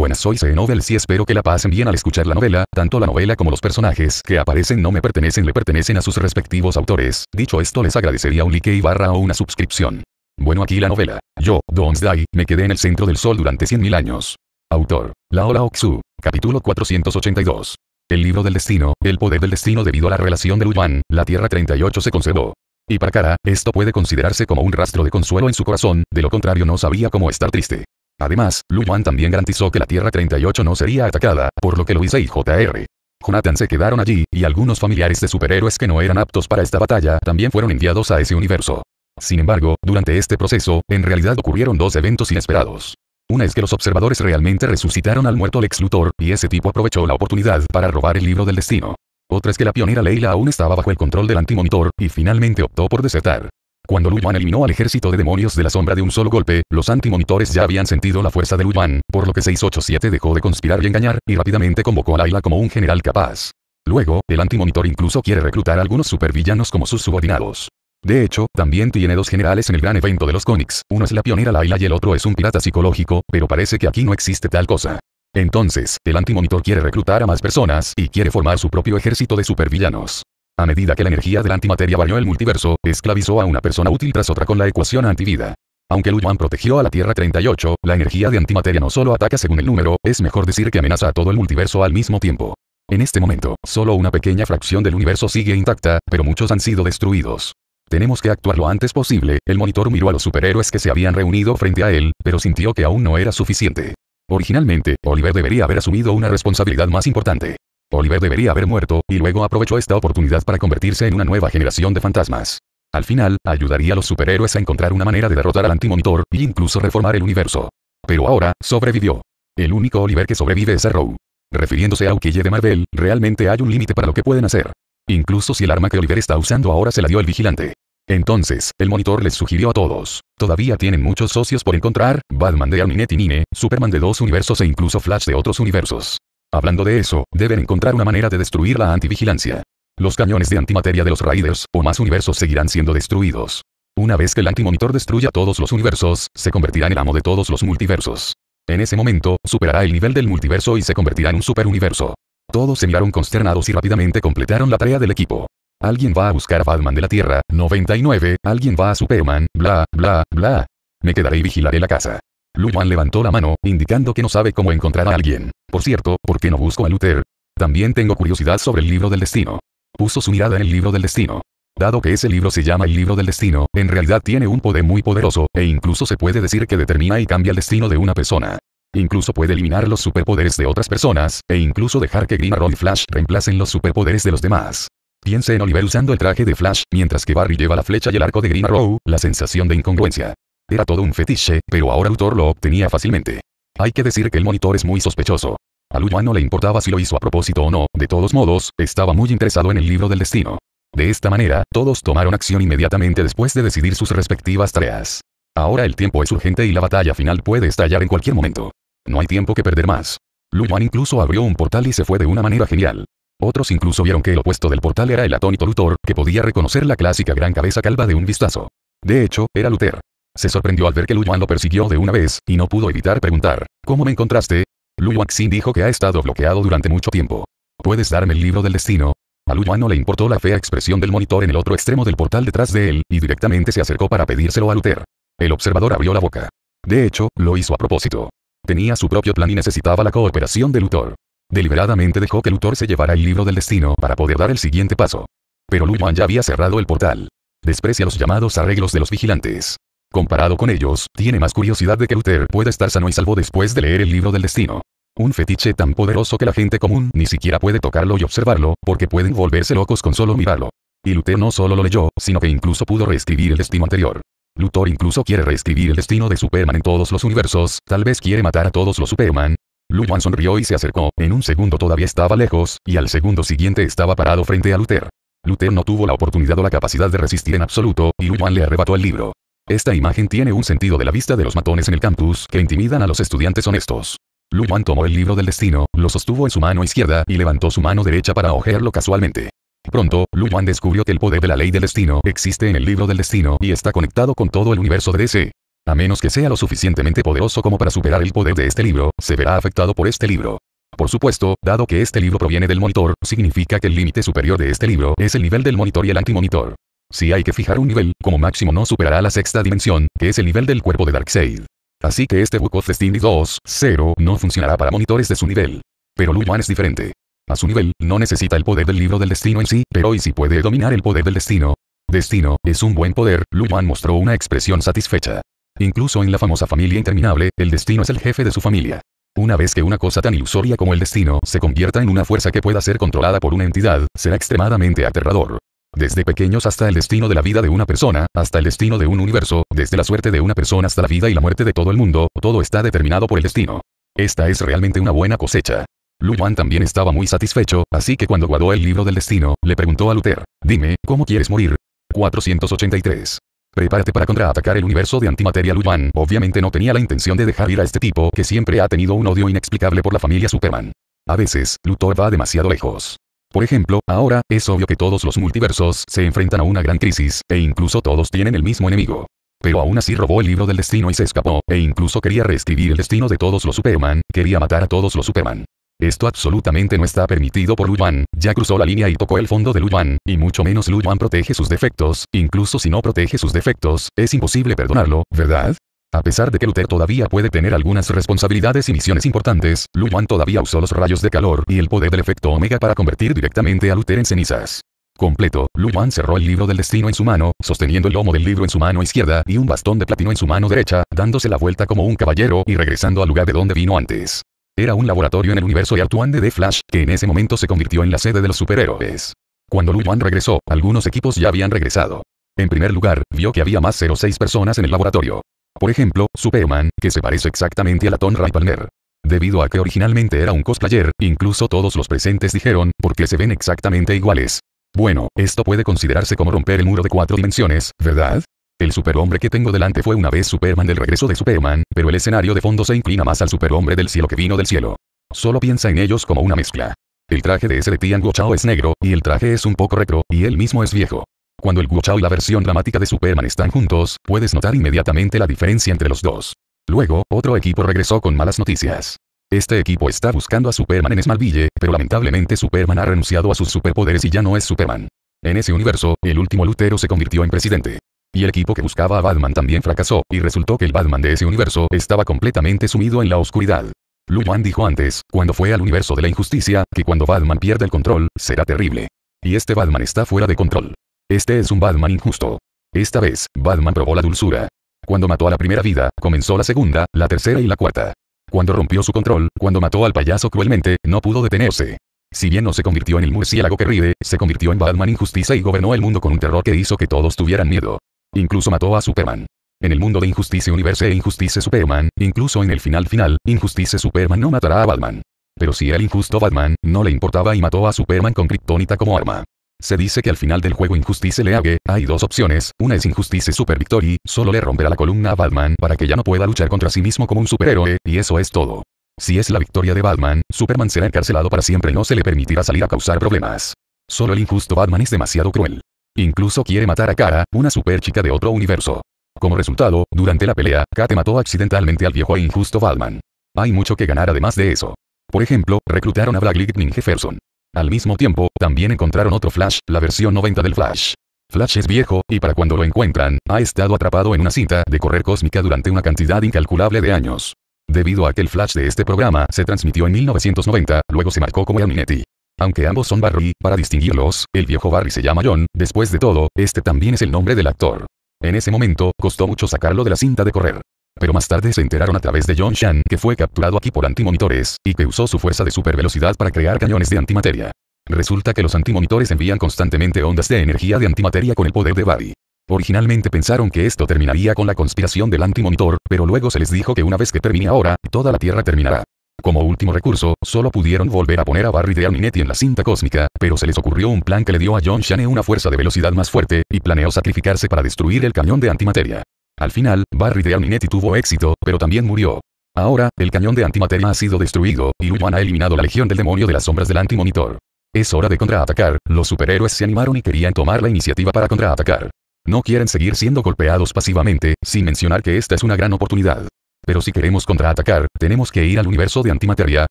Buenas soy C. Novel y espero que la pasen bien al escuchar la novela, tanto la novela como los personajes que aparecen no me pertenecen le pertenecen a sus respectivos autores. Dicho esto les agradecería un like y barra o una suscripción. Bueno aquí la novela. Yo, Die, me quedé en el centro del sol durante 100.000 años. Autor. Laola Oxu. Capítulo 482. El libro del destino, el poder del destino debido a la relación de Luyuan, la Tierra 38 se conservó. Y para Cara, esto puede considerarse como un rastro de consuelo en su corazón, de lo contrario no sabía cómo estar triste. Además, Lu Yuan también garantizó que la Tierra 38 no sería atacada, por lo que Luisa y JR. Jonathan se quedaron allí, y algunos familiares de superhéroes que no eran aptos para esta batalla también fueron enviados a ese universo. Sin embargo, durante este proceso, en realidad ocurrieron dos eventos inesperados. Una es que los observadores realmente resucitaron al muerto Lex Luthor, y ese tipo aprovechó la oportunidad para robar el libro del destino. Otra es que la pionera Leila aún estaba bajo el control del antimonitor, y finalmente optó por desertar. Cuando Lu eliminó al ejército de demonios de la sombra de un solo golpe, los antimonitores ya habían sentido la fuerza de Lu por lo que 687 dejó de conspirar y engañar, y rápidamente convocó a Laila como un general capaz. Luego, el antimonitor incluso quiere reclutar a algunos supervillanos como sus subordinados. De hecho, también tiene dos generales en el gran evento de los Conics, uno es la pionera Laila y el otro es un pirata psicológico, pero parece que aquí no existe tal cosa. Entonces, el antimonitor quiere reclutar a más personas y quiere formar su propio ejército de supervillanos. A medida que la energía de la antimateria bañó el multiverso, esclavizó a una persona útil tras otra con la ecuación antivida. Aunque Lu protegió a la Tierra 38, la energía de antimateria no solo ataca según el número, es mejor decir que amenaza a todo el multiverso al mismo tiempo. En este momento, solo una pequeña fracción del universo sigue intacta, pero muchos han sido destruidos. Tenemos que actuar lo antes posible, el monitor miró a los superhéroes que se habían reunido frente a él, pero sintió que aún no era suficiente. Originalmente, Oliver debería haber asumido una responsabilidad más importante. Oliver debería haber muerto, y luego aprovechó esta oportunidad para convertirse en una nueva generación de fantasmas. Al final, ayudaría a los superhéroes a encontrar una manera de derrotar al antimonitor, e incluso reformar el universo. Pero ahora, sobrevivió. El único Oliver que sobrevive es Arrow. Refiriéndose a Ukiye de Marvel, realmente hay un límite para lo que pueden hacer. Incluso si el arma que Oliver está usando ahora se la dio el vigilante. Entonces, el monitor les sugirió a todos. Todavía tienen muchos socios por encontrar, Batman de Arminet y Nine, Superman de dos universos e incluso Flash de otros universos. Hablando de eso, deben encontrar una manera de destruir la antivigilancia. Los cañones de antimateria de los Raiders, o más universos seguirán siendo destruidos. Una vez que el antimonitor destruya todos los universos, se convertirá en el amo de todos los multiversos. En ese momento, superará el nivel del multiverso y se convertirá en un superuniverso. Todos se miraron consternados y rápidamente completaron la tarea del equipo. Alguien va a buscar a Batman de la Tierra, 99, alguien va a Superman, bla, bla, bla. Me quedaré y vigilaré la casa. Luan levantó la mano, indicando que no sabe cómo encontrar a alguien. Por cierto, ¿por qué no busco a Luther? También tengo curiosidad sobre el libro del destino. Puso su mirada en el libro del destino. Dado que ese libro se llama el libro del destino, en realidad tiene un poder muy poderoso, e incluso se puede decir que determina y cambia el destino de una persona. Incluso puede eliminar los superpoderes de otras personas, e incluso dejar que Green Arrow y Flash reemplacen los superpoderes de los demás. Piense en Oliver usando el traje de Flash, mientras que Barry lleva la flecha y el arco de Green Arrow, la sensación de incongruencia. Era todo un fetiche, pero ahora Luthor lo obtenía fácilmente. Hay que decir que el monitor es muy sospechoso. A Yuan no le importaba si lo hizo a propósito o no, de todos modos, estaba muy interesado en el libro del destino. De esta manera, todos tomaron acción inmediatamente después de decidir sus respectivas tareas. Ahora el tiempo es urgente y la batalla final puede estallar en cualquier momento. No hay tiempo que perder más. Yuan incluso abrió un portal y se fue de una manera genial. Otros incluso vieron que el opuesto del portal era el atónito Luthor, que podía reconocer la clásica gran cabeza calva de un vistazo. De hecho, era Luther. Se sorprendió al ver que Lu Yuan lo persiguió de una vez, y no pudo evitar preguntar, ¿cómo me encontraste? Lu Xin dijo que ha estado bloqueado durante mucho tiempo. ¿Puedes darme el libro del destino? A Lu no le importó la fea expresión del monitor en el otro extremo del portal detrás de él, y directamente se acercó para pedírselo a Luther. El observador abrió la boca. De hecho, lo hizo a propósito. Tenía su propio plan y necesitaba la cooperación de Luthor. Deliberadamente dejó que Luthor se llevara el libro del destino para poder dar el siguiente paso. Pero Lu Yuan ya había cerrado el portal. Desprecia los llamados arreglos de los vigilantes. Comparado con ellos, tiene más curiosidad de que Luther pueda estar sano y salvo después de leer el libro del destino. Un fetiche tan poderoso que la gente común ni siquiera puede tocarlo y observarlo, porque pueden volverse locos con solo mirarlo. Y Luther no solo lo leyó, sino que incluso pudo reescribir el destino anterior. Luthor incluso quiere reescribir el destino de Superman en todos los universos, tal vez quiere matar a todos los Superman. Lu sonrió y se acercó, en un segundo todavía estaba lejos, y al segundo siguiente estaba parado frente a Luther. Luther no tuvo la oportunidad o la capacidad de resistir en absoluto, y Lu le arrebató el libro. Esta imagen tiene un sentido de la vista de los matones en el campus que intimidan a los estudiantes honestos. Lu Yuan tomó el libro del destino, lo sostuvo en su mano izquierda y levantó su mano derecha para ojearlo casualmente. Pronto, Lu Yuan descubrió que el poder de la ley del destino existe en el libro del destino y está conectado con todo el universo de DC. A menos que sea lo suficientemente poderoso como para superar el poder de este libro, se verá afectado por este libro. Por supuesto, dado que este libro proviene del monitor, significa que el límite superior de este libro es el nivel del monitor y el antimonitor. Si hay que fijar un nivel, como máximo no superará la sexta dimensión, que es el nivel del cuerpo de Darkseid. Así que este Book of Destiny 2.0 no funcionará para monitores de su nivel. Pero Lu es diferente. A su nivel, no necesita el poder del libro del destino en sí, pero ¿y si puede dominar el poder del destino. Destino, es un buen poder, Lu mostró una expresión satisfecha. Incluso en la famosa familia interminable, el destino es el jefe de su familia. Una vez que una cosa tan ilusoria como el destino se convierta en una fuerza que pueda ser controlada por una entidad, será extremadamente aterrador. Desde pequeños hasta el destino de la vida de una persona, hasta el destino de un universo, desde la suerte de una persona hasta la vida y la muerte de todo el mundo, todo está determinado por el destino. Esta es realmente una buena cosecha. Lu Yuan también estaba muy satisfecho, así que cuando guardó el libro del destino, le preguntó a Luther, dime, ¿cómo quieres morir? 483. Prepárate para contraatacar el universo de antimateria Lu Obviamente no tenía la intención de dejar ir a este tipo que siempre ha tenido un odio inexplicable por la familia Superman. A veces, Luthor va demasiado lejos. Por ejemplo, ahora, es obvio que todos los multiversos se enfrentan a una gran crisis, e incluso todos tienen el mismo enemigo. Pero aún así robó el libro del destino y se escapó, e incluso quería reescribir el destino de todos los Superman, quería matar a todos los Superman. Esto absolutamente no está permitido por Yuan, ya cruzó la línea y tocó el fondo de Yuan, y mucho menos Yuan protege sus defectos, incluso si no protege sus defectos, es imposible perdonarlo, ¿verdad? A pesar de que Luther todavía puede tener algunas responsabilidades y misiones importantes, Lu Yuan todavía usó los rayos de calor y el poder del efecto Omega para convertir directamente a Luther en cenizas. Completo, Lu cerró el libro del destino en su mano, sosteniendo el lomo del libro en su mano izquierda y un bastón de platino en su mano derecha, dándose la vuelta como un caballero y regresando al lugar de donde vino antes. Era un laboratorio en el universo de Artuan de Flash, que en ese momento se convirtió en la sede de los superhéroes. Cuando Lu regresó, algunos equipos ya habían regresado. En primer lugar, vio que había más 06 personas en el laboratorio. Por ejemplo, Superman, que se parece exactamente a la Tom Palmer. Debido a que originalmente era un cosplayer, incluso todos los presentes dijeron, porque se ven exactamente iguales. Bueno, esto puede considerarse como romper el muro de cuatro dimensiones, ¿verdad? El superhombre que tengo delante fue una vez Superman del regreso de Superman, pero el escenario de fondo se inclina más al superhombre del cielo que vino del cielo. Solo piensa en ellos como una mezcla. El traje de ese de Chao es negro, y el traje es un poco retro, y él mismo es viejo. Cuando el Chao y la versión dramática de Superman están juntos, puedes notar inmediatamente la diferencia entre los dos. Luego, otro equipo regresó con malas noticias. Este equipo está buscando a Superman en Smallville, pero lamentablemente Superman ha renunciado a sus superpoderes y ya no es Superman. En ese universo, el último Lutero se convirtió en presidente. Y el equipo que buscaba a Batman también fracasó, y resultó que el Batman de ese universo estaba completamente sumido en la oscuridad. Lu dijo antes, cuando fue al universo de la injusticia, que cuando Batman pierde el control, será terrible. Y este Batman está fuera de control. Este es un Batman injusto. Esta vez, Batman probó la dulzura. Cuando mató a la primera vida, comenzó la segunda, la tercera y la cuarta. Cuando rompió su control, cuando mató al payaso cruelmente, no pudo detenerse. Si bien no se convirtió en el murciélago que ríe, se convirtió en Batman injusticia y gobernó el mundo con un terror que hizo que todos tuvieran miedo. Incluso mató a Superman. En el mundo de Injusticia Universe e Injusticia Superman, incluso en el final final, Injusticia Superman no matará a Batman. Pero si era el injusto Batman, no le importaba y mató a Superman con Kryptonita como arma. Se dice que al final del juego Injustice le haga, hay dos opciones, una es Injustice Super Victory, solo le romperá la columna a Batman para que ya no pueda luchar contra sí mismo como un superhéroe, y eso es todo. Si es la victoria de Batman, Superman será encarcelado para siempre no se le permitirá salir a causar problemas. Solo el injusto Batman es demasiado cruel. Incluso quiere matar a Kara, una superchica de otro universo. Como resultado, durante la pelea, Kate mató accidentalmente al viejo e injusto Batman. Hay mucho que ganar además de eso. Por ejemplo, reclutaron a Black Lightning Jefferson. Al mismo tiempo, también encontraron otro Flash, la versión 90 del Flash. Flash es viejo, y para cuando lo encuentran, ha estado atrapado en una cinta de correr cósmica durante una cantidad incalculable de años. Debido a que el Flash de este programa se transmitió en 1990, luego se marcó como Elminetti. Aunque ambos son Barry, para distinguirlos, el viejo Barry se llama John, después de todo, este también es el nombre del actor. En ese momento, costó mucho sacarlo de la cinta de correr pero más tarde se enteraron a través de John Shan que fue capturado aquí por antimonitores, y que usó su fuerza de supervelocidad para crear cañones de antimateria. Resulta que los antimonitores envían constantemente ondas de energía de antimateria con el poder de Barry. Originalmente pensaron que esto terminaría con la conspiración del antimonitor, pero luego se les dijo que una vez que termine ahora, toda la Tierra terminará. Como último recurso, solo pudieron volver a poner a Barry de Arminetti en la cinta cósmica, pero se les ocurrió un plan que le dio a John Shan una fuerza de velocidad más fuerte, y planeó sacrificarse para destruir el cañón de antimateria. Al final, Barry de Alminetti tuvo éxito, pero también murió. Ahora, el cañón de antimateria ha sido destruido, y Luyuan ha eliminado la legión del demonio de las sombras del antimonitor. Es hora de contraatacar, los superhéroes se animaron y querían tomar la iniciativa para contraatacar. No quieren seguir siendo golpeados pasivamente, sin mencionar que esta es una gran oportunidad. Pero si queremos contraatacar, tenemos que ir al universo de antimateria,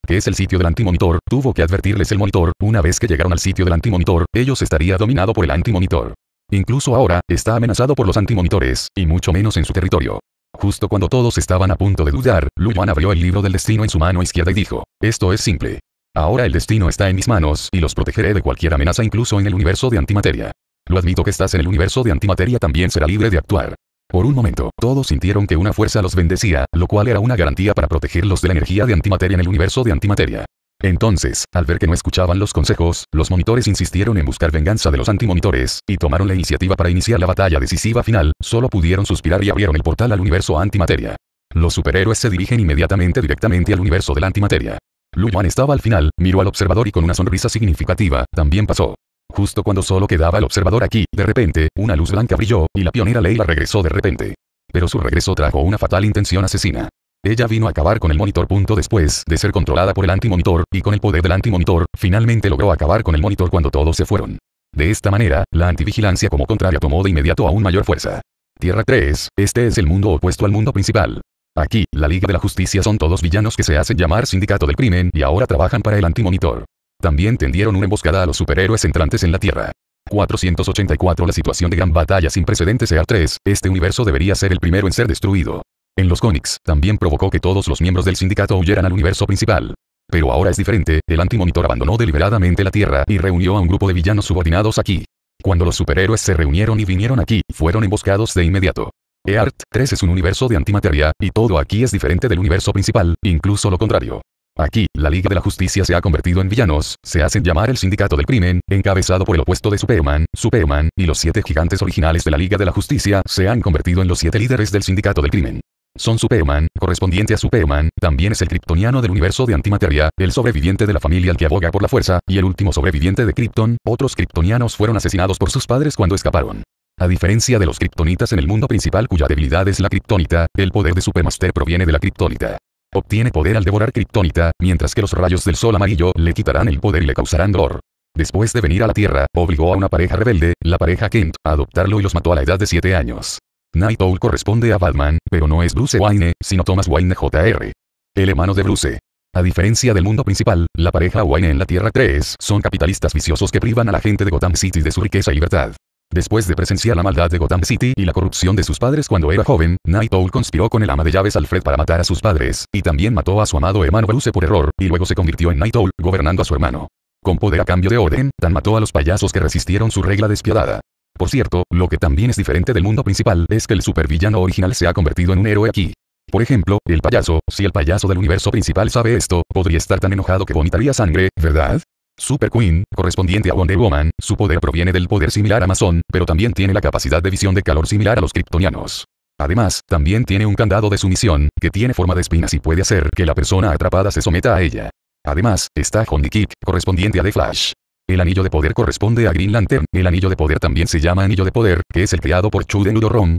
que es el sitio del antimonitor, tuvo que advertirles el monitor, una vez que llegaron al sitio del antimonitor, ellos estaría dominado por el antimonitor. Incluso ahora, está amenazado por los antimonitores, y mucho menos en su territorio. Justo cuando todos estaban a punto de dudar, Lu abrió el libro del destino en su mano izquierda y dijo, esto es simple. Ahora el destino está en mis manos, y los protegeré de cualquier amenaza incluso en el universo de antimateria. Lo admito que estás en el universo de antimateria también será libre de actuar. Por un momento, todos sintieron que una fuerza los bendecía, lo cual era una garantía para protegerlos de la energía de antimateria en el universo de antimateria. Entonces, al ver que no escuchaban los consejos, los monitores insistieron en buscar venganza de los antimonitores, y tomaron la iniciativa para iniciar la batalla decisiva final, solo pudieron suspirar y abrieron el portal al universo antimateria. Los superhéroes se dirigen inmediatamente directamente al universo de la antimateria. Yuan estaba al final, miró al observador y con una sonrisa significativa, también pasó. Justo cuando solo quedaba el observador aquí, de repente, una luz blanca brilló, y la pionera Leila regresó de repente. Pero su regreso trajo una fatal intención asesina. Ella vino a acabar con el monitor. Punto después de ser controlada por el antimonitor, y con el poder del antimonitor, finalmente logró acabar con el monitor cuando todos se fueron. De esta manera, la antivigilancia como contraria tomó de inmediato aún mayor fuerza. Tierra 3, este es el mundo opuesto al mundo principal. Aquí, la Liga de la Justicia son todos villanos que se hacen llamar Sindicato del Crimen y ahora trabajan para el antimonitor. También tendieron una emboscada a los superhéroes entrantes en la Tierra. 484 La situación de gran batalla sin precedentes er 3 este universo debería ser el primero en ser destruido en los cómics, también provocó que todos los miembros del sindicato huyeran al universo principal. Pero ahora es diferente, el antimonitor abandonó deliberadamente la Tierra y reunió a un grupo de villanos subordinados aquí. Cuando los superhéroes se reunieron y vinieron aquí, fueron emboscados de inmediato. EART 3 es un universo de antimateria, y todo aquí es diferente del universo principal, incluso lo contrario. Aquí, la Liga de la Justicia se ha convertido en villanos, se hacen llamar el Sindicato del Crimen, encabezado por el opuesto de Superman, Superman, y los siete gigantes originales de la Liga de la Justicia se han convertido en los siete líderes del Sindicato del Crimen. Son Superman, correspondiente a Superman, también es el kryptoniano del universo de antimateria, el sobreviviente de la familia al que aboga por la fuerza, y el último sobreviviente de Krypton, otros kryptonianos fueron asesinados por sus padres cuando escaparon. A diferencia de los kryptonitas en el mundo principal cuya debilidad es la kryptonita, el poder de Supermaster proviene de la kryptonita. Obtiene poder al devorar kryptonita, mientras que los rayos del sol amarillo le quitarán el poder y le causarán dolor. Después de venir a la Tierra, obligó a una pareja rebelde, la pareja Kent, a adoptarlo y los mató a la edad de 7 años. Night Owl corresponde a Batman, pero no es Bruce Wayne, sino Thomas Wayne Jr. El hermano de Bruce. A diferencia del mundo principal, la pareja Wayne en la Tierra 3 son capitalistas viciosos que privan a la gente de Gotham City de su riqueza y libertad. Después de presenciar la maldad de Gotham City y la corrupción de sus padres cuando era joven, Night Owl conspiró con el ama de llaves Alfred para matar a sus padres, y también mató a su amado hermano Bruce por error, y luego se convirtió en Night Owl, gobernando a su hermano. Con poder a cambio de orden, tan mató a los payasos que resistieron su regla despiadada. Por cierto, lo que también es diferente del mundo principal es que el supervillano original se ha convertido en un héroe aquí. Por ejemplo, el payaso, si el payaso del universo principal sabe esto, podría estar tan enojado que vomitaría sangre, ¿verdad? Super Queen, correspondiente a Wonder Woman, su poder proviene del poder similar a Amazon, pero también tiene la capacidad de visión de calor similar a los kryptonianos. Además, también tiene un candado de sumisión, que tiene forma de espinas y puede hacer que la persona atrapada se someta a ella. Además, está Honey Kick, correspondiente a The Flash. El anillo de poder corresponde a Green Lantern. El anillo de poder también se llama anillo de poder, que es el creado por Chu de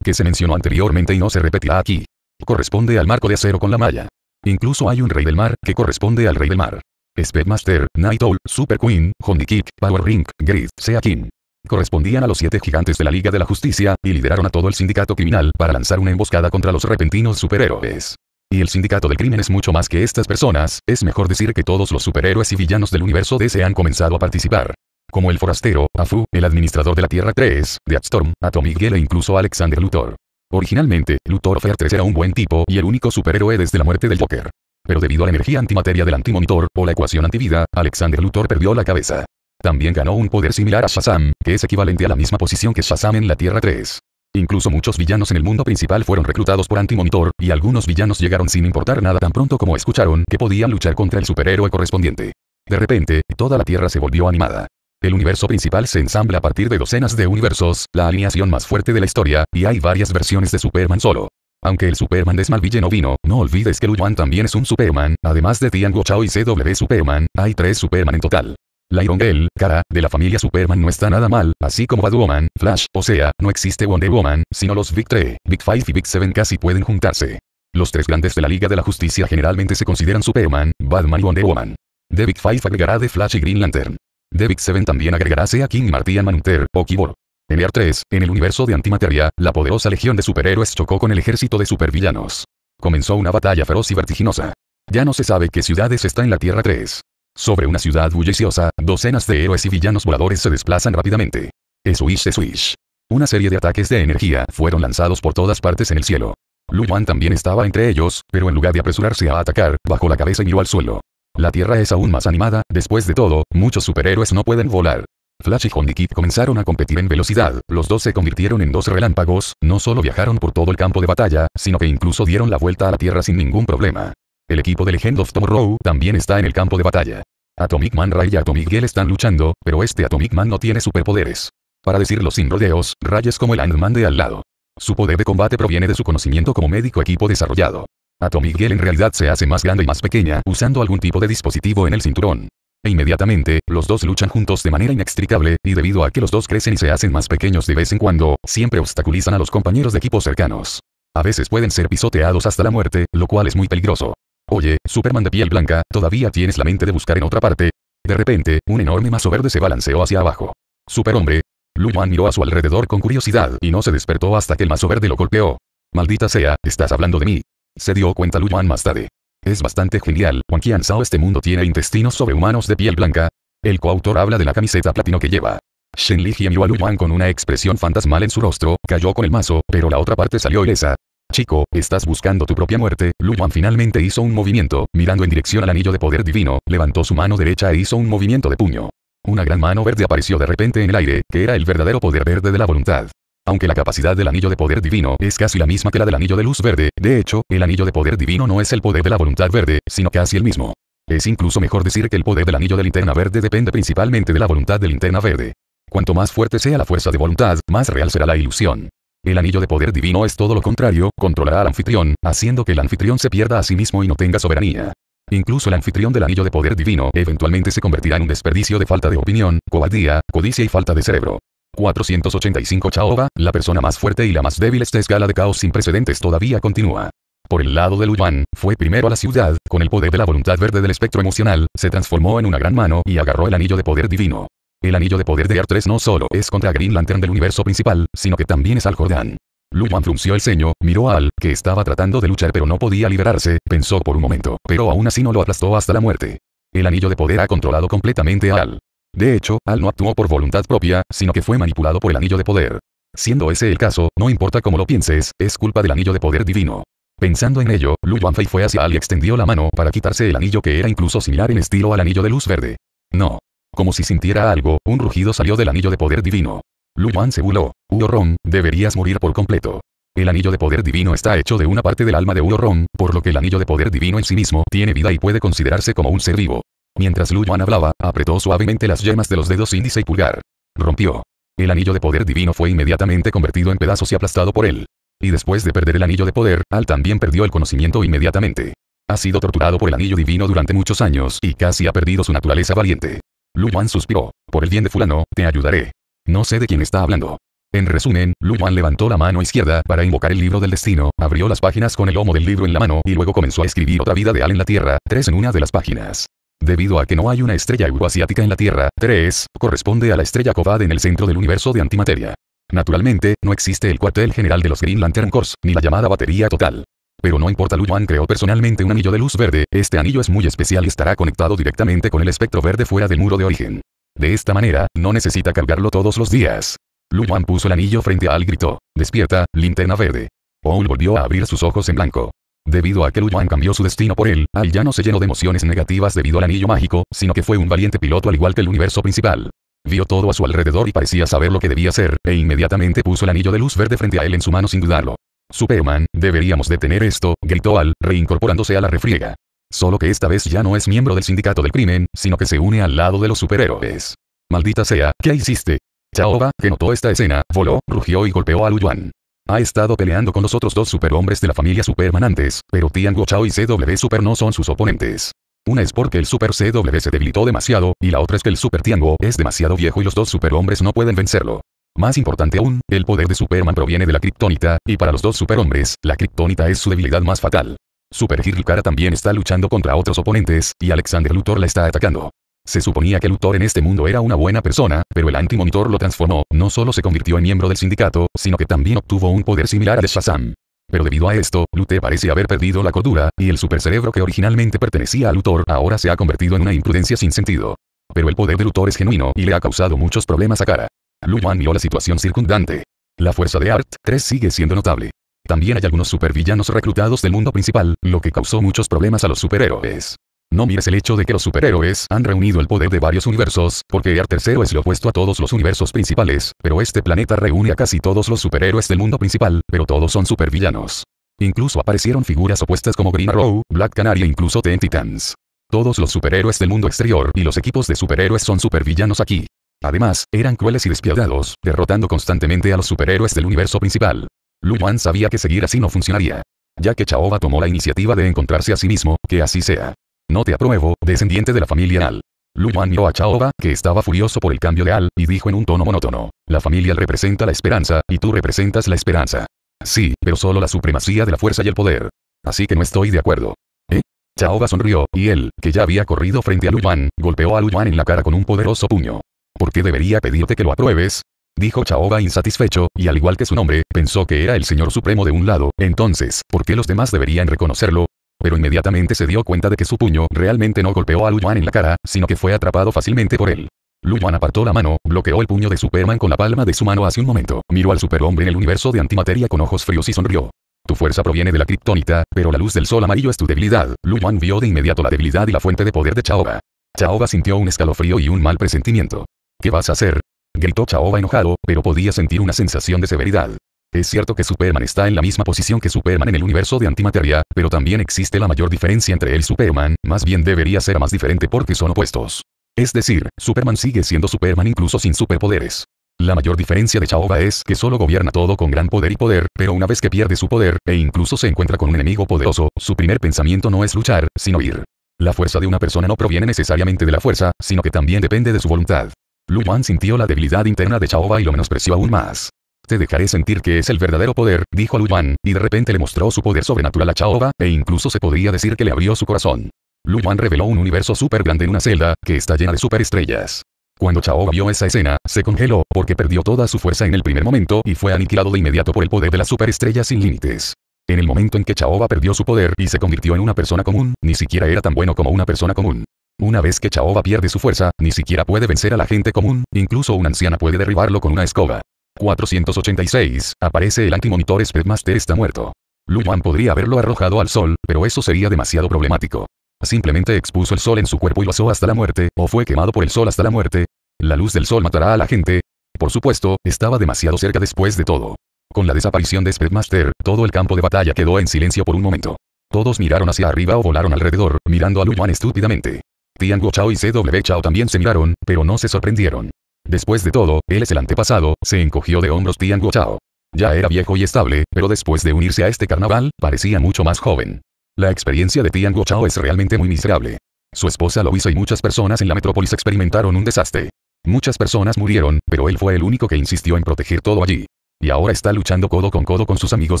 que se mencionó anteriormente y no se repetirá aquí. Corresponde al marco de acero con la malla. Incluso hay un rey del mar, que corresponde al rey del mar. Speedmaster, Night Owl, Super Queen, Honey Kick, Power Ring, Grid, Sea King. Correspondían a los siete gigantes de la Liga de la Justicia, y lideraron a todo el sindicato criminal para lanzar una emboscada contra los repentinos superhéroes. Y el sindicato del crimen es mucho más que estas personas, es mejor decir que todos los superhéroes y villanos del universo DC han comenzado a participar. Como el forastero, Afu, el administrador de la Tierra 3, Deathstorm, Atomic Gale e incluso Alexander Luthor. Originalmente, Luthor 3 era un buen tipo y el único superhéroe desde la muerte del Joker. Pero debido a la energía antimateria del antimonitor, o la ecuación antivida, Alexander Luthor perdió la cabeza. También ganó un poder similar a Shazam, que es equivalente a la misma posición que Shazam en la Tierra 3. Incluso muchos villanos en el mundo principal fueron reclutados por Antimonitor, y algunos villanos llegaron sin importar nada tan pronto como escucharon que podían luchar contra el superhéroe correspondiente. De repente, toda la Tierra se volvió animada. El universo principal se ensambla a partir de docenas de universos, la alineación más fuerte de la historia, y hay varias versiones de Superman solo. Aunque el Superman de Smallville no vino, no olvides que Lu también es un Superman, además de Tian Guo Chao y CW Superman, hay tres Superman en total. La Iron Girl, cara, de la familia Superman no está nada mal, así como Woman, Flash, o sea, no existe Wonder Woman, sino los Big 3, Big Five y Big Seven casi pueden juntarse. Los tres grandes de la Liga de la Justicia generalmente se consideran Superman, Batman y Wonder Woman. The Big Five agregará The Flash y Green Lantern. The Big 7 también agregará Sea King y Martian Manhunter, o Kibor. En Earth 3, en el universo de antimateria, la poderosa legión de superhéroes chocó con el ejército de supervillanos. Comenzó una batalla feroz y vertiginosa. Ya no se sabe qué ciudades está en la Tierra 3. Sobre una ciudad bulliciosa, docenas de héroes y villanos voladores se desplazan rápidamente. Swish Swish. Una serie de ataques de energía fueron lanzados por todas partes en el cielo. Lu Yuan también estaba entre ellos, pero en lugar de apresurarse a atacar, bajó la cabeza y miró al suelo. La tierra es aún más animada, después de todo, muchos superhéroes no pueden volar. Flash y Honey comenzaron a competir en velocidad, los dos se convirtieron en dos relámpagos, no solo viajaron por todo el campo de batalla, sino que incluso dieron la vuelta a la Tierra sin ningún problema. El equipo de Legend of Tomorrow también está en el campo de batalla. Atomic Man Ray y Atomic Girl están luchando, pero este Atomic Man no tiene superpoderes. Para decirlo sin rodeos, Ray es como el Ant-Man de al lado. Su poder de combate proviene de su conocimiento como médico equipo desarrollado. Atomic Girl en realidad se hace más grande y más pequeña usando algún tipo de dispositivo en el cinturón. E inmediatamente, los dos luchan juntos de manera inextricable, y debido a que los dos crecen y se hacen más pequeños de vez en cuando, siempre obstaculizan a los compañeros de equipo cercanos. A veces pueden ser pisoteados hasta la muerte, lo cual es muy peligroso. Oye, Superman de piel blanca, ¿todavía tienes la mente de buscar en otra parte? De repente, un enorme mazo verde se balanceó hacia abajo. Superhombre. Lu Yuan miró a su alrededor con curiosidad y no se despertó hasta que el mazo verde lo golpeó. Maldita sea, estás hablando de mí. Se dio cuenta Lu Yuan más tarde. Es bastante genial, Juan Qian Sao este mundo tiene intestinos sobrehumanos de piel blanca. El coautor habla de la camiseta platino que lleva. Shen Li miró a Lu Yuan con una expresión fantasmal en su rostro, cayó con el mazo, pero la otra parte salió ilesa. Chico, estás buscando tu propia muerte. Luan finalmente hizo un movimiento, mirando en dirección al anillo de poder divino, levantó su mano derecha e hizo un movimiento de puño. Una gran mano verde apareció de repente en el aire, que era el verdadero poder verde de la voluntad. Aunque la capacidad del anillo de poder divino es casi la misma que la del anillo de luz verde, de hecho, el anillo de poder divino no es el poder de la voluntad verde, sino casi el mismo. Es incluso mejor decir que el poder del anillo de linterna verde depende principalmente de la voluntad de linterna verde. Cuanto más fuerte sea la fuerza de voluntad, más real será la ilusión. El anillo de poder divino es todo lo contrario, controlará al anfitrión, haciendo que el anfitrión se pierda a sí mismo y no tenga soberanía. Incluso el anfitrión del anillo de poder divino eventualmente se convertirá en un desperdicio de falta de opinión, cobardía, codicia y falta de cerebro. 485 Chaoba, la persona más fuerte y la más débil esta escala de caos sin precedentes todavía continúa. Por el lado de Luyuan, fue primero a la ciudad, con el poder de la voluntad verde del espectro emocional, se transformó en una gran mano y agarró el anillo de poder divino. El anillo de poder de Air 3 no solo es contra Green Lantern del universo principal, sino que también es Al Jordan. Lu Yuan frunció el ceño, miró a Al, que estaba tratando de luchar pero no podía liberarse, pensó por un momento, pero aún así no lo aplastó hasta la muerte. El anillo de poder ha controlado completamente a Al. De hecho, Al no actuó por voluntad propia, sino que fue manipulado por el anillo de poder. Siendo ese el caso, no importa cómo lo pienses, es culpa del anillo de poder divino. Pensando en ello, Lu Fei fue hacia Al y extendió la mano para quitarse el anillo que era incluso similar en estilo al anillo de luz verde. No. Como si sintiera algo, un rugido salió del anillo de poder divino. Lu Yuan se burló. ron deberías morir por completo. El anillo de poder divino está hecho de una parte del alma de Uloron, por lo que el anillo de poder divino en sí mismo tiene vida y puede considerarse como un ser vivo. Mientras Lu Yuan hablaba, apretó suavemente las yemas de los dedos índice y pulgar. Rompió. El anillo de poder divino fue inmediatamente convertido en pedazos y aplastado por él. Y después de perder el anillo de poder, Al también perdió el conocimiento inmediatamente. Ha sido torturado por el anillo divino durante muchos años y casi ha perdido su naturaleza valiente. Lu Yuan suspiró. Por el bien de fulano, te ayudaré. No sé de quién está hablando. En resumen, Lu Yuan levantó la mano izquierda para invocar el libro del destino, abrió las páginas con el lomo del libro en la mano y luego comenzó a escribir otra vida de Al en la Tierra, tres en una de las páginas. Debido a que no hay una estrella euroasiática en la Tierra, 3 corresponde a la estrella Kovad en el centro del universo de antimateria. Naturalmente, no existe el cuartel general de los Green Lantern Corps, ni la llamada batería total pero no importa Lu Yuan creó personalmente un anillo de luz verde, este anillo es muy especial y estará conectado directamente con el espectro verde fuera del muro de origen. De esta manera, no necesita cargarlo todos los días. Lu Yuan puso el anillo frente a Al y gritó, despierta, linterna verde. Paul volvió a abrir sus ojos en blanco. Debido a que Lu cambió su destino por él, Al ya no se llenó de emociones negativas debido al anillo mágico, sino que fue un valiente piloto al igual que el universo principal. Vio todo a su alrededor y parecía saber lo que debía hacer, e inmediatamente puso el anillo de luz verde frente a él en su mano sin dudarlo. Superman, deberíamos detener esto, gritó Al, reincorporándose a la refriega. Solo que esta vez ya no es miembro del sindicato del crimen, sino que se une al lado de los superhéroes. Maldita sea, ¿qué hiciste? Chaoba, que notó esta escena, voló, rugió y golpeó a Yuan. Ha estado peleando con los otros dos superhombres de la familia Superman antes, pero Tian Chao y CW Super no son sus oponentes. Una es porque el Super CW se debilitó demasiado, y la otra es que el Super Tiango es demasiado viejo y los dos superhombres no pueden vencerlo. Más importante aún, el poder de Superman proviene de la kriptonita, y para los dos superhombres, la kriptonita es su debilidad más fatal. Super Cara también está luchando contra otros oponentes, y Alexander Luthor la está atacando. Se suponía que Luthor en este mundo era una buena persona, pero el antimonitor lo transformó, no solo se convirtió en miembro del sindicato, sino que también obtuvo un poder similar al de Shazam. Pero debido a esto, Lute parece haber perdido la cordura, y el supercerebro que originalmente pertenecía a Luthor ahora se ha convertido en una imprudencia sin sentido. Pero el poder de Luthor es genuino y le ha causado muchos problemas a Cara. Lu Yuan la situación circundante. La fuerza de Art 3 sigue siendo notable. También hay algunos supervillanos reclutados del mundo principal, lo que causó muchos problemas a los superhéroes. No mires el hecho de que los superhéroes han reunido el poder de varios universos, porque ART3 es lo opuesto a todos los universos principales, pero este planeta reúne a casi todos los superhéroes del mundo principal, pero todos son supervillanos. Incluso aparecieron figuras opuestas como Green Arrow, Black Canary e incluso Ten Titans. Todos los superhéroes del mundo exterior y los equipos de superhéroes son supervillanos aquí. Además, eran crueles y despiadados, derrotando constantemente a los superhéroes del universo principal. Lu sabía que seguir así no funcionaría. Ya que Chaoba tomó la iniciativa de encontrarse a sí mismo, que así sea. No te apruebo, descendiente de la familia Al. Lu miró a Chaoba, que estaba furioso por el cambio de Al, y dijo en un tono monótono. La familia Al representa la esperanza, y tú representas la esperanza. Sí, pero solo la supremacía de la fuerza y el poder. Así que no estoy de acuerdo. ¿Eh? Chaoba sonrió, y él, que ya había corrido frente a Lu golpeó a Lu en la cara con un poderoso puño. ¿Por qué debería pedirte que lo apruebes? Dijo Chaoba insatisfecho, y al igual que su nombre, pensó que era el Señor Supremo de un lado, entonces, ¿por qué los demás deberían reconocerlo? Pero inmediatamente se dio cuenta de que su puño realmente no golpeó a Lu en la cara, sino que fue atrapado fácilmente por él. Lu apartó la mano, bloqueó el puño de Superman con la palma de su mano hace un momento, miró al superhombre en el universo de antimateria con ojos fríos y sonrió. Tu fuerza proviene de la criptonita, pero la luz del sol amarillo es tu debilidad. Lu vio de inmediato la debilidad y la fuente de poder de Chaoba. Chaoba sintió un escalofrío y un mal presentimiento. ¿Qué vas a hacer? Gritó Chaoba enojado, pero podía sentir una sensación de severidad. Es cierto que Superman está en la misma posición que Superman en el universo de antimateria, pero también existe la mayor diferencia entre él y Superman, más bien debería ser más diferente porque son opuestos. Es decir, Superman sigue siendo Superman incluso sin superpoderes. La mayor diferencia de Chaoba es que solo gobierna todo con gran poder y poder, pero una vez que pierde su poder, e incluso se encuentra con un enemigo poderoso, su primer pensamiento no es luchar, sino ir. La fuerza de una persona no proviene necesariamente de la fuerza, sino que también depende de su voluntad. Lu sintió la debilidad interna de Chaoba y lo menospreció aún más. Te dejaré sentir que es el verdadero poder, dijo y de repente le mostró su poder sobrenatural a Chaoba, e incluso se podría decir que le abrió su corazón. Lu reveló un universo súper grande en una celda, que está llena de superestrellas. Cuando Chaoba vio esa escena, se congeló, porque perdió toda su fuerza en el primer momento y fue aniquilado de inmediato por el poder de las superestrellas sin límites. En el momento en que Chaoba perdió su poder y se convirtió en una persona común, ni siquiera era tan bueno como una persona común. Una vez que Chaoba pierde su fuerza, ni siquiera puede vencer a la gente común, incluso una anciana puede derribarlo con una escoba. 486. Aparece el antimonitor Speedmaster está muerto. Lu Yuan podría haberlo arrojado al sol, pero eso sería demasiado problemático. Simplemente expuso el sol en su cuerpo y lo asó hasta la muerte, o fue quemado por el sol hasta la muerte. La luz del sol matará a la gente. Por supuesto, estaba demasiado cerca después de todo. Con la desaparición de Speedmaster, todo el campo de batalla quedó en silencio por un momento. Todos miraron hacia arriba o volaron alrededor, mirando a Lu Yuan estúpidamente. Tian Chao y CW Chao también se miraron, pero no se sorprendieron. Después de todo, él es el antepasado, se encogió de hombros Tian Chao. Ya era viejo y estable, pero después de unirse a este carnaval, parecía mucho más joven. La experiencia de Tian Chao es realmente muy miserable. Su esposa lo hizo y muchas personas en la metrópolis experimentaron un desastre. Muchas personas murieron, pero él fue el único que insistió en proteger todo allí. Y ahora está luchando codo con codo con sus amigos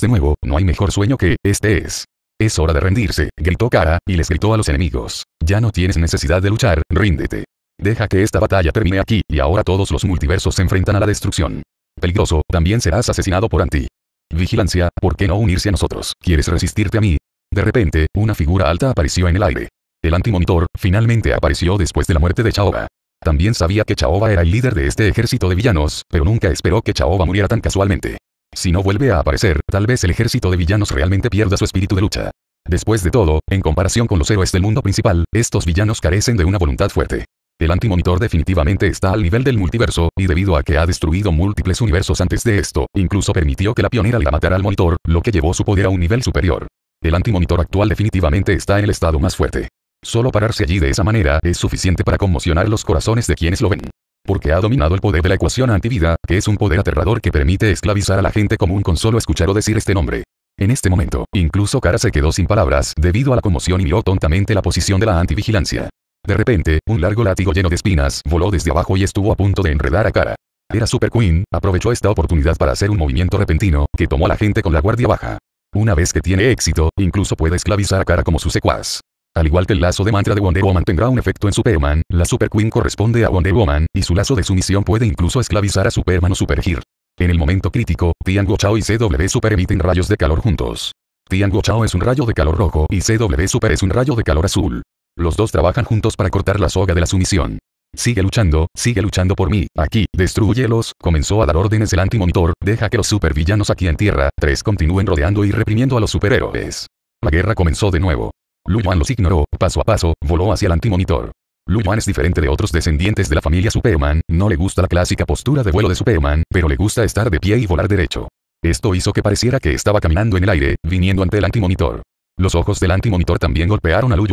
de nuevo, no hay mejor sueño que, este es. Es hora de rendirse, gritó Kara, y les gritó a los enemigos. Ya no tienes necesidad de luchar, ríndete. Deja que esta batalla termine aquí, y ahora todos los multiversos se enfrentan a la destrucción. Peligroso, también serás asesinado por Anti. Vigilancia, ¿por qué no unirse a nosotros? ¿Quieres resistirte a mí? De repente, una figura alta apareció en el aire. El antimonitor, finalmente apareció después de la muerte de Chaoba. También sabía que Chaoba era el líder de este ejército de villanos, pero nunca esperó que Chaoba muriera tan casualmente. Si no vuelve a aparecer, tal vez el ejército de villanos realmente pierda su espíritu de lucha. Después de todo, en comparación con los héroes del mundo principal, estos villanos carecen de una voluntad fuerte. El antimonitor definitivamente está al nivel del multiverso, y debido a que ha destruido múltiples universos antes de esto, incluso permitió que la pionera la matara al monitor, lo que llevó su poder a un nivel superior. El antimonitor actual definitivamente está en el estado más fuerte. Solo pararse allí de esa manera es suficiente para conmocionar los corazones de quienes lo ven. Porque ha dominado el poder de la ecuación antivida, que es un poder aterrador que permite esclavizar a la gente común con solo escuchar o decir este nombre. En este momento, incluso Kara se quedó sin palabras debido a la conmoción y miró tontamente la posición de la antivigilancia. De repente, un largo látigo lleno de espinas voló desde abajo y estuvo a punto de enredar a Kara. Era Super Queen, aprovechó esta oportunidad para hacer un movimiento repentino, que tomó a la gente con la guardia baja. Una vez que tiene éxito, incluso puede esclavizar a Kara como sus secuaz. Al igual que el lazo de mantra de Wonder Woman tendrá un efecto en Superman, la Super Queen corresponde a Wonder Woman, y su lazo de sumisión puede incluso esclavizar a Superman o Supergir. En el momento crítico, Tian Chao y CW Super emiten rayos de calor juntos. Tian Chao es un rayo de calor rojo y CW Super es un rayo de calor azul. Los dos trabajan juntos para cortar la soga de la sumisión. Sigue luchando, sigue luchando por mí, aquí, destruyelos, comenzó a dar órdenes el antimonitor, deja que los supervillanos aquí en Tierra tres continúen rodeando y reprimiendo a los superhéroes. La guerra comenzó de nuevo. Lu los ignoró, paso a paso, voló hacia el antimonitor. Lu es diferente de otros descendientes de la familia Superman, no le gusta la clásica postura de vuelo de Superman, pero le gusta estar de pie y volar derecho. Esto hizo que pareciera que estaba caminando en el aire, viniendo ante el antimonitor. Los ojos del antimonitor también golpearon a Lu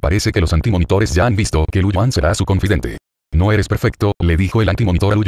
Parece que los antimonitores ya han visto que Lu será su confidente. No eres perfecto, le dijo el antimonitor a Lu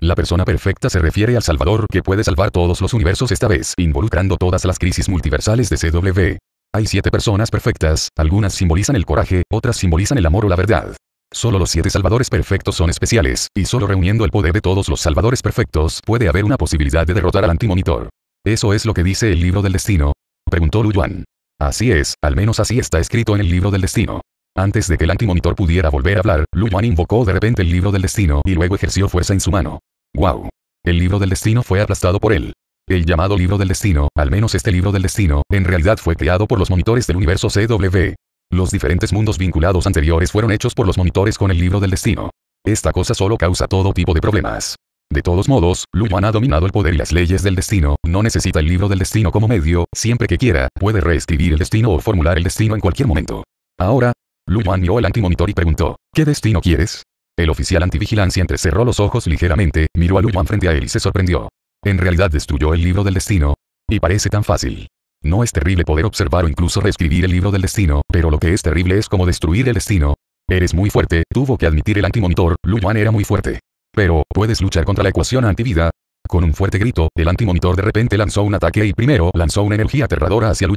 La persona perfecta se refiere al Salvador que puede salvar todos los universos esta vez, involucrando todas las crisis multiversales de CW. Hay siete personas perfectas, algunas simbolizan el coraje, otras simbolizan el amor o la verdad. Solo los siete salvadores perfectos son especiales, y solo reuniendo el poder de todos los salvadores perfectos puede haber una posibilidad de derrotar al antimonitor. ¿Eso es lo que dice el libro del destino? Preguntó Lu Yuan. Así es, al menos así está escrito en el libro del destino. Antes de que el antimonitor pudiera volver a hablar, Lu Yuan invocó de repente el libro del destino y luego ejerció fuerza en su mano. ¡Wow! El libro del destino fue aplastado por él. El llamado libro del destino, al menos este libro del destino, en realidad fue creado por los monitores del universo CW. Los diferentes mundos vinculados anteriores fueron hechos por los monitores con el libro del destino. Esta cosa solo causa todo tipo de problemas. De todos modos, Lu ha dominado el poder y las leyes del destino, no necesita el libro del destino como medio, siempre que quiera, puede reescribir el destino o formular el destino en cualquier momento. Ahora, Lu miró el antimonitor y preguntó, ¿qué destino quieres? El oficial antivigilancia entrecerró los ojos ligeramente, miró a Lu frente a él y se sorprendió. En realidad destruyó el libro del destino. Y parece tan fácil. No es terrible poder observar o incluso reescribir el libro del destino, pero lo que es terrible es como destruir el destino. Eres muy fuerte, tuvo que admitir el antimonitor, Lu era muy fuerte. Pero, ¿puedes luchar contra la ecuación antivida? Con un fuerte grito, el antimonitor de repente lanzó un ataque y primero lanzó una energía aterradora hacia Lu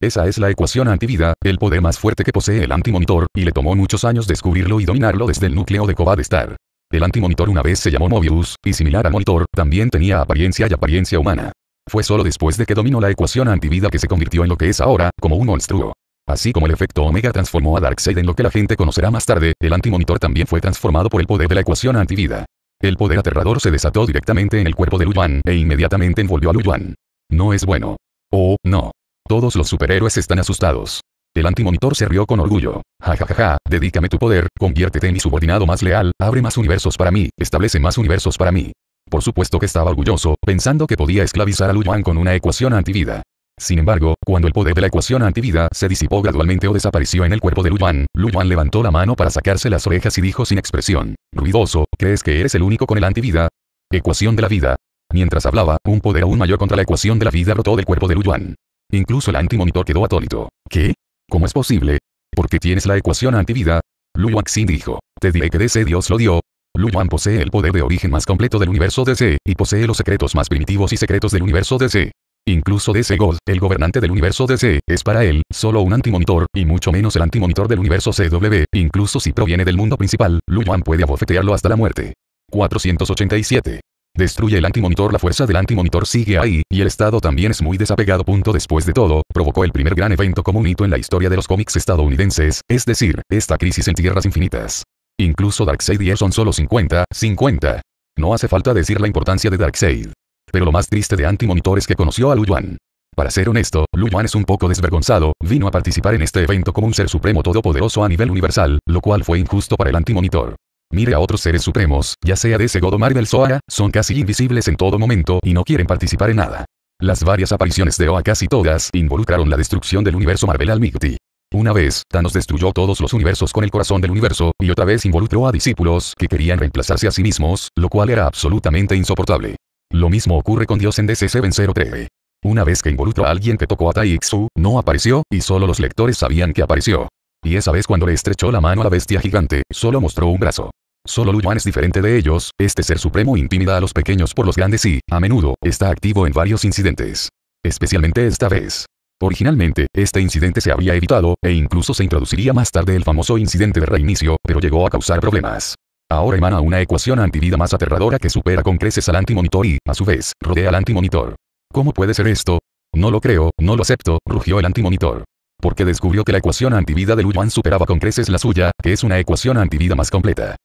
Esa es la ecuación antivida, el poder más fuerte que posee el antimonitor, y le tomó muchos años descubrirlo y dominarlo desde el núcleo de Cobad Star. El antimonitor una vez se llamó Mobius, y similar al monitor, también tenía apariencia y apariencia humana. Fue solo después de que dominó la ecuación antivida que se convirtió en lo que es ahora, como un monstruo. Así como el efecto Omega transformó a Darkseid en lo que la gente conocerá más tarde, el antimonitor también fue transformado por el poder de la ecuación antivida. El poder aterrador se desató directamente en el cuerpo de Luyuan e inmediatamente envolvió a Luyuan. No es bueno. Oh, no. Todos los superhéroes están asustados. El antimonitor se rió con orgullo. Ja ja ja ja, dedícame tu poder, conviértete en mi subordinado más leal, abre más universos para mí, establece más universos para mí. Por supuesto que estaba orgulloso, pensando que podía esclavizar a Lu Yuan con una ecuación antivida. Sin embargo, cuando el poder de la ecuación antivida se disipó gradualmente o desapareció en el cuerpo de Lu Yuan, Lu Yuan levantó la mano para sacarse las orejas y dijo sin expresión, ruidoso, ¿crees que eres el único con el antivida? Ecuación de la vida. Mientras hablaba, un poder aún mayor contra la ecuación de la vida brotó del cuerpo de Lu Yuan. Incluso el antimonitor quedó atónito. ¿Qué? ¿Cómo es posible? Porque tienes la ecuación antivida. Lu Xin dijo, te diré que DC Dios lo dio. Lu Yuan posee el poder de origen más completo del universo DC, y posee los secretos más primitivos y secretos del universo DC. Incluso DC God, el gobernante del universo DC, es para él, solo un antimonitor, y mucho menos el antimonitor del universo CW, incluso si proviene del mundo principal, Lu Yuan puede abofetearlo hasta la muerte. 487. Destruye el antimonitor, la fuerza del antimonitor sigue ahí, y el estado también es muy desapegado. después de todo, provocó el primer gran evento comunito hito en la historia de los cómics estadounidenses, es decir, esta crisis en tierras infinitas. Incluso Darkseid y él son solo 50, 50. No hace falta decir la importancia de Darkseid. Pero lo más triste de Antimonitor es que conoció a Lu Yuan. Para ser honesto, Lu Yuan es un poco desvergonzado, vino a participar en este evento como un ser supremo todopoderoso a nivel universal, lo cual fue injusto para el Antimonitor. Mire a otros seres supremos, ya sea de ese Godomar Marvel Soara, son casi invisibles en todo momento y no quieren participar en nada. Las varias apariciones de Oa casi todas involucraron la destrucción del universo Marvel al Migti. Una vez, Thanos destruyó todos los universos con el corazón del universo, y otra vez involucró a discípulos que querían reemplazarse a sí mismos, lo cual era absolutamente insoportable. Lo mismo ocurre con Dios en DC-703. Una vez que involucró a alguien que tocó a Taixu, no apareció, y solo los lectores sabían que apareció. Y esa vez cuando le estrechó la mano a la bestia gigante, solo mostró un brazo. Solo Luyuan es diferente de ellos, este ser supremo intimida a los pequeños por los grandes y, a menudo, está activo en varios incidentes. Especialmente esta vez. Originalmente, este incidente se habría evitado, e incluso se introduciría más tarde el famoso incidente de reinicio, pero llegó a causar problemas. Ahora emana una ecuación antivida más aterradora que supera con creces al antimonitor y, a su vez, rodea al antimonitor. ¿Cómo puede ser esto? No lo creo, no lo acepto, rugió el antimonitor porque descubrió que la ecuación antivida de Lu superaba con creces la suya, que es una ecuación antivida más completa.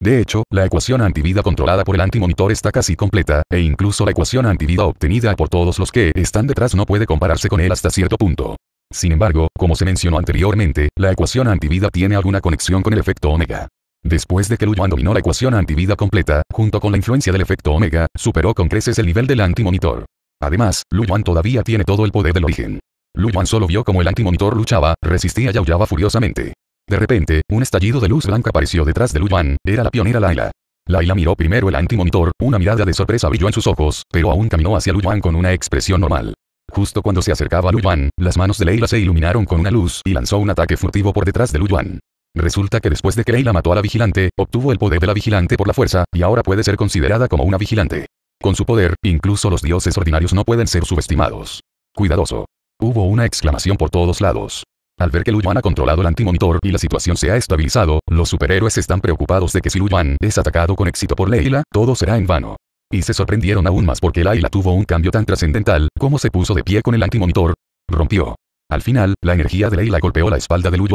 De hecho, la ecuación antivida controlada por el antimonitor está casi completa, e incluso la ecuación antivida obtenida por todos los que están detrás no puede compararse con él hasta cierto punto. Sin embargo, como se mencionó anteriormente, la ecuación antivida tiene alguna conexión con el efecto omega. Después de que Lu dominó la ecuación antivida completa, junto con la influencia del efecto omega, superó con creces el nivel del antimonitor. Además, Lu todavía tiene todo el poder del origen. Lu Yuan solo vio como el antimonitor luchaba, resistía y aullaba furiosamente. De repente, un estallido de luz blanca apareció detrás de Lu Yuan, era la pionera Laila. Laila miró primero el antimonitor, una mirada de sorpresa brilló en sus ojos, pero aún caminó hacia Lu Yuan con una expresión normal. Justo cuando se acercaba a Lu Yuan, las manos de Leila se iluminaron con una luz y lanzó un ataque furtivo por detrás de Lu Yuan. Resulta que después de que Leila mató a la vigilante, obtuvo el poder de la vigilante por la fuerza, y ahora puede ser considerada como una vigilante. Con su poder, incluso los dioses ordinarios no pueden ser subestimados. Cuidadoso. Hubo una exclamación por todos lados. Al ver que Lu ha controlado el antimonitor y la situación se ha estabilizado, los superhéroes están preocupados de que si Lu es atacado con éxito por Leila, todo será en vano. Y se sorprendieron aún más porque Leila tuvo un cambio tan trascendental, como se puso de pie con el antimonitor. Rompió. Al final, la energía de Leila golpeó la espalda de Lu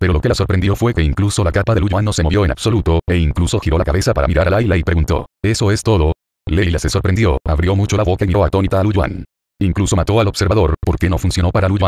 Pero lo que la sorprendió fue que incluso la capa de Lu no se movió en absoluto, e incluso giró la cabeza para mirar a Leila y preguntó, ¿eso es todo? Leila se sorprendió, abrió mucho la boca y miró atónita a Lu Incluso mató al observador, porque no funcionó para Lu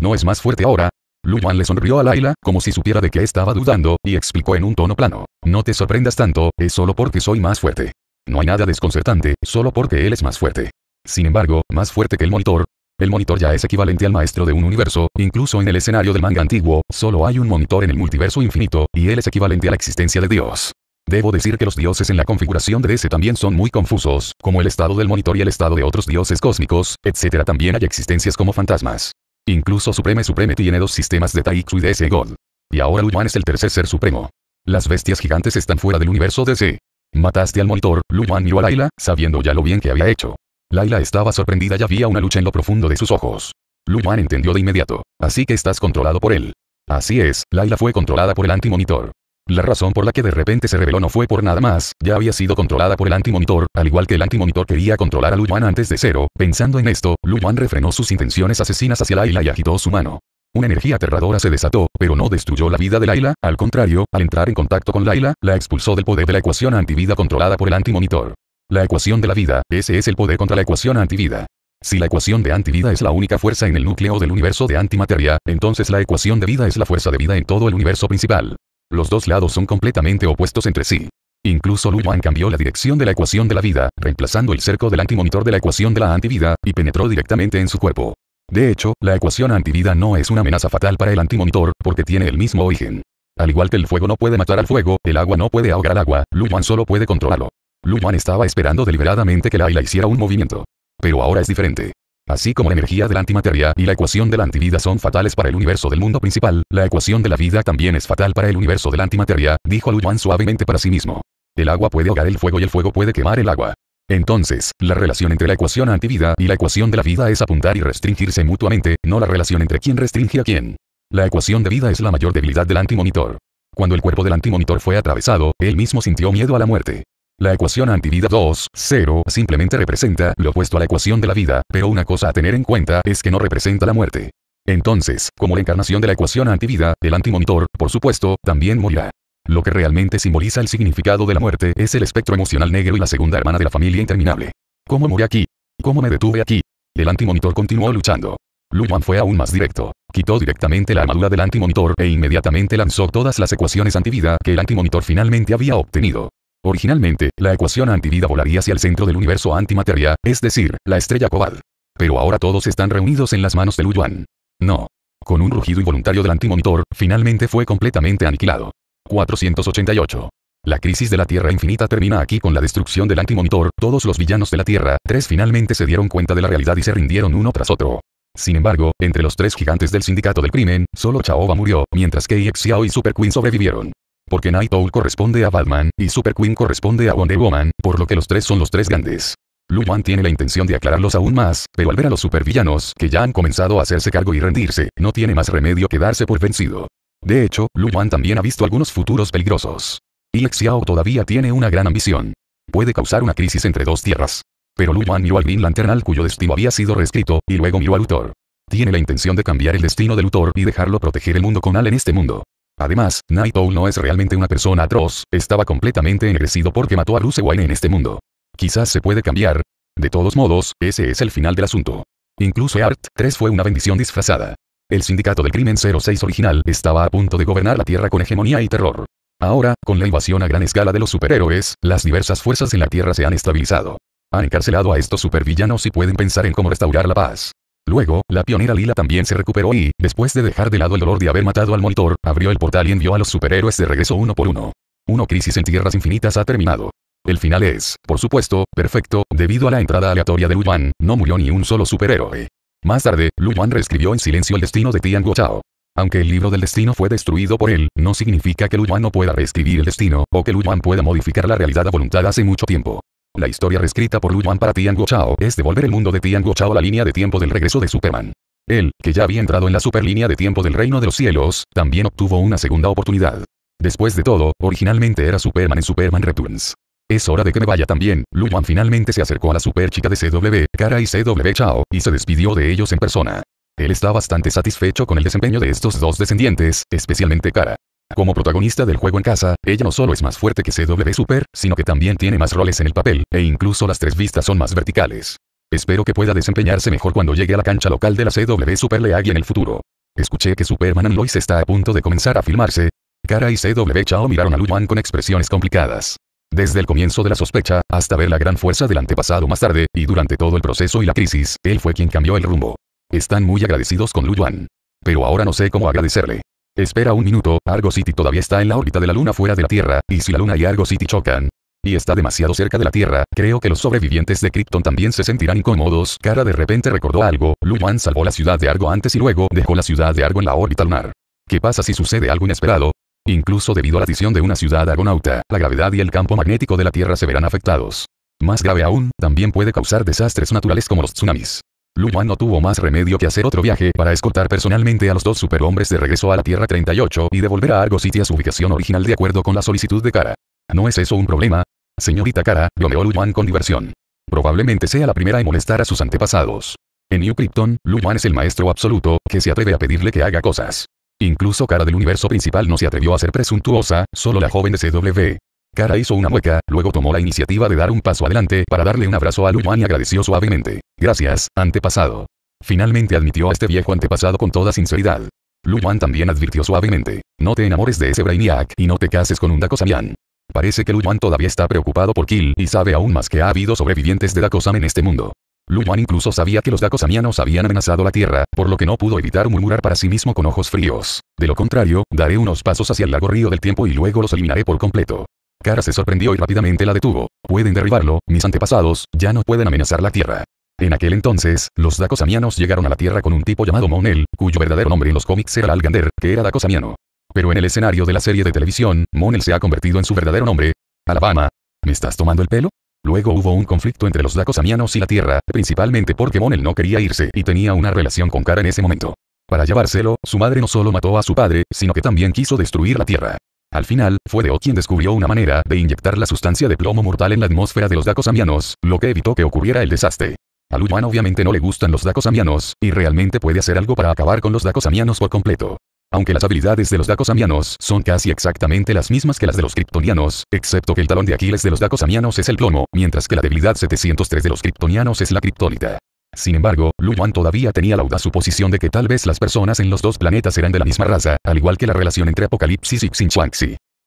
¿No es más fuerte ahora? Lu le sonrió a Laila, como si supiera de qué estaba dudando, y explicó en un tono plano. No te sorprendas tanto, es solo porque soy más fuerte. No hay nada desconcertante, solo porque él es más fuerte. Sin embargo, más fuerte que el monitor. El monitor ya es equivalente al maestro de un universo, incluso en el escenario del manga antiguo, solo hay un monitor en el multiverso infinito, y él es equivalente a la existencia de Dios. Debo decir que los dioses en la configuración de DC también son muy confusos, como el estado del monitor y el estado de otros dioses cósmicos, etc. También hay existencias como fantasmas. Incluso Supreme Supreme tiene dos sistemas de Taixu y DC God. Y ahora Luyuan es el tercer ser supremo. Las bestias gigantes están fuera del universo DC. Mataste al monitor, Luyuan miró a Laila, sabiendo ya lo bien que había hecho. Laila estaba sorprendida y había una lucha en lo profundo de sus ojos. Luyuan entendió de inmediato. Así que estás controlado por él. Así es, Laila fue controlada por el antimonitor. La razón por la que de repente se reveló no fue por nada más, ya había sido controlada por el antimonitor, al igual que el antimonitor quería controlar a Lu antes de cero, pensando en esto, Lu refrenó sus intenciones asesinas hacia Laila y agitó su mano. Una energía aterradora se desató, pero no destruyó la vida de Laila, al contrario, al entrar en contacto con Laila, la expulsó del poder de la ecuación antivida controlada por el antimonitor. La ecuación de la vida, ese es el poder contra la ecuación antivida. Si la ecuación de antivida es la única fuerza en el núcleo del universo de antimateria, entonces la ecuación de vida es la fuerza de vida en todo el universo principal. Los dos lados son completamente opuestos entre sí. Incluso Lu Yuan cambió la dirección de la ecuación de la vida, reemplazando el cerco del antimonitor de la ecuación de la antivida, y penetró directamente en su cuerpo. De hecho, la ecuación antivida no es una amenaza fatal para el antimonitor, porque tiene el mismo origen. Al igual que el fuego no puede matar al fuego, el agua no puede ahogar al agua, Lu Yuan solo puede controlarlo. Lu Yuan estaba esperando deliberadamente que la Aila hiciera un movimiento. Pero ahora es diferente. Así como la energía de la antimateria y la ecuación de la antivida son fatales para el universo del mundo principal, la ecuación de la vida también es fatal para el universo de la antimateria, dijo Lu Yuan suavemente para sí mismo. El agua puede ahogar el fuego y el fuego puede quemar el agua. Entonces, la relación entre la ecuación antivida y la ecuación de la vida es apuntar y restringirse mutuamente, no la relación entre quién restringe a quién. La ecuación de vida es la mayor debilidad del antimonitor. Cuando el cuerpo del antimonitor fue atravesado, él mismo sintió miedo a la muerte. La ecuación antivida 2, 0 simplemente representa lo opuesto a la ecuación de la vida, pero una cosa a tener en cuenta es que no representa la muerte. Entonces, como la encarnación de la ecuación antivida, el antimonitor, por supuesto, también morirá. Lo que realmente simboliza el significado de la muerte es el espectro emocional negro y la segunda hermana de la familia interminable. ¿Cómo morí aquí? ¿Cómo me detuve aquí? El antimonitor continuó luchando. Yuan fue aún más directo. Quitó directamente la armadura del antimonitor e inmediatamente lanzó todas las ecuaciones antivida que el antimonitor finalmente había obtenido. Originalmente, la ecuación antivida volaría hacia el centro del universo antimateria, es decir, la estrella Cobalt. Pero ahora todos están reunidos en las manos de Lu Yuan. No. Con un rugido involuntario del antimonitor, finalmente fue completamente aniquilado. 488. La crisis de la Tierra Infinita termina aquí con la destrucción del antimonitor, todos los villanos de la Tierra, tres finalmente se dieron cuenta de la realidad y se rindieron uno tras otro. Sin embargo, entre los tres gigantes del sindicato del crimen, solo Chaoba murió, mientras que Xiao y Super Queen sobrevivieron porque Night Owl corresponde a Batman, y Super Queen corresponde a Wonder Woman, por lo que los tres son los tres grandes. Lu tiene la intención de aclararlos aún más, pero al ver a los supervillanos que ya han comenzado a hacerse cargo y rendirse, no tiene más remedio que darse por vencido. De hecho, Lu también ha visto algunos futuros peligrosos. Y Xiao todavía tiene una gran ambición. Puede causar una crisis entre dos tierras. Pero Lu Yuan miró al Green Lanternal cuyo destino había sido reescrito, y luego miró a Luthor. Tiene la intención de cambiar el destino de Luthor y dejarlo proteger el mundo con Al en este mundo. Además, Night Owl no es realmente una persona atroz, estaba completamente ennegrecido porque mató a Luce Wayne en este mundo. Quizás se puede cambiar. De todos modos, ese es el final del asunto. Incluso Art 3 fue una bendición disfrazada. El sindicato del crimen 06 original estaba a punto de gobernar la Tierra con hegemonía y terror. Ahora, con la invasión a gran escala de los superhéroes, las diversas fuerzas en la Tierra se han estabilizado. Han encarcelado a estos supervillanos y pueden pensar en cómo restaurar la paz. Luego, la pionera Lila también se recuperó y, después de dejar de lado el dolor de haber matado al monitor, abrió el portal y envió a los superhéroes de regreso uno por uno. Uno crisis en tierras infinitas ha terminado. El final es, por supuesto, perfecto, debido a la entrada aleatoria de Yuan, no murió ni un solo superhéroe. Más tarde, Yuan reescribió en silencio el destino de Tian Chao. Aunque el libro del destino fue destruido por él, no significa que Yuan no pueda reescribir el destino, o que Yuan pueda modificar la realidad a voluntad hace mucho tiempo. La historia reescrita por Lu Yuan para Tian Chao es devolver el mundo de Tian Chao a la línea de tiempo del regreso de Superman. Él, que ya había entrado en la super línea de tiempo del Reino de los Cielos, también obtuvo una segunda oportunidad. Después de todo, originalmente era Superman en Superman Returns. Es hora de que me vaya también. Lu Yuan finalmente se acercó a la superchica de CW, Kara y CW Chao, y se despidió de ellos en persona. Él está bastante satisfecho con el desempeño de estos dos descendientes, especialmente Kara. Como protagonista del juego en casa, ella no solo es más fuerte que CW Super, sino que también tiene más roles en el papel, e incluso las tres vistas son más verticales. Espero que pueda desempeñarse mejor cuando llegue a la cancha local de la CW Super League en el futuro. Escuché que Superman and Lois está a punto de comenzar a filmarse. Kara y CW Chao miraron a Yuan con expresiones complicadas. Desde el comienzo de la sospecha, hasta ver la gran fuerza del antepasado más tarde, y durante todo el proceso y la crisis, él fue quien cambió el rumbo. Están muy agradecidos con Yuan. Pero ahora no sé cómo agradecerle. Espera un minuto, Argo City todavía está en la órbita de la Luna fuera de la Tierra, y si la Luna y Argo City chocan, y está demasiado cerca de la Tierra, creo que los sobrevivientes de Krypton también se sentirán incómodos. Cara de repente recordó algo, Lu salvó la ciudad de Argo antes y luego dejó la ciudad de Argo en la órbita lunar. ¿Qué pasa si sucede algo inesperado? Incluso debido a la adición de una ciudad argonauta, la gravedad y el campo magnético de la Tierra se verán afectados. Más grave aún, también puede causar desastres naturales como los tsunamis. Lu no tuvo más remedio que hacer otro viaje para escoltar personalmente a los dos superhombres de regreso a la Tierra 38 y devolver a Argo City a su ubicación original de acuerdo con la solicitud de Kara. ¿No es eso un problema? Señorita Kara, bromeó Lu con diversión. Probablemente sea la primera en molestar a sus antepasados. En New Krypton, Lu es el maestro absoluto, que se atreve a pedirle que haga cosas. Incluso Kara del universo principal no se atrevió a ser presuntuosa, solo la joven de CW. Cara hizo una mueca, luego tomó la iniciativa de dar un paso adelante para darle un abrazo a Lu Yuan y agradeció suavemente. Gracias, antepasado. Finalmente admitió a este viejo antepasado con toda sinceridad. Lu Yuan también advirtió suavemente. No te enamores de ese Brainiac y no te cases con un Samian. Parece que Lu Yuan todavía está preocupado por Kill y sabe aún más que ha habido sobrevivientes de dakosam en este mundo. Lu Yuan incluso sabía que los Dakosamianos habían amenazado la Tierra, por lo que no pudo evitar murmurar para sí mismo con ojos fríos. De lo contrario, daré unos pasos hacia el lago río del tiempo y luego los eliminaré por completo. Kara se sorprendió y rápidamente la detuvo. Pueden derribarlo, mis antepasados, ya no pueden amenazar la Tierra. En aquel entonces, los dacosamianos llegaron a la Tierra con un tipo llamado Monel, cuyo verdadero nombre en los cómics era Algander, que era dacosamiano. Pero en el escenario de la serie de televisión, Monel se ha convertido en su verdadero nombre, Alabama. ¿Me estás tomando el pelo? Luego hubo un conflicto entre los dacosamianos y la Tierra, principalmente porque Monel no quería irse y tenía una relación con Kara en ese momento. Para llevárselo, su madre no solo mató a su padre, sino que también quiso destruir la Tierra. Al final, fue Deo quien descubrió una manera de inyectar la sustancia de plomo mortal en la atmósfera de los dacosamianos, lo que evitó que ocurriera el desastre. A Luyuan obviamente no le gustan los dacosamianos, y realmente puede hacer algo para acabar con los dacosamianos por completo. Aunque las habilidades de los dacosamianos son casi exactamente las mismas que las de los kryptonianos, excepto que el talón de Aquiles de los dacosamianos es el plomo, mientras que la debilidad 703 de los kryptonianos es la Kryptonita. Sin embargo, Lu Yuan todavía tenía la audaz suposición de que tal vez las personas en los dos planetas eran de la misma raza, al igual que la relación entre Apocalipsis y Xin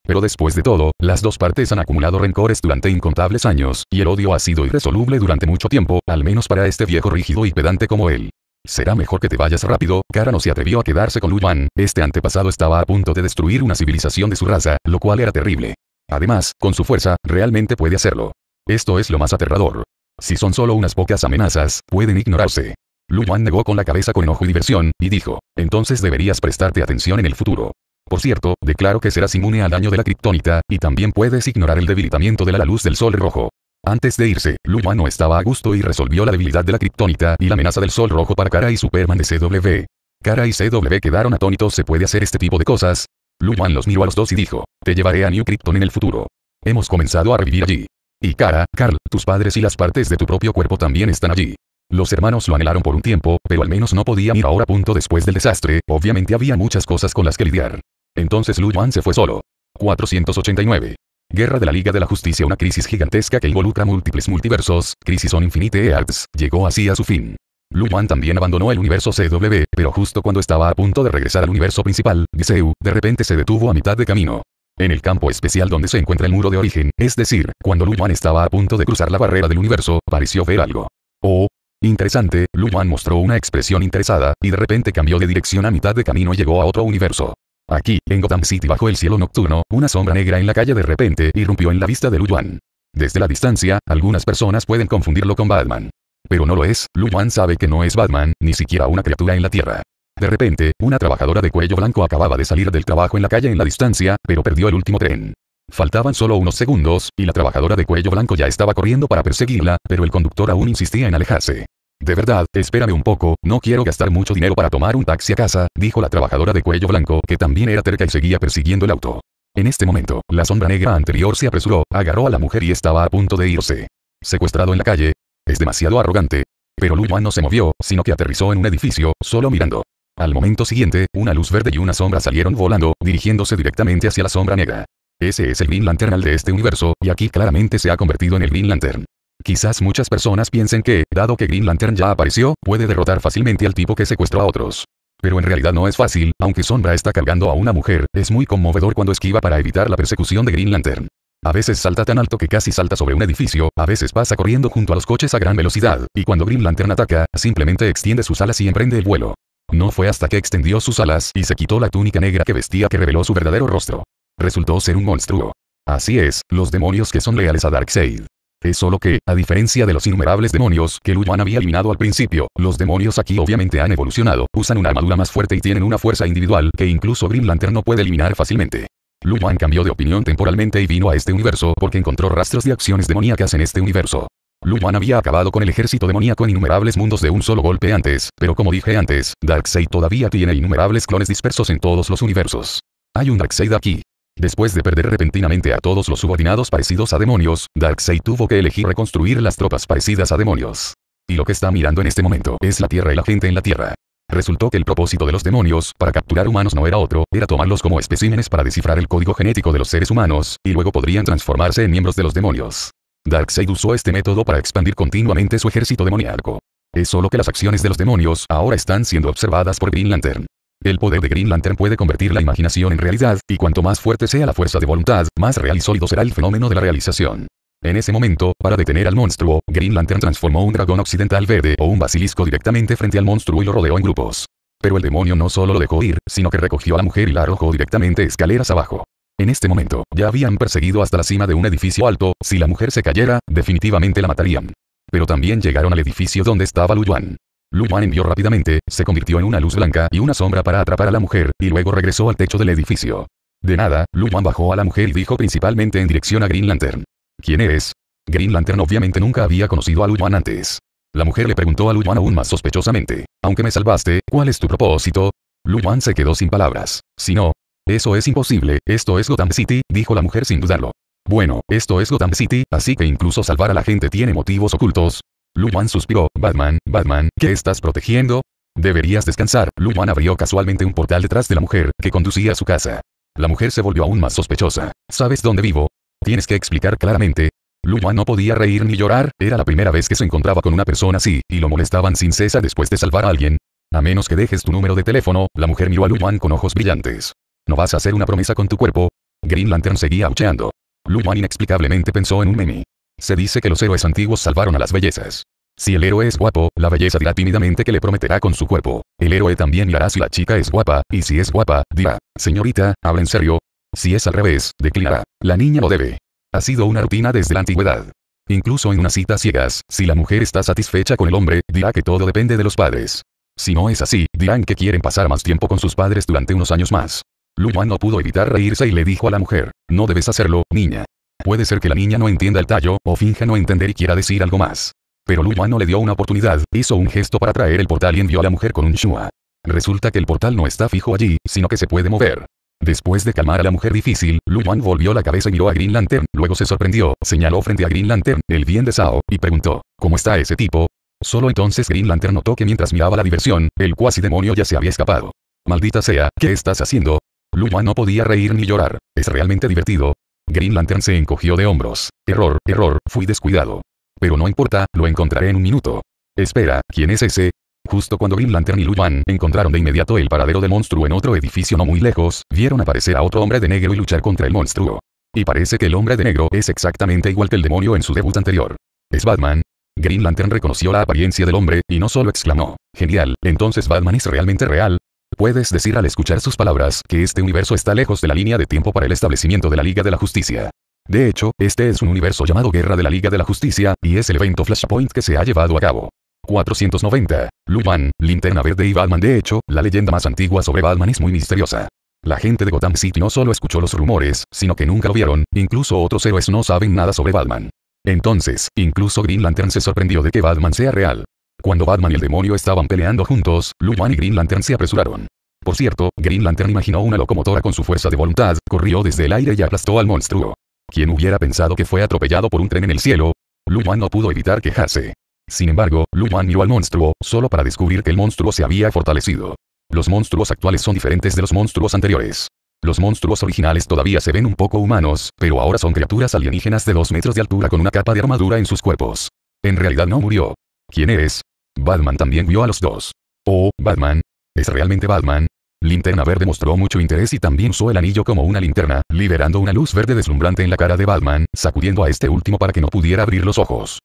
Pero después de todo, las dos partes han acumulado rencores durante incontables años, y el odio ha sido irresoluble durante mucho tiempo, al menos para este viejo rígido y pedante como él. Será mejor que te vayas rápido, Kara no se atrevió a quedarse con Lu Yuan, este antepasado estaba a punto de destruir una civilización de su raza, lo cual era terrible. Además, con su fuerza, realmente puede hacerlo. Esto es lo más aterrador. Si son solo unas pocas amenazas, pueden ignorarse. Lu negó con la cabeza con enojo y diversión, y dijo, entonces deberías prestarte atención en el futuro. Por cierto, declaro que serás inmune al daño de la criptónita, y también puedes ignorar el debilitamiento de la luz del sol rojo. Antes de irse, Lu Yuan no estaba a gusto y resolvió la debilidad de la criptónita y la amenaza del sol rojo para Kara y Superman de CW. Kara y CW quedaron atónitos, ¿se puede hacer este tipo de cosas? Lu Yuan los miró a los dos y dijo, te llevaré a New Krypton en el futuro. Hemos comenzado a revivir allí. Y cara, Carl, tus padres y las partes de tu propio cuerpo también están allí. Los hermanos lo anhelaron por un tiempo, pero al menos no podían ir ahora. Punto después del desastre, obviamente había muchas cosas con las que lidiar. Entonces Lu Yuan se fue solo. 489. Guerra de la Liga de la Justicia Una crisis gigantesca que involucra múltiples multiversos, Crisis on Infinite Earths, llegó así a su fin. Lu Yuan también abandonó el universo CW, pero justo cuando estaba a punto de regresar al universo principal, Diseu, de repente se detuvo a mitad de camino. En el campo especial donde se encuentra el muro de origen, es decir, cuando Lu Yuan estaba a punto de cruzar la barrera del universo, pareció ver algo. Oh, Interesante, Lu Yuan mostró una expresión interesada, y de repente cambió de dirección a mitad de camino y llegó a otro universo. Aquí, en Gotham City bajo el cielo nocturno, una sombra negra en la calle de repente irrumpió en la vista de Lu Yuan. Desde la distancia, algunas personas pueden confundirlo con Batman. Pero no lo es, Lu Yuan sabe que no es Batman, ni siquiera una criatura en la Tierra. De repente, una trabajadora de cuello blanco acababa de salir del trabajo en la calle en la distancia, pero perdió el último tren. Faltaban solo unos segundos, y la trabajadora de cuello blanco ya estaba corriendo para perseguirla, pero el conductor aún insistía en alejarse. De verdad, espérame un poco, no quiero gastar mucho dinero para tomar un taxi a casa, dijo la trabajadora de cuello blanco, que también era terca y seguía persiguiendo el auto. En este momento, la sombra negra anterior se apresuró, agarró a la mujer y estaba a punto de irse. Secuestrado en la calle, es demasiado arrogante. Pero Luyuan no se movió, sino que aterrizó en un edificio, solo mirando. Al momento siguiente, una luz verde y una sombra salieron volando, dirigiéndose directamente hacia la sombra negra. Ese es el Green al de este universo, y aquí claramente se ha convertido en el Green Lantern. Quizás muchas personas piensen que, dado que Green Lantern ya apareció, puede derrotar fácilmente al tipo que secuestró a otros. Pero en realidad no es fácil, aunque Sombra está cargando a una mujer, es muy conmovedor cuando esquiva para evitar la persecución de Green Lantern. A veces salta tan alto que casi salta sobre un edificio, a veces pasa corriendo junto a los coches a gran velocidad, y cuando Green Lantern ataca, simplemente extiende sus alas y emprende el vuelo. No fue hasta que extendió sus alas y se quitó la túnica negra que vestía que reveló su verdadero rostro. Resultó ser un monstruo. Así es, los demonios que son leales a Darkseid. Es solo que, a diferencia de los innumerables demonios que Luan había eliminado al principio, los demonios aquí obviamente han evolucionado, usan una armadura más fuerte y tienen una fuerza individual que incluso Green Lantern no puede eliminar fácilmente. Luan cambió de opinión temporalmente y vino a este universo porque encontró rastros de acciones demoníacas en este universo. Lu había acabado con el ejército demoníaco en innumerables mundos de un solo golpe antes, pero como dije antes, Darkseid todavía tiene innumerables clones dispersos en todos los universos. Hay un Darkseid aquí. Después de perder repentinamente a todos los subordinados parecidos a demonios, Darkseid tuvo que elegir reconstruir las tropas parecidas a demonios. Y lo que está mirando en este momento es la Tierra y la gente en la Tierra. Resultó que el propósito de los demonios para capturar humanos no era otro, era tomarlos como especímenes para descifrar el código genético de los seres humanos, y luego podrían transformarse en miembros de los demonios. Darkseid usó este método para expandir continuamente su ejército demoníaco. Es solo que las acciones de los demonios ahora están siendo observadas por Green Lantern. El poder de Green Lantern puede convertir la imaginación en realidad, y cuanto más fuerte sea la fuerza de voluntad, más real y sólido será el fenómeno de la realización. En ese momento, para detener al monstruo, Green Lantern transformó un dragón occidental verde o un basilisco directamente frente al monstruo y lo rodeó en grupos. Pero el demonio no solo lo dejó ir, sino que recogió a la mujer y la arrojó directamente escaleras abajo. En este momento, ya habían perseguido hasta la cima de un edificio alto, si la mujer se cayera, definitivamente la matarían. Pero también llegaron al edificio donde estaba Lu Yuan. Lu Yuan envió rápidamente, se convirtió en una luz blanca y una sombra para atrapar a la mujer, y luego regresó al techo del edificio. De nada, Lu Yuan bajó a la mujer y dijo principalmente en dirección a Green Lantern. ¿Quién eres? Green Lantern obviamente nunca había conocido a Lu Yuan antes. La mujer le preguntó a Lu Yuan aún más sospechosamente, aunque me salvaste, ¿cuál es tu propósito? Lu Yuan se quedó sin palabras. Si no, eso es imposible, esto es Gotham City, dijo la mujer sin dudarlo. Bueno, esto es Gotham City, así que incluso salvar a la gente tiene motivos ocultos. Lu Wan suspiró, Batman, Batman, ¿qué estás protegiendo? Deberías descansar. Lu abrió casualmente un portal detrás de la mujer, que conducía a su casa. La mujer se volvió aún más sospechosa. ¿Sabes dónde vivo? Tienes que explicar claramente. Lu no podía reír ni llorar, era la primera vez que se encontraba con una persona así, y lo molestaban sin cesa después de salvar a alguien. A menos que dejes tu número de teléfono, la mujer miró a Lu con ojos brillantes. ¿No vas a hacer una promesa con tu cuerpo? Green Lantern seguía hucheando. Lu Yuan inexplicablemente pensó en un meme. Se dice que los héroes antiguos salvaron a las bellezas. Si el héroe es guapo, la belleza dirá tímidamente que le prometerá con su cuerpo. El héroe también le si la chica es guapa, y si es guapa, dirá, señorita, habla en serio. Si es al revés, declinará, la niña lo debe. Ha sido una rutina desde la antigüedad. Incluso en una cita ciegas, si la mujer está satisfecha con el hombre, dirá que todo depende de los padres. Si no es así, dirán que quieren pasar más tiempo con sus padres durante unos años más. Yuan no pudo evitar reírse y le dijo a la mujer, no debes hacerlo, niña. Puede ser que la niña no entienda el tallo, o finja no entender y quiera decir algo más. Pero Yuan no le dio una oportunidad, hizo un gesto para traer el portal y envió a la mujer con un shua. Resulta que el portal no está fijo allí, sino que se puede mover. Después de calmar a la mujer difícil, Yuan volvió la cabeza y miró a Green Lantern, luego se sorprendió, señaló frente a Green Lantern, el bien de Sao, y preguntó, ¿cómo está ese tipo? Solo entonces Green Lantern notó que mientras miraba la diversión, el cuasi demonio ya se había escapado. Maldita sea, ¿qué estás haciendo? Luan no podía reír ni llorar. Es realmente divertido. Green Lantern se encogió de hombros. Error, error, fui descuidado. Pero no importa, lo encontraré en un minuto. Espera, ¿quién es ese? Justo cuando Green Lantern y Luan encontraron de inmediato el paradero del monstruo en otro edificio no muy lejos, vieron aparecer a otro hombre de negro y luchar contra el monstruo. Y parece que el hombre de negro es exactamente igual que el demonio en su debut anterior. ¿Es Batman? Green Lantern reconoció la apariencia del hombre, y no solo exclamó, genial, entonces Batman es realmente real, Puedes decir al escuchar sus palabras que este universo está lejos de la línea de tiempo para el establecimiento de la Liga de la Justicia. De hecho, este es un universo llamado Guerra de la Liga de la Justicia, y es el evento Flashpoint que se ha llevado a cabo. 490. Luan, Linterna Verde y Batman De hecho, la leyenda más antigua sobre Batman es muy misteriosa. La gente de Gotham City no solo escuchó los rumores, sino que nunca lo vieron, incluso otros héroes no saben nada sobre Batman. Entonces, incluso Green Lantern se sorprendió de que Batman sea real. Cuando Batman y el demonio estaban peleando juntos, Luan y Green Lantern se apresuraron. Por cierto, Green Lantern imaginó una locomotora con su fuerza de voluntad, corrió desde el aire y aplastó al monstruo. ¿Quién hubiera pensado que fue atropellado por un tren en el cielo? Luan no pudo evitar quejarse. Sin embargo, Luan miró al monstruo, solo para descubrir que el monstruo se había fortalecido. Los monstruos actuales son diferentes de los monstruos anteriores. Los monstruos originales todavía se ven un poco humanos, pero ahora son criaturas alienígenas de 2 metros de altura con una capa de armadura en sus cuerpos. En realidad no murió. ¿Quién eres? Batman también vio a los dos. Oh, Batman. ¿Es realmente Batman? Linterna Verde mostró mucho interés y también usó el anillo como una linterna, liberando una luz verde deslumbrante en la cara de Batman, sacudiendo a este último para que no pudiera abrir los ojos.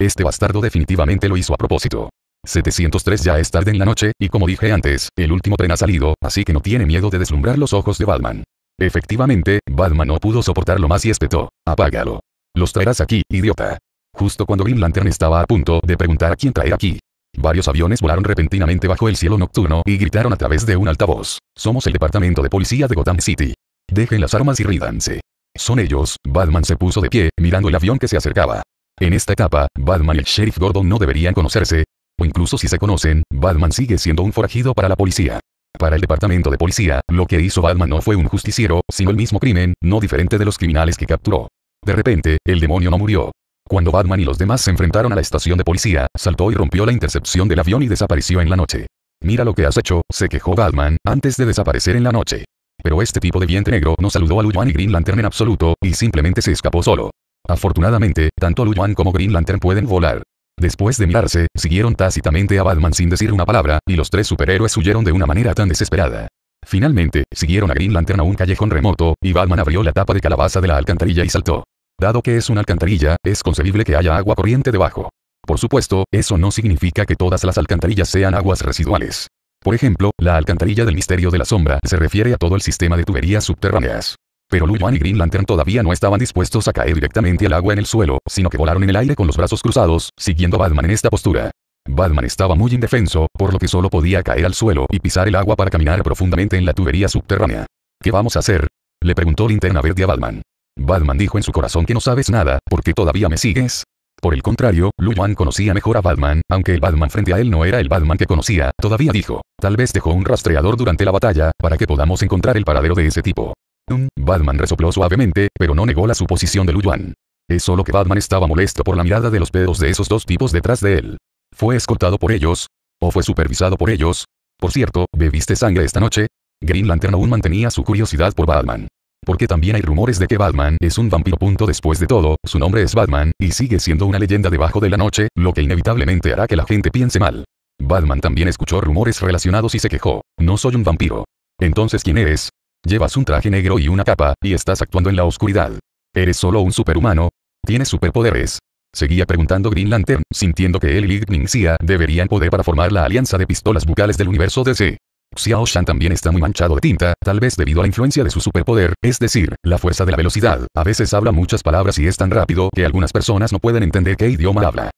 Este bastardo definitivamente lo hizo a propósito. 703 ya es tarde en la noche, y como dije antes, el último tren ha salido, así que no tiene miedo de deslumbrar los ojos de Batman. Efectivamente, Batman no pudo soportarlo más y espetó. Apágalo. Los traerás aquí, idiota. Justo cuando Green Lantern estaba a punto de preguntar a quién traer aquí. Varios aviones volaron repentinamente bajo el cielo nocturno y gritaron a través de un altavoz. Somos el departamento de policía de Gotham City. Dejen las armas y rídanse. Son ellos, Batman se puso de pie, mirando el avión que se acercaba. En esta etapa, Batman y el sheriff Gordon no deberían conocerse, o incluso si se conocen, Batman sigue siendo un forajido para la policía. Para el departamento de policía, lo que hizo Batman no fue un justiciero, sino el mismo crimen, no diferente de los criminales que capturó. De repente, el demonio no murió. Cuando Batman y los demás se enfrentaron a la estación de policía, saltó y rompió la intercepción del avión y desapareció en la noche. Mira lo que has hecho, se quejó Batman, antes de desaparecer en la noche. Pero este tipo de vientre negro no saludó a Lu y Green Lantern en absoluto, y simplemente se escapó solo. Afortunadamente, tanto Lu como Green Lantern pueden volar. Después de mirarse, siguieron tácitamente a Batman sin decir una palabra, y los tres superhéroes huyeron de una manera tan desesperada. Finalmente, siguieron a Green Lantern a un callejón remoto, y Batman abrió la tapa de calabaza de la alcantarilla y saltó. Dado que es una alcantarilla, es concebible que haya agua corriente debajo. Por supuesto, eso no significa que todas las alcantarillas sean aguas residuales. Por ejemplo, la alcantarilla del misterio de la sombra se refiere a todo el sistema de tuberías subterráneas. Pero Lu y Green Lantern todavía no estaban dispuestos a caer directamente al agua en el suelo, sino que volaron en el aire con los brazos cruzados, siguiendo a Batman en esta postura. Batman estaba muy indefenso, por lo que solo podía caer al suelo y pisar el agua para caminar profundamente en la tubería subterránea. ¿Qué vamos a hacer? Le preguntó Linterna Verde a Batman. Batman dijo en su corazón que no sabes nada, porque todavía me sigues. Por el contrario, Lu Yuan conocía mejor a Batman, aunque el Batman frente a él no era el Batman que conocía, todavía dijo. Tal vez dejó un rastreador durante la batalla, para que podamos encontrar el paradero de ese tipo. Mm, Batman resopló suavemente, pero no negó la suposición de Lu Yuan. Es solo que Batman estaba molesto por la mirada de los pedos de esos dos tipos detrás de él. ¿Fue escoltado por ellos? ¿O fue supervisado por ellos? Por cierto, ¿bebiste sangre esta noche? Green Lantern aún mantenía su curiosidad por Batman. Porque también hay rumores de que Batman es un vampiro. Punto después de todo, su nombre es Batman, y sigue siendo una leyenda debajo de la noche, lo que inevitablemente hará que la gente piense mal. Batman también escuchó rumores relacionados y se quejó. No soy un vampiro. Entonces ¿quién eres? Llevas un traje negro y una capa, y estás actuando en la oscuridad. ¿Eres solo un superhumano? ¿Tienes superpoderes? Seguía preguntando Green Lantern, sintiendo que él y Sia deberían poder para formar la alianza de pistolas bucales del universo DC. Xiao Shan también está muy manchado de tinta, tal vez debido a la influencia de su superpoder, es decir, la fuerza de la velocidad. A veces habla muchas palabras y es tan rápido que algunas personas no pueden entender qué idioma habla.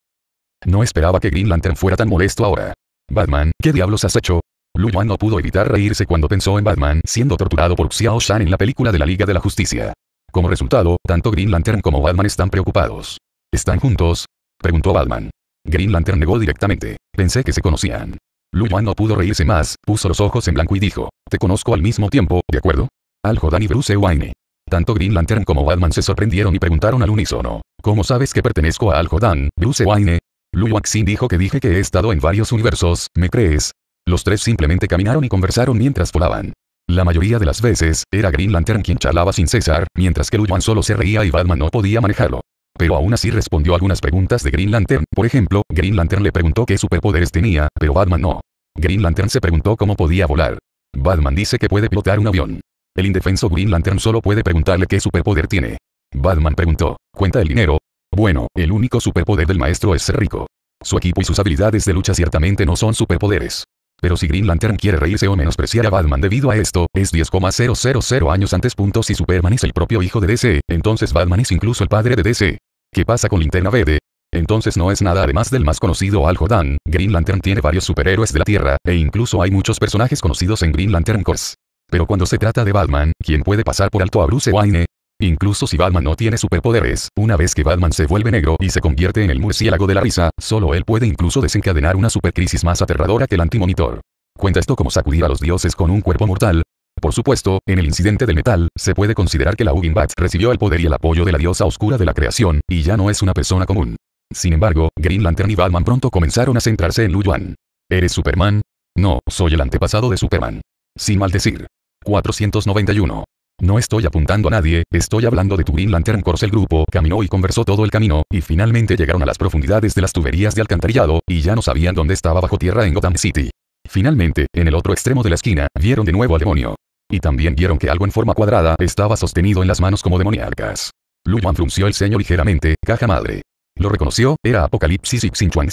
No esperaba que Green Lantern fuera tan molesto ahora. Batman, ¿qué diablos has hecho? Lu Yuan no pudo evitar reírse cuando pensó en Batman siendo torturado por Xiao Shan en la película de la Liga de la Justicia. Como resultado, tanto Green Lantern como Batman están preocupados. ¿Están juntos? Preguntó Batman. Green Lantern negó directamente. Pensé que se conocían. Lu no pudo reírse más, puso los ojos en blanco y dijo, te conozco al mismo tiempo, ¿de acuerdo? Al Jodan y Bruce Wayne. Tanto Green Lantern como Batman se sorprendieron y preguntaron al unísono, ¿cómo sabes que pertenezco a Al Jodan, Bruce Wayne? Lu dijo que dije que he estado en varios universos, ¿me crees? Los tres simplemente caminaron y conversaron mientras volaban. La mayoría de las veces, era Green Lantern quien charlaba sin cesar, mientras que Lu solo se reía y Batman no podía manejarlo pero aún así respondió algunas preguntas de Green Lantern. Por ejemplo, Green Lantern le preguntó qué superpoderes tenía, pero Batman no. Green Lantern se preguntó cómo podía volar. Batman dice que puede pilotar un avión. El indefenso Green Lantern solo puede preguntarle qué superpoder tiene. Batman preguntó, ¿cuenta el dinero? Bueno, el único superpoder del maestro es ser rico. Su equipo y sus habilidades de lucha ciertamente no son superpoderes. Pero si Green Lantern quiere reírse o menospreciar a Batman debido a esto, es 10,000 años antes. si Superman es el propio hijo de DC, entonces Batman es incluso el padre de DC. ¿Qué pasa con Linterna Verde? Entonces no es nada además del más conocido Al Jordan, Green Lantern tiene varios superhéroes de la Tierra, e incluso hay muchos personajes conocidos en Green Lantern Corps. Pero cuando se trata de Batman, ¿quién puede pasar por alto a Bruce Wayne, Incluso si Batman no tiene superpoderes, una vez que Batman se vuelve negro y se convierte en el murciélago de la risa, solo él puede incluso desencadenar una supercrisis más aterradora que el antimonitor. ¿Cuenta esto como sacudir a los dioses con un cuerpo mortal? Por supuesto, en el incidente del metal, se puede considerar que la Bat recibió el poder y el apoyo de la diosa oscura de la creación, y ya no es una persona común. Sin embargo, Green Lantern y Batman pronto comenzaron a centrarse en Lu Yuan. ¿Eres Superman? No, soy el antepasado de Superman. Sin maldecir. 491. No estoy apuntando a nadie, estoy hablando de Turin Lantern Corse. El grupo caminó y conversó todo el camino, y finalmente llegaron a las profundidades de las tuberías de alcantarillado, y ya no sabían dónde estaba bajo tierra en Gotham City. Finalmente, en el otro extremo de la esquina, vieron de nuevo al demonio. Y también vieron que algo en forma cuadrada estaba sostenido en las manos como demoniarcas. Lu Yuan frunció el ceño ligeramente, caja madre. Lo reconoció, era Apocalipsis Ixin Chuan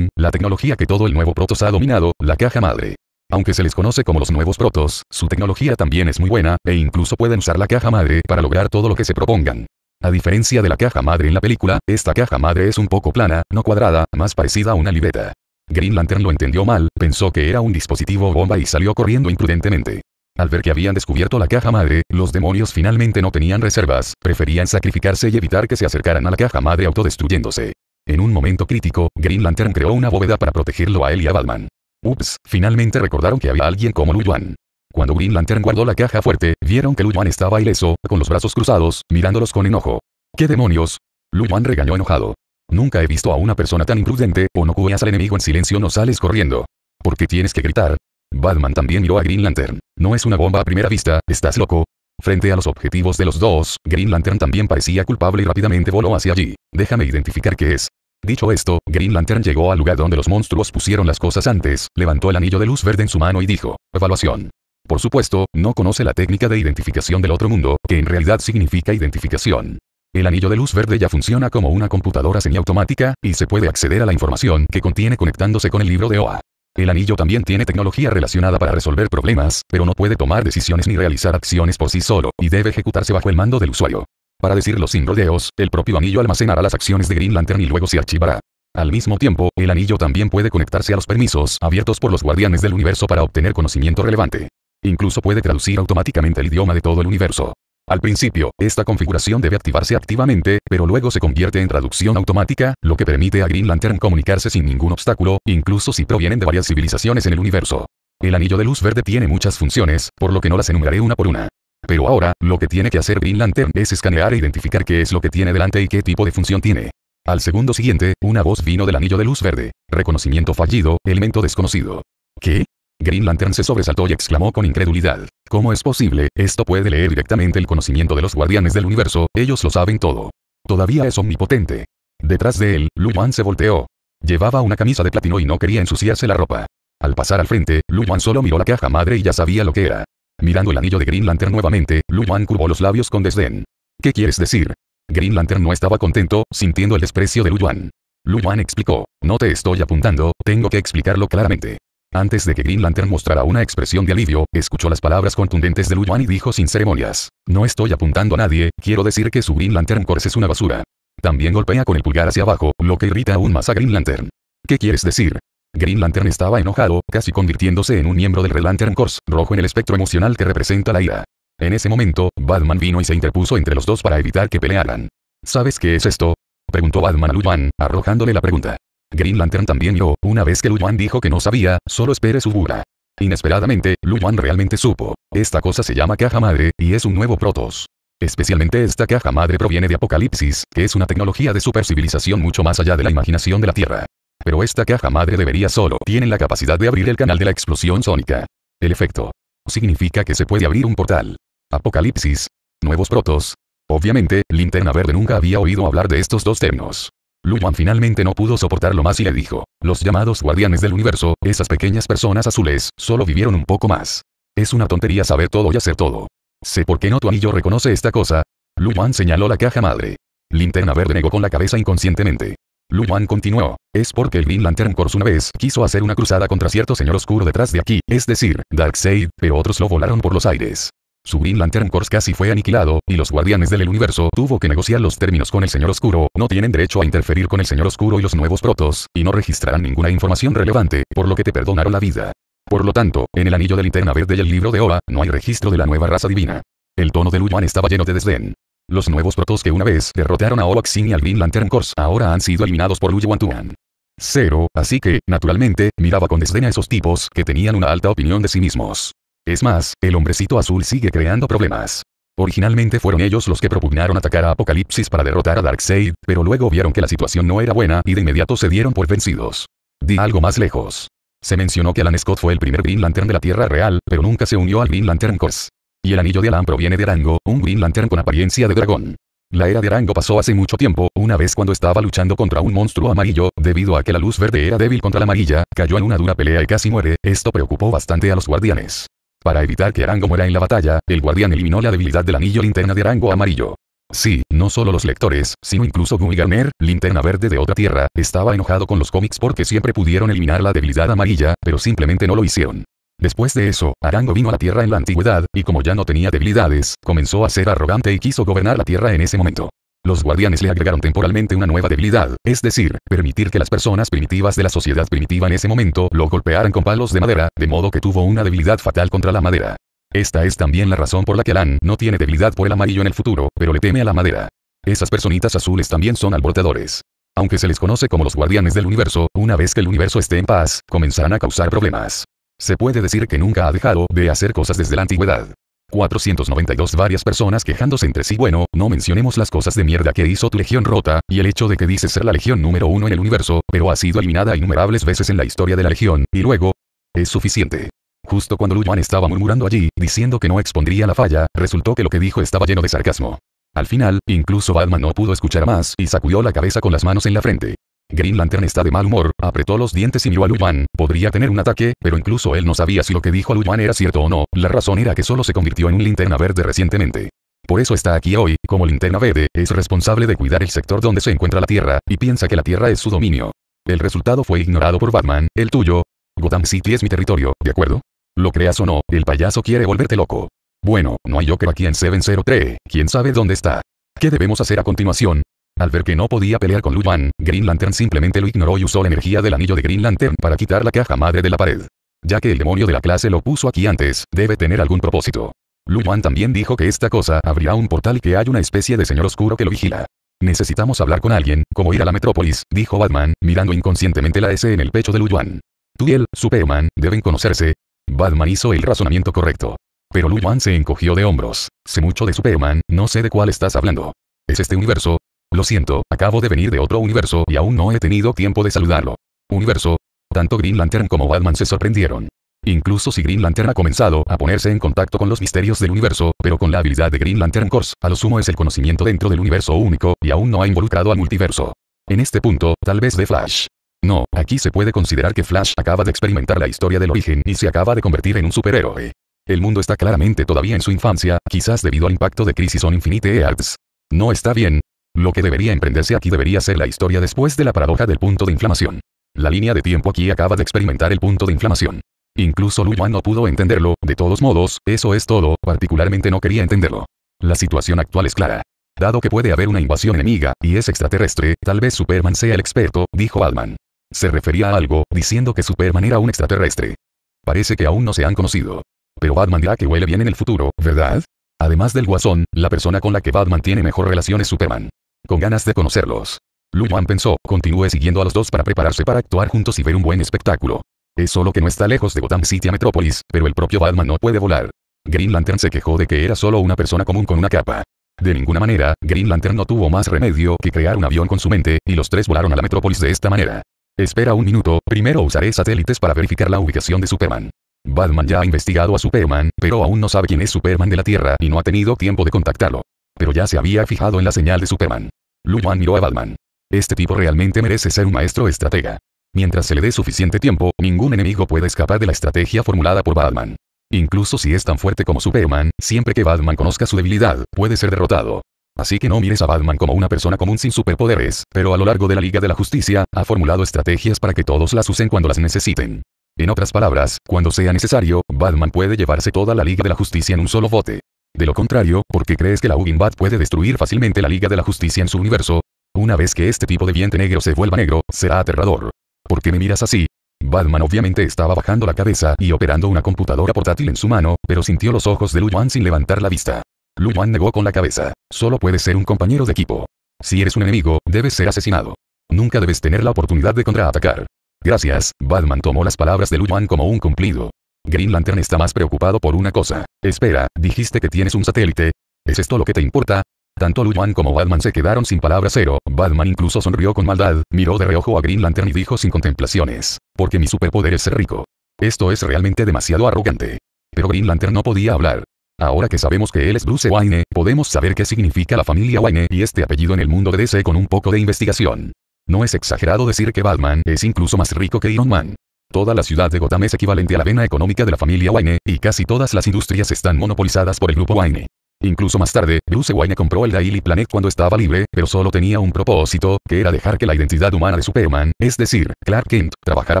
la tecnología que todo el nuevo Protos ha dominado, la caja madre. Aunque se les conoce como los nuevos protos, su tecnología también es muy buena, e incluso pueden usar la caja madre para lograr todo lo que se propongan. A diferencia de la caja madre en la película, esta caja madre es un poco plana, no cuadrada, más parecida a una libreta. Green Lantern lo entendió mal, pensó que era un dispositivo bomba y salió corriendo imprudentemente. Al ver que habían descubierto la caja madre, los demonios finalmente no tenían reservas, preferían sacrificarse y evitar que se acercaran a la caja madre autodestruyéndose. En un momento crítico, Green Lantern creó una bóveda para protegerlo a él y a Batman. Ups, finalmente recordaron que había alguien como Lu Yuan. Cuando Green Lantern guardó la caja fuerte, vieron que Lu Yuan estaba ileso, con los brazos cruzados, mirándolos con enojo. ¿Qué demonios? Lu Yuan regañó enojado. Nunca he visto a una persona tan imprudente, o no cueas al enemigo en silencio no sales corriendo. ¿Por qué tienes que gritar? Batman también miró a Green Lantern. No es una bomba a primera vista, ¿estás loco? Frente a los objetivos de los dos, Green Lantern también parecía culpable y rápidamente voló hacia allí. Déjame identificar qué es. Dicho esto, Green Lantern llegó al lugar donde los monstruos pusieron las cosas antes, levantó el anillo de luz verde en su mano y dijo, evaluación. Por supuesto, no conoce la técnica de identificación del otro mundo, que en realidad significa identificación. El anillo de luz verde ya funciona como una computadora semiautomática, y se puede acceder a la información que contiene conectándose con el libro de OA. El anillo también tiene tecnología relacionada para resolver problemas, pero no puede tomar decisiones ni realizar acciones por sí solo, y debe ejecutarse bajo el mando del usuario. Para decirlo sin rodeos, el propio anillo almacenará las acciones de Green Lantern y luego se archivará. Al mismo tiempo, el anillo también puede conectarse a los permisos abiertos por los guardianes del universo para obtener conocimiento relevante. Incluso puede traducir automáticamente el idioma de todo el universo. Al principio, esta configuración debe activarse activamente, pero luego se convierte en traducción automática, lo que permite a Green Lantern comunicarse sin ningún obstáculo, incluso si provienen de varias civilizaciones en el universo. El anillo de luz verde tiene muchas funciones, por lo que no las enumeraré una por una. Pero ahora, lo que tiene que hacer Green Lantern es escanear e identificar qué es lo que tiene delante y qué tipo de función tiene. Al segundo siguiente, una voz vino del anillo de luz verde. Reconocimiento fallido, elemento desconocido. ¿Qué? Green Lantern se sobresaltó y exclamó con incredulidad. ¿Cómo es posible? Esto puede leer directamente el conocimiento de los guardianes del universo, ellos lo saben todo. Todavía es omnipotente. Detrás de él, Lu se volteó. Llevaba una camisa de platino y no quería ensuciarse la ropa. Al pasar al frente, Lu solo miró la caja madre y ya sabía lo que era. Mirando el anillo de Green Lantern nuevamente, Lu Yuan curvó los labios con desdén. ¿Qué quieres decir? Green Lantern no estaba contento, sintiendo el desprecio de Lu Yuan. Lu Yuan explicó, no te estoy apuntando, tengo que explicarlo claramente. Antes de que Green Lantern mostrara una expresión de alivio, escuchó las palabras contundentes de Lu Yuan y dijo sin ceremonias. No estoy apuntando a nadie, quiero decir que su Green Lantern Corse es una basura. También golpea con el pulgar hacia abajo, lo que irrita aún más a Green Lantern. ¿Qué quieres decir? Green Lantern estaba enojado, casi convirtiéndose en un miembro del Red Lantern Corps, rojo en el espectro emocional que representa la ira. En ese momento, Batman vino y se interpuso entre los dos para evitar que pelearan. ¿Sabes qué es esto? Preguntó Batman a Luan, arrojándole la pregunta. Green Lantern también vio, una vez que Luan dijo que no sabía, solo espere su burla. Inesperadamente, Luan realmente supo. Esta cosa se llama caja madre, y es un nuevo Protos. Especialmente esta caja madre proviene de Apocalipsis, que es una tecnología de supercivilización mucho más allá de la imaginación de la Tierra. Pero esta caja madre debería solo tiene la capacidad de abrir el canal de la explosión sónica. El efecto. Significa que se puede abrir un portal. Apocalipsis. Nuevos protos. Obviamente, Linterna Verde nunca había oído hablar de estos dos términos. Luan finalmente no pudo soportarlo más y le dijo, los llamados guardianes del universo, esas pequeñas personas azules, solo vivieron un poco más. Es una tontería saber todo y hacer todo. Sé por qué no tu anillo reconoce esta cosa. Yuan señaló la caja madre. Linterna Verde negó con la cabeza inconscientemente. Lu continuó. Es porque el Green Lantern Corps una vez quiso hacer una cruzada contra cierto señor oscuro detrás de aquí, es decir, Darkseid, pero otros lo volaron por los aires. Su Green Lantern Corps casi fue aniquilado, y los guardianes del universo tuvo que negociar los términos con el Señor Oscuro, no tienen derecho a interferir con el Señor Oscuro y los nuevos protos, y no registrarán ninguna información relevante, por lo que te perdonaron la vida. Por lo tanto, en el Anillo de Linterna Verde y el Libro de Oa, no hay registro de la nueva raza divina. El tono de Yuan estaba lleno de desdén. Los nuevos protos que una vez derrotaron a Olaxin y al Green Lantern Corps ahora han sido eliminados por Luye Wantuan. Cero, así que, naturalmente, miraba con desdén a esos tipos que tenían una alta opinión de sí mismos. Es más, el hombrecito azul sigue creando problemas. Originalmente fueron ellos los que propugnaron atacar a Apocalipsis para derrotar a Darkseid, pero luego vieron que la situación no era buena y de inmediato se dieron por vencidos. Di algo más lejos. Se mencionó que Alan Scott fue el primer Green Lantern de la Tierra Real, pero nunca se unió al Green Lantern Corps. Y el anillo de Alan proviene de Arango, un Green Lantern con apariencia de dragón. La era de Arango pasó hace mucho tiempo, una vez cuando estaba luchando contra un monstruo amarillo, debido a que la luz verde era débil contra la amarilla, cayó en una dura pelea y casi muere, esto preocupó bastante a los guardianes. Para evitar que Arango muera en la batalla, el guardián eliminó la debilidad del anillo linterna de Arango amarillo. Sí, no solo los lectores, sino incluso Guy Garner, linterna verde de otra tierra, estaba enojado con los cómics porque siempre pudieron eliminar la debilidad amarilla, pero simplemente no lo hicieron. Después de eso, Arango vino a la Tierra en la antigüedad, y como ya no tenía debilidades, comenzó a ser arrogante y quiso gobernar la Tierra en ese momento. Los guardianes le agregaron temporalmente una nueva debilidad, es decir, permitir que las personas primitivas de la sociedad primitiva en ese momento lo golpearan con palos de madera, de modo que tuvo una debilidad fatal contra la madera. Esta es también la razón por la que Alan no tiene debilidad por el amarillo en el futuro, pero le teme a la madera. Esas personitas azules también son alborotadores. Aunque se les conoce como los guardianes del universo, una vez que el universo esté en paz, comenzarán a causar problemas. Se puede decir que nunca ha dejado de hacer cosas desde la antigüedad. 492 Varias personas quejándose entre sí bueno, no mencionemos las cosas de mierda que hizo tu legión rota, y el hecho de que dice ser la legión número uno en el universo, pero ha sido eliminada innumerables veces en la historia de la legión, y luego, es suficiente. Justo cuando Yuan estaba murmurando allí, diciendo que no expondría la falla, resultó que lo que dijo estaba lleno de sarcasmo. Al final, incluso Batman no pudo escuchar más y sacudió la cabeza con las manos en la frente. Green Lantern está de mal humor, apretó los dientes y miró a Lujuan, podría tener un ataque, pero incluso él no sabía si lo que dijo Lujuan era cierto o no, la razón era que solo se convirtió en un linterna verde recientemente. Por eso está aquí hoy, como linterna verde, es responsable de cuidar el sector donde se encuentra la Tierra, y piensa que la Tierra es su dominio. El resultado fue ignorado por Batman, el tuyo. Gotham City es mi territorio, ¿de acuerdo? Lo creas o no, el payaso quiere volverte loco. Bueno, no hay Joker aquí en 703, quién sabe dónde está. ¿Qué debemos hacer a continuación? Al ver que no podía pelear con Yuan, Green Lantern simplemente lo ignoró y usó la energía del anillo de Green Lantern para quitar la caja madre de la pared. Ya que el demonio de la clase lo puso aquí antes, debe tener algún propósito. Yuan también dijo que esta cosa abrirá un portal y que hay una especie de señor oscuro que lo vigila. Necesitamos hablar con alguien, como ir a la metrópolis, dijo Batman, mirando inconscientemente la S en el pecho de Yuan. Tú y él, Superman, deben conocerse. Batman hizo el razonamiento correcto. Pero Yuan se encogió de hombros. Sé mucho de Superman, no sé de cuál estás hablando. ¿Es este universo? Lo siento, acabo de venir de otro universo y aún no he tenido tiempo de saludarlo. Universo. Tanto Green Lantern como Batman se sorprendieron. Incluso si Green Lantern ha comenzado a ponerse en contacto con los misterios del universo, pero con la habilidad de Green Lantern Corps, a lo sumo es el conocimiento dentro del universo único, y aún no ha involucrado al multiverso. En este punto, tal vez de Flash. No, aquí se puede considerar que Flash acaba de experimentar la historia del origen y se acaba de convertir en un superhéroe. El mundo está claramente todavía en su infancia, quizás debido al impacto de Crisis on Infinite Earths. No está bien, lo que debería emprenderse aquí debería ser la historia después de la paradoja del punto de inflamación. La línea de tiempo aquí acaba de experimentar el punto de inflamación. Incluso Lu no pudo entenderlo, de todos modos, eso es todo, particularmente no quería entenderlo. La situación actual es clara. Dado que puede haber una invasión enemiga, y es extraterrestre, tal vez Superman sea el experto, dijo Batman. Se refería a algo, diciendo que Superman era un extraterrestre. Parece que aún no se han conocido. Pero Batman dirá que huele bien en el futuro, ¿verdad? Además del Guasón, la persona con la que Batman tiene mejor relación es Superman. Con ganas de conocerlos. Lu Yuan pensó, continúe siguiendo a los dos para prepararse para actuar juntos y ver un buen espectáculo. Es solo que no está lejos de Gotham City a Metrópolis, pero el propio Batman no puede volar. Green Lantern se quejó de que era solo una persona común con una capa. De ninguna manera, Green Lantern no tuvo más remedio que crear un avión con su mente, y los tres volaron a la metrópolis de esta manera. Espera un minuto, primero usaré satélites para verificar la ubicación de Superman. Batman ya ha investigado a Superman, pero aún no sabe quién es Superman de la Tierra y no ha tenido tiempo de contactarlo pero ya se había fijado en la señal de Superman. Lu Yuan miró a Batman. Este tipo realmente merece ser un maestro estratega. Mientras se le dé suficiente tiempo, ningún enemigo puede escapar de la estrategia formulada por Batman. Incluso si es tan fuerte como Superman, siempre que Batman conozca su debilidad, puede ser derrotado. Así que no mires a Batman como una persona común sin superpoderes, pero a lo largo de la Liga de la Justicia, ha formulado estrategias para que todos las usen cuando las necesiten. En otras palabras, cuando sea necesario, Batman puede llevarse toda la Liga de la Justicia en un solo bote. De lo contrario, ¿por qué crees que la Bat puede destruir fácilmente la Liga de la Justicia en su universo? Una vez que este tipo de viento negro se vuelva negro, será aterrador. ¿Por qué me miras así? Batman obviamente estaba bajando la cabeza y operando una computadora portátil en su mano, pero sintió los ojos de Lu Yuan sin levantar la vista. Lu Yuan negó con la cabeza. Solo puedes ser un compañero de equipo. Si eres un enemigo, debes ser asesinado. Nunca debes tener la oportunidad de contraatacar. Gracias, Batman tomó las palabras de Lu Yuan como un cumplido. Green Lantern está más preocupado por una cosa. Espera, dijiste que tienes un satélite. ¿Es esto lo que te importa? Tanto Lu como Batman se quedaron sin palabra cero, Batman incluso sonrió con maldad, miró de reojo a Green Lantern y dijo sin contemplaciones. Porque mi superpoder es ser rico. Esto es realmente demasiado arrogante. Pero Green Lantern no podía hablar. Ahora que sabemos que él es Bruce Wayne, podemos saber qué significa la familia Wayne y este apellido en el mundo de DC con un poco de investigación. No es exagerado decir que Batman es incluso más rico que Iron Man. Toda la ciudad de Gotham es equivalente a la vena económica de la familia Wayne, y casi todas las industrias están monopolizadas por el grupo Wayne. Incluso más tarde, Bruce Wayne compró el Daily Planet cuando estaba libre, pero solo tenía un propósito, que era dejar que la identidad humana de Superman, es decir, Clark Kent, trabajara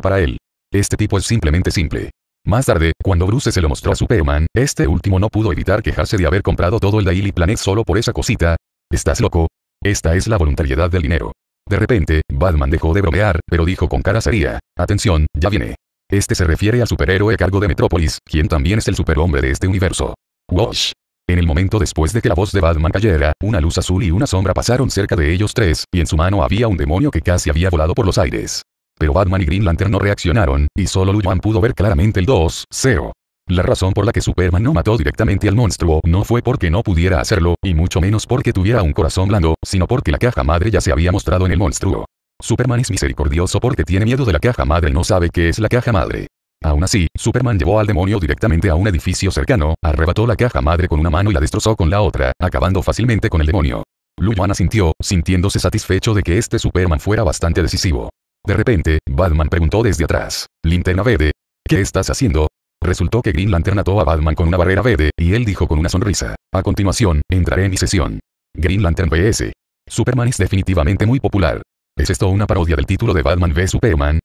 para él. Este tipo es simplemente simple. Más tarde, cuando Bruce se lo mostró a Superman, este último no pudo evitar quejarse de haber comprado todo el Daily Planet solo por esa cosita. ¿Estás loco? Esta es la voluntariedad del dinero. De repente, Batman dejó de bromear, pero dijo con cara seria, atención, ya viene. Este se refiere al superhéroe cargo de Metrópolis, quien también es el superhombre de este universo. ¡Wosh! En el momento después de que la voz de Batman cayera, una luz azul y una sombra pasaron cerca de ellos tres, y en su mano había un demonio que casi había volado por los aires. Pero Batman y Green Lantern no reaccionaron, y solo Yuan pudo ver claramente el 2-0. La razón por la que Superman no mató directamente al monstruo no fue porque no pudiera hacerlo, y mucho menos porque tuviera un corazón blando, sino porque la caja madre ya se había mostrado en el monstruo. Superman es misericordioso porque tiene miedo de la caja madre y no sabe qué es la caja madre. Aún así, Superman llevó al demonio directamente a un edificio cercano, arrebató la caja madre con una mano y la destrozó con la otra, acabando fácilmente con el demonio. Luan asintió, sintiéndose satisfecho de que este Superman fuera bastante decisivo. De repente, Batman preguntó desde atrás, Linterna Verde, ¿qué estás haciendo? Resultó que Green Lantern ató a Batman con una barrera verde, y él dijo con una sonrisa. A continuación, entraré en mi sesión. Green Lantern vs. Superman es definitivamente muy popular. ¿Es esto una parodia del título de Batman vs. Superman?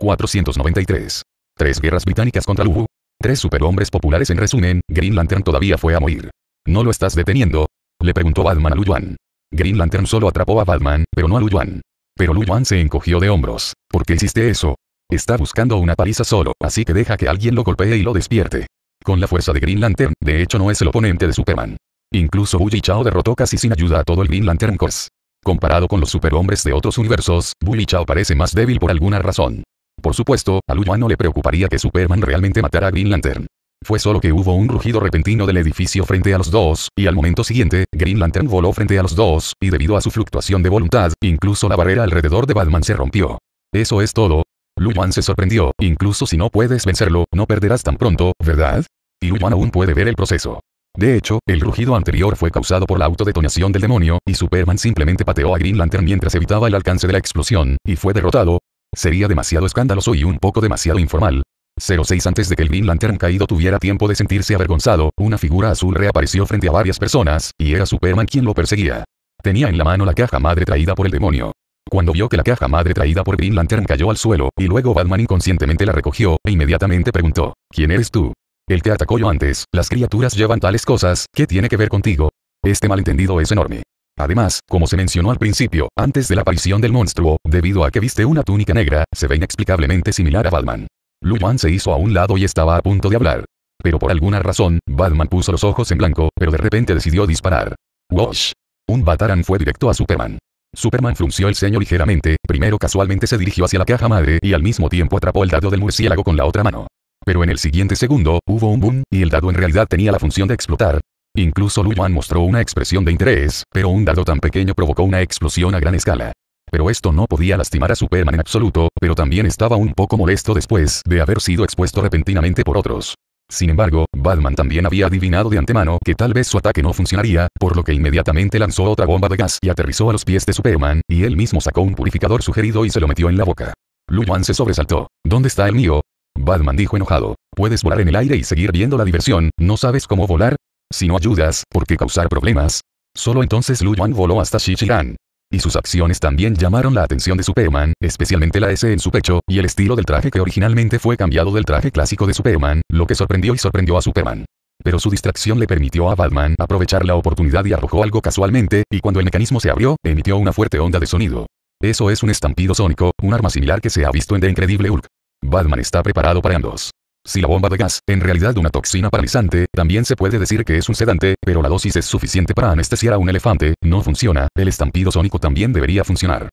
493. Tres guerras británicas contra Luhu. Tres superhombres populares en resumen, Green Lantern todavía fue a morir. ¿No lo estás deteniendo? Le preguntó Batman a Lu Yuan. Green Lantern solo atrapó a Batman, pero no a Lu Yuan. Pero Lu Yuan se encogió de hombros. ¿Por qué hiciste eso? Está buscando una paliza solo, así que deja que alguien lo golpee y lo despierte. Con la fuerza de Green Lantern, de hecho no es el oponente de Superman. Incluso Bully Chao derrotó casi sin ayuda a todo el Green Lantern Corps. Comparado con los superhombres de otros universos, Bully Chao parece más débil por alguna razón. Por supuesto, a Luan no le preocuparía que Superman realmente matara a Green Lantern. Fue solo que hubo un rugido repentino del edificio frente a los dos, y al momento siguiente, Green Lantern voló frente a los dos, y debido a su fluctuación de voluntad, incluso la barrera alrededor de Batman se rompió. Eso es todo, Lu Yuan se sorprendió, incluso si no puedes vencerlo, no perderás tan pronto, ¿verdad? Y Lu Yuan aún puede ver el proceso. De hecho, el rugido anterior fue causado por la autodetonación del demonio, y Superman simplemente pateó a Green Lantern mientras evitaba el alcance de la explosión, y fue derrotado. Sería demasiado escandaloso y un poco demasiado informal. 06 Antes de que el Green Lantern caído tuviera tiempo de sentirse avergonzado, una figura azul reapareció frente a varias personas, y era Superman quien lo perseguía. Tenía en la mano la caja madre traída por el demonio cuando vio que la caja madre traída por Green Lantern cayó al suelo, y luego Batman inconscientemente la recogió, e inmediatamente preguntó, ¿quién eres tú? El que atacó yo antes, las criaturas llevan tales cosas, ¿qué tiene que ver contigo? Este malentendido es enorme. Además, como se mencionó al principio, antes de la aparición del monstruo, debido a que viste una túnica negra, se ve inexplicablemente similar a Batman. Lu se hizo a un lado y estaba a punto de hablar. Pero por alguna razón, Batman puso los ojos en blanco, pero de repente decidió disparar. ¡Wosh! Un Bataran fue directo a Superman. Superman frunció el ceño ligeramente, primero casualmente se dirigió hacia la caja madre y al mismo tiempo atrapó el dado del murciélago con la otra mano. Pero en el siguiente segundo, hubo un boom, y el dado en realidad tenía la función de explotar. Incluso Lu mostró una expresión de interés, pero un dado tan pequeño provocó una explosión a gran escala. Pero esto no podía lastimar a Superman en absoluto, pero también estaba un poco molesto después de haber sido expuesto repentinamente por otros. Sin embargo, Batman también había adivinado de antemano que tal vez su ataque no funcionaría, por lo que inmediatamente lanzó otra bomba de gas y aterrizó a los pies de Superman, y él mismo sacó un purificador sugerido y se lo metió en la boca. Lu Yuan se sobresaltó. ¿Dónde está el mío? Batman dijo enojado. Puedes volar en el aire y seguir viendo la diversión, ¿no sabes cómo volar? Si no ayudas, ¿por qué causar problemas? Solo entonces Lu Yuan voló hasta Shichiran y sus acciones también llamaron la atención de Superman, especialmente la S en su pecho, y el estilo del traje que originalmente fue cambiado del traje clásico de Superman, lo que sorprendió y sorprendió a Superman. Pero su distracción le permitió a Batman aprovechar la oportunidad y arrojó algo casualmente, y cuando el mecanismo se abrió, emitió una fuerte onda de sonido. Eso es un estampido sónico, un arma similar que se ha visto en The Incredible Hulk. Batman está preparado para ambos. Si la bomba de gas, en realidad una toxina paralizante, también se puede decir que es un sedante, pero la dosis es suficiente para anestesiar a un elefante, no funciona, el estampido sónico también debería funcionar.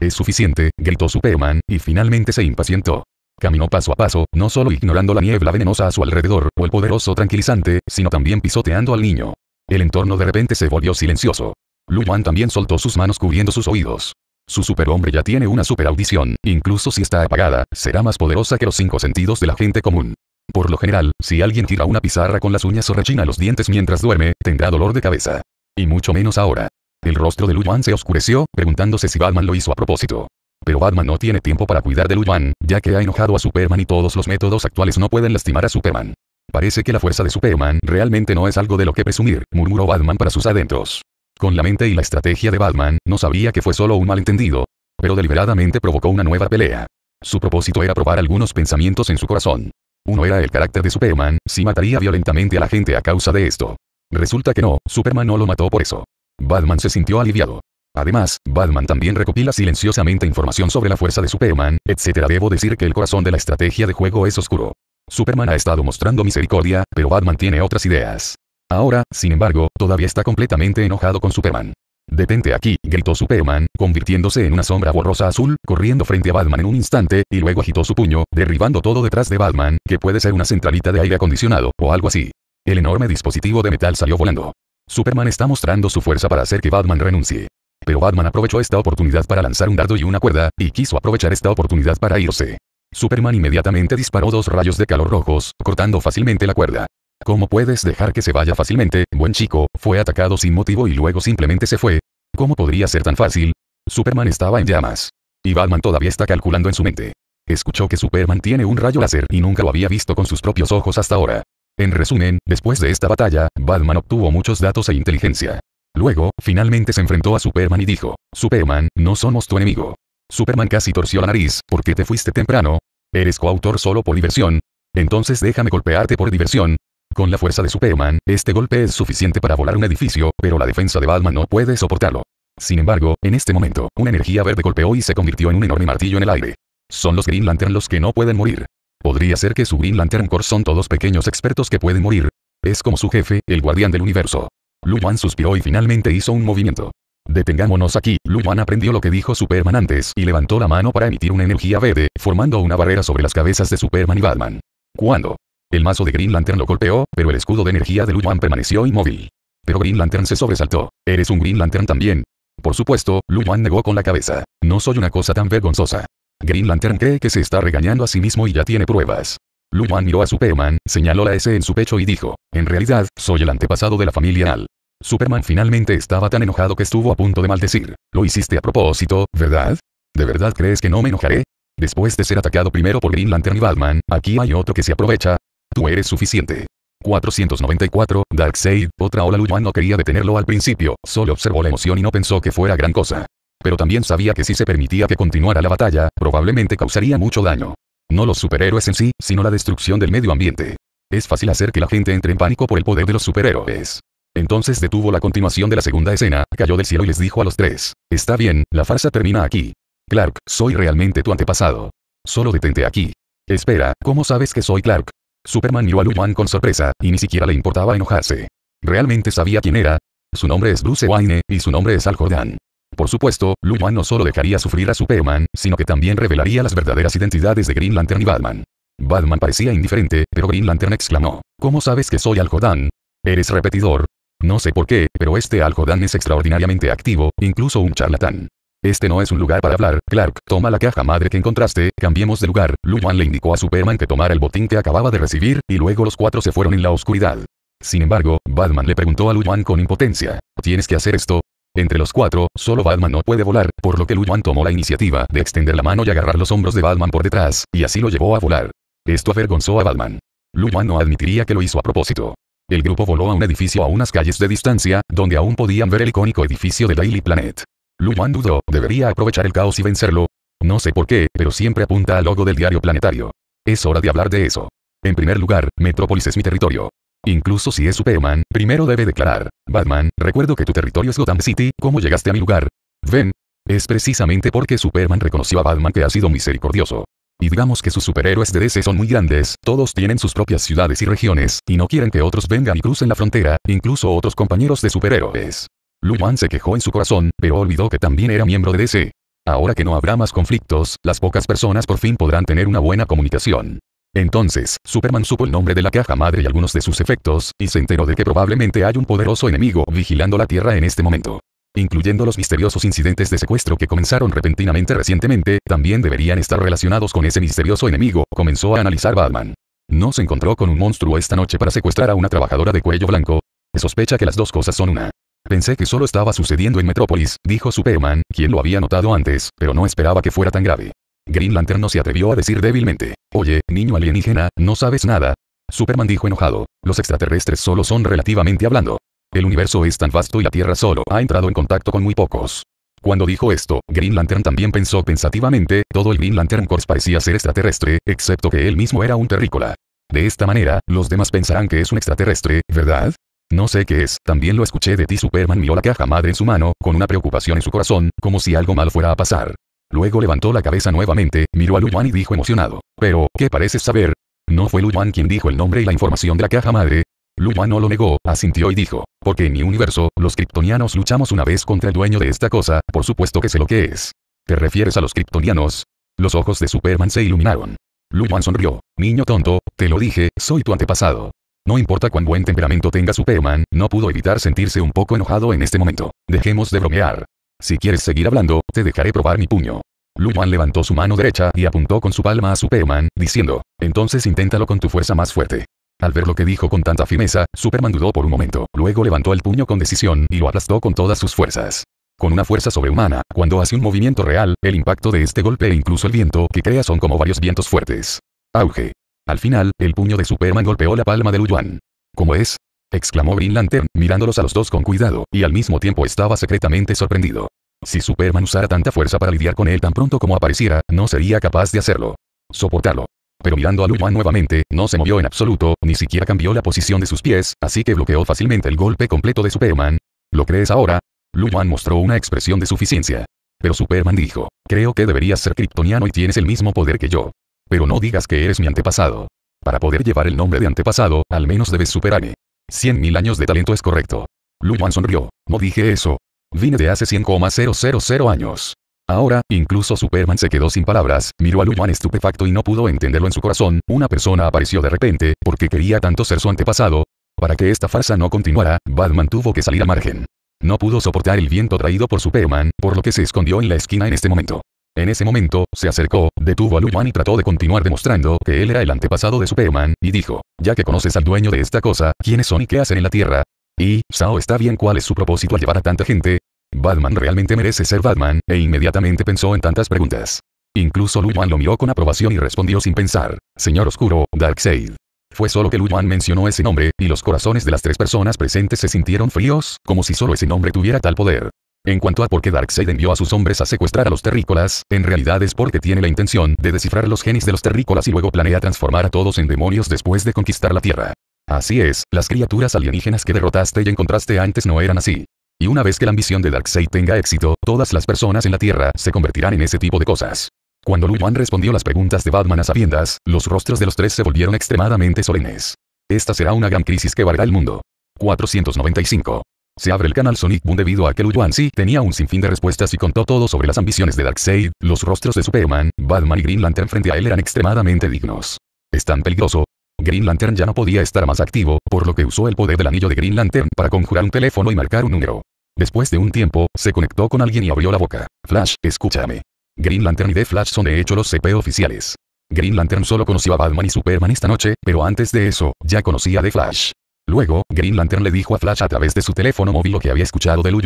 Es suficiente, gritó Superman, y finalmente se impacientó. Caminó paso a paso, no solo ignorando la niebla venenosa a su alrededor, o el poderoso tranquilizante, sino también pisoteando al niño. El entorno de repente se volvió silencioso. Yuan también soltó sus manos cubriendo sus oídos. Su superhombre ya tiene una superaudición, incluso si está apagada, será más poderosa que los cinco sentidos de la gente común. Por lo general, si alguien tira una pizarra con las uñas o rechina los dientes mientras duerme, tendrá dolor de cabeza. Y mucho menos ahora. El rostro de Lu se oscureció, preguntándose si Batman lo hizo a propósito. Pero Batman no tiene tiempo para cuidar de Lu ya que ha enojado a Superman y todos los métodos actuales no pueden lastimar a Superman. Parece que la fuerza de Superman realmente no es algo de lo que presumir, murmuró Batman para sus adentros. Con la mente y la estrategia de Batman, no sabía que fue solo un malentendido. Pero deliberadamente provocó una nueva pelea. Su propósito era probar algunos pensamientos en su corazón. Uno era el carácter de Superman, si mataría violentamente a la gente a causa de esto. Resulta que no, Superman no lo mató por eso. Batman se sintió aliviado. Además, Batman también recopila silenciosamente información sobre la fuerza de Superman, etc. Debo decir que el corazón de la estrategia de juego es oscuro. Superman ha estado mostrando misericordia, pero Batman tiene otras ideas. Ahora, sin embargo, todavía está completamente enojado con Superman. Detente aquí, gritó Superman, convirtiéndose en una sombra borrosa azul, corriendo frente a Batman en un instante, y luego agitó su puño, derribando todo detrás de Batman, que puede ser una centralita de aire acondicionado, o algo así. El enorme dispositivo de metal salió volando. Superman está mostrando su fuerza para hacer que Batman renuncie. Pero Batman aprovechó esta oportunidad para lanzar un dardo y una cuerda, y quiso aprovechar esta oportunidad para irse. Superman inmediatamente disparó dos rayos de calor rojos, cortando fácilmente la cuerda. ¿Cómo puedes dejar que se vaya fácilmente? Buen chico, fue atacado sin motivo y luego simplemente se fue. ¿Cómo podría ser tan fácil? Superman estaba en llamas. Y Batman todavía está calculando en su mente. Escuchó que Superman tiene un rayo láser y nunca lo había visto con sus propios ojos hasta ahora. En resumen, después de esta batalla, Batman obtuvo muchos datos e inteligencia. Luego, finalmente se enfrentó a Superman y dijo, Superman, no somos tu enemigo. Superman casi torció la nariz, ¿por qué te fuiste temprano? Eres coautor solo por diversión. Entonces déjame golpearte por diversión, con la fuerza de Superman, este golpe es suficiente para volar un edificio, pero la defensa de Batman no puede soportarlo. Sin embargo, en este momento, una energía verde golpeó y se convirtió en un enorme martillo en el aire. Son los Green Lantern los que no pueden morir. Podría ser que su Green Lantern Corps son todos pequeños expertos que pueden morir. Es como su jefe, el guardián del universo. Lu Yuan suspiró y finalmente hizo un movimiento. Detengámonos aquí, Lu aprendió lo que dijo Superman antes y levantó la mano para emitir una energía verde, formando una barrera sobre las cabezas de Superman y Batman. ¿Cuándo? El mazo de Green Lantern lo golpeó, pero el escudo de energía de Lu permaneció inmóvil. Pero Green Lantern se sobresaltó. ¿Eres un Green Lantern también? Por supuesto, Lu negó con la cabeza. No soy una cosa tan vergonzosa. Green Lantern cree que se está regañando a sí mismo y ya tiene pruebas. Lu miró a Superman, señaló la S en su pecho y dijo, en realidad, soy el antepasado de la familia Al. Superman finalmente estaba tan enojado que estuvo a punto de maldecir. Lo hiciste a propósito, ¿verdad? ¿De verdad crees que no me enojaré? Después de ser atacado primero por Green Lantern y Batman, aquí hay otro que se aprovecha, tú eres suficiente. 494, Darkseid, otra ola Luyuan no quería detenerlo al principio, solo observó la emoción y no pensó que fuera gran cosa. Pero también sabía que si se permitía que continuara la batalla, probablemente causaría mucho daño. No los superhéroes en sí, sino la destrucción del medio ambiente. Es fácil hacer que la gente entre en pánico por el poder de los superhéroes. Entonces detuvo la continuación de la segunda escena, cayó del cielo y les dijo a los tres, está bien, la farsa termina aquí. Clark, soy realmente tu antepasado. Solo detente aquí. Espera, ¿cómo sabes que soy Clark? Superman miró a Lu con sorpresa, y ni siquiera le importaba enojarse. Realmente sabía quién era. Su nombre es Bruce Wayne, y su nombre es Al Jordan. Por supuesto, Lu no solo dejaría sufrir a Superman, sino que también revelaría las verdaderas identidades de Green Lantern y Batman. Batman parecía indiferente, pero Green Lantern exclamó, ¿Cómo sabes que soy Al Jordan? ¿Eres repetidor? No sé por qué, pero este Al Jordan es extraordinariamente activo, incluso un charlatán. Este no es un lugar para hablar, Clark, toma la caja madre que encontraste, cambiemos de lugar. Lu Yuan le indicó a Superman que tomara el botín que acababa de recibir, y luego los cuatro se fueron en la oscuridad. Sin embargo, Batman le preguntó a Lu con impotencia, ¿tienes que hacer esto? Entre los cuatro, solo Batman no puede volar, por lo que Lu tomó la iniciativa de extender la mano y agarrar los hombros de Batman por detrás, y así lo llevó a volar. Esto avergonzó a Batman. Lu Yuan no admitiría que lo hizo a propósito. El grupo voló a un edificio a unas calles de distancia, donde aún podían ver el icónico edificio de Daily Planet. Lu dudó, debería aprovechar el caos y vencerlo. No sé por qué, pero siempre apunta al logo del diario planetario. Es hora de hablar de eso. En primer lugar, Metrópolis es mi territorio. Incluso si es Superman, primero debe declarar, Batman, recuerdo que tu territorio es Gotham City, ¿cómo llegaste a mi lugar? Ven. Es precisamente porque Superman reconoció a Batman que ha sido misericordioso. Y digamos que sus superhéroes de DC son muy grandes, todos tienen sus propias ciudades y regiones, y no quieren que otros vengan y crucen la frontera, incluso otros compañeros de superhéroes. Lu se quejó en su corazón, pero olvidó que también era miembro de DC. Ahora que no habrá más conflictos, las pocas personas por fin podrán tener una buena comunicación. Entonces, Superman supo el nombre de la caja madre y algunos de sus efectos, y se enteró de que probablemente hay un poderoso enemigo vigilando la Tierra en este momento. Incluyendo los misteriosos incidentes de secuestro que comenzaron repentinamente recientemente, también deberían estar relacionados con ese misterioso enemigo, comenzó a analizar Batman. No se encontró con un monstruo esta noche para secuestrar a una trabajadora de cuello blanco. Sospecha que las dos cosas son una. Pensé que solo estaba sucediendo en Metrópolis, dijo Superman, quien lo había notado antes, pero no esperaba que fuera tan grave. Green Lantern no se atrevió a decir débilmente, oye, niño alienígena, no sabes nada. Superman dijo enojado, los extraterrestres solo son relativamente hablando. El universo es tan vasto y la Tierra solo ha entrado en contacto con muy pocos. Cuando dijo esto, Green Lantern también pensó pensativamente, todo el Green Lantern Corps parecía ser extraterrestre, excepto que él mismo era un terrícola. De esta manera, los demás pensarán que es un extraterrestre, ¿verdad? No sé qué es, también lo escuché de ti. Superman miró la caja madre en su mano, con una preocupación en su corazón, como si algo mal fuera a pasar. Luego levantó la cabeza nuevamente, miró a Luyuan y dijo emocionado. Pero, ¿qué pareces saber? ¿No fue Luyuan quien dijo el nombre y la información de la caja madre? Luyuan no lo negó, asintió y dijo. Porque en mi universo, los kryptonianos luchamos una vez contra el dueño de esta cosa, por supuesto que sé lo que es. ¿Te refieres a los kryptonianos? Los ojos de Superman se iluminaron. Luan sonrió. Niño tonto, te lo dije, soy tu antepasado. No importa cuán buen temperamento tenga Superman, no pudo evitar sentirse un poco enojado en este momento. Dejemos de bromear. Si quieres seguir hablando, te dejaré probar mi puño. Lu levantó su mano derecha y apuntó con su palma a Superman, diciendo, entonces inténtalo con tu fuerza más fuerte. Al ver lo que dijo con tanta firmeza, Superman dudó por un momento, luego levantó el puño con decisión y lo aplastó con todas sus fuerzas. Con una fuerza sobrehumana, cuando hace un movimiento real, el impacto de este golpe e incluso el viento que crea son como varios vientos fuertes. Auge. Al final, el puño de Superman golpeó la palma de Yuan. ¿Cómo es? exclamó Green Lantern, mirándolos a los dos con cuidado, y al mismo tiempo estaba secretamente sorprendido. Si Superman usara tanta fuerza para lidiar con él tan pronto como apareciera, no sería capaz de hacerlo. Soportarlo. Pero mirando a Yuan nuevamente, no se movió en absoluto, ni siquiera cambió la posición de sus pies, así que bloqueó fácilmente el golpe completo de Superman. ¿Lo crees ahora? Yuan mostró una expresión de suficiencia. Pero Superman dijo, creo que deberías ser kryptoniano y tienes el mismo poder que yo. Pero no digas que eres mi antepasado. Para poder llevar el nombre de antepasado, al menos debes superarme. Cien mil años de talento es correcto. Lu sonrió. No dije eso. Vine de hace 100,000 años. Ahora, incluso Superman se quedó sin palabras, miró a Lu estupefacto y no pudo entenderlo en su corazón, una persona apareció de repente, porque quería tanto ser su antepasado. Para que esta farsa no continuara, Batman tuvo que salir a margen. No pudo soportar el viento traído por Superman, por lo que se escondió en la esquina en este momento. En ese momento, se acercó, detuvo a Lu y trató de continuar demostrando que él era el antepasado de Superman, y dijo, ya que conoces al dueño de esta cosa, ¿quiénes son y qué hacen en la Tierra? Y, Sao está bien cuál es su propósito al llevar a tanta gente. Batman realmente merece ser Batman, e inmediatamente pensó en tantas preguntas. Incluso Lu lo miró con aprobación y respondió sin pensar, Señor Oscuro, Darkseid. Fue solo que Lu mencionó ese nombre, y los corazones de las tres personas presentes se sintieron fríos, como si solo ese nombre tuviera tal poder. En cuanto a por qué Darkseid envió a sus hombres a secuestrar a los terrícolas, en realidad es porque tiene la intención de descifrar los genes de los terrícolas y luego planea transformar a todos en demonios después de conquistar la Tierra. Así es, las criaturas alienígenas que derrotaste y encontraste antes no eran así. Y una vez que la ambición de Darkseid tenga éxito, todas las personas en la Tierra se convertirán en ese tipo de cosas. Cuando Lu Yuan respondió las preguntas de Batman a sabiendas, los rostros de los tres se volvieron extremadamente solemnes. Esta será una gran crisis que varará el mundo. 495. Se abre el canal Sonic Boom debido a que Lu Si tenía un sinfín de respuestas y contó todo sobre las ambiciones de Darkseid, los rostros de Superman, Batman y Green Lantern frente a él eran extremadamente dignos. Es tan peligroso. Green Lantern ya no podía estar más activo, por lo que usó el poder del anillo de Green Lantern para conjurar un teléfono y marcar un número. Después de un tiempo, se conectó con alguien y abrió la boca. Flash, escúchame. Green Lantern y The Flash son de hecho los CP oficiales. Green Lantern solo conoció a Batman y Superman esta noche, pero antes de eso, ya conocía a The Flash. Luego, Green Lantern le dijo a Flash a través de su teléfono móvil lo que había escuchado de Lu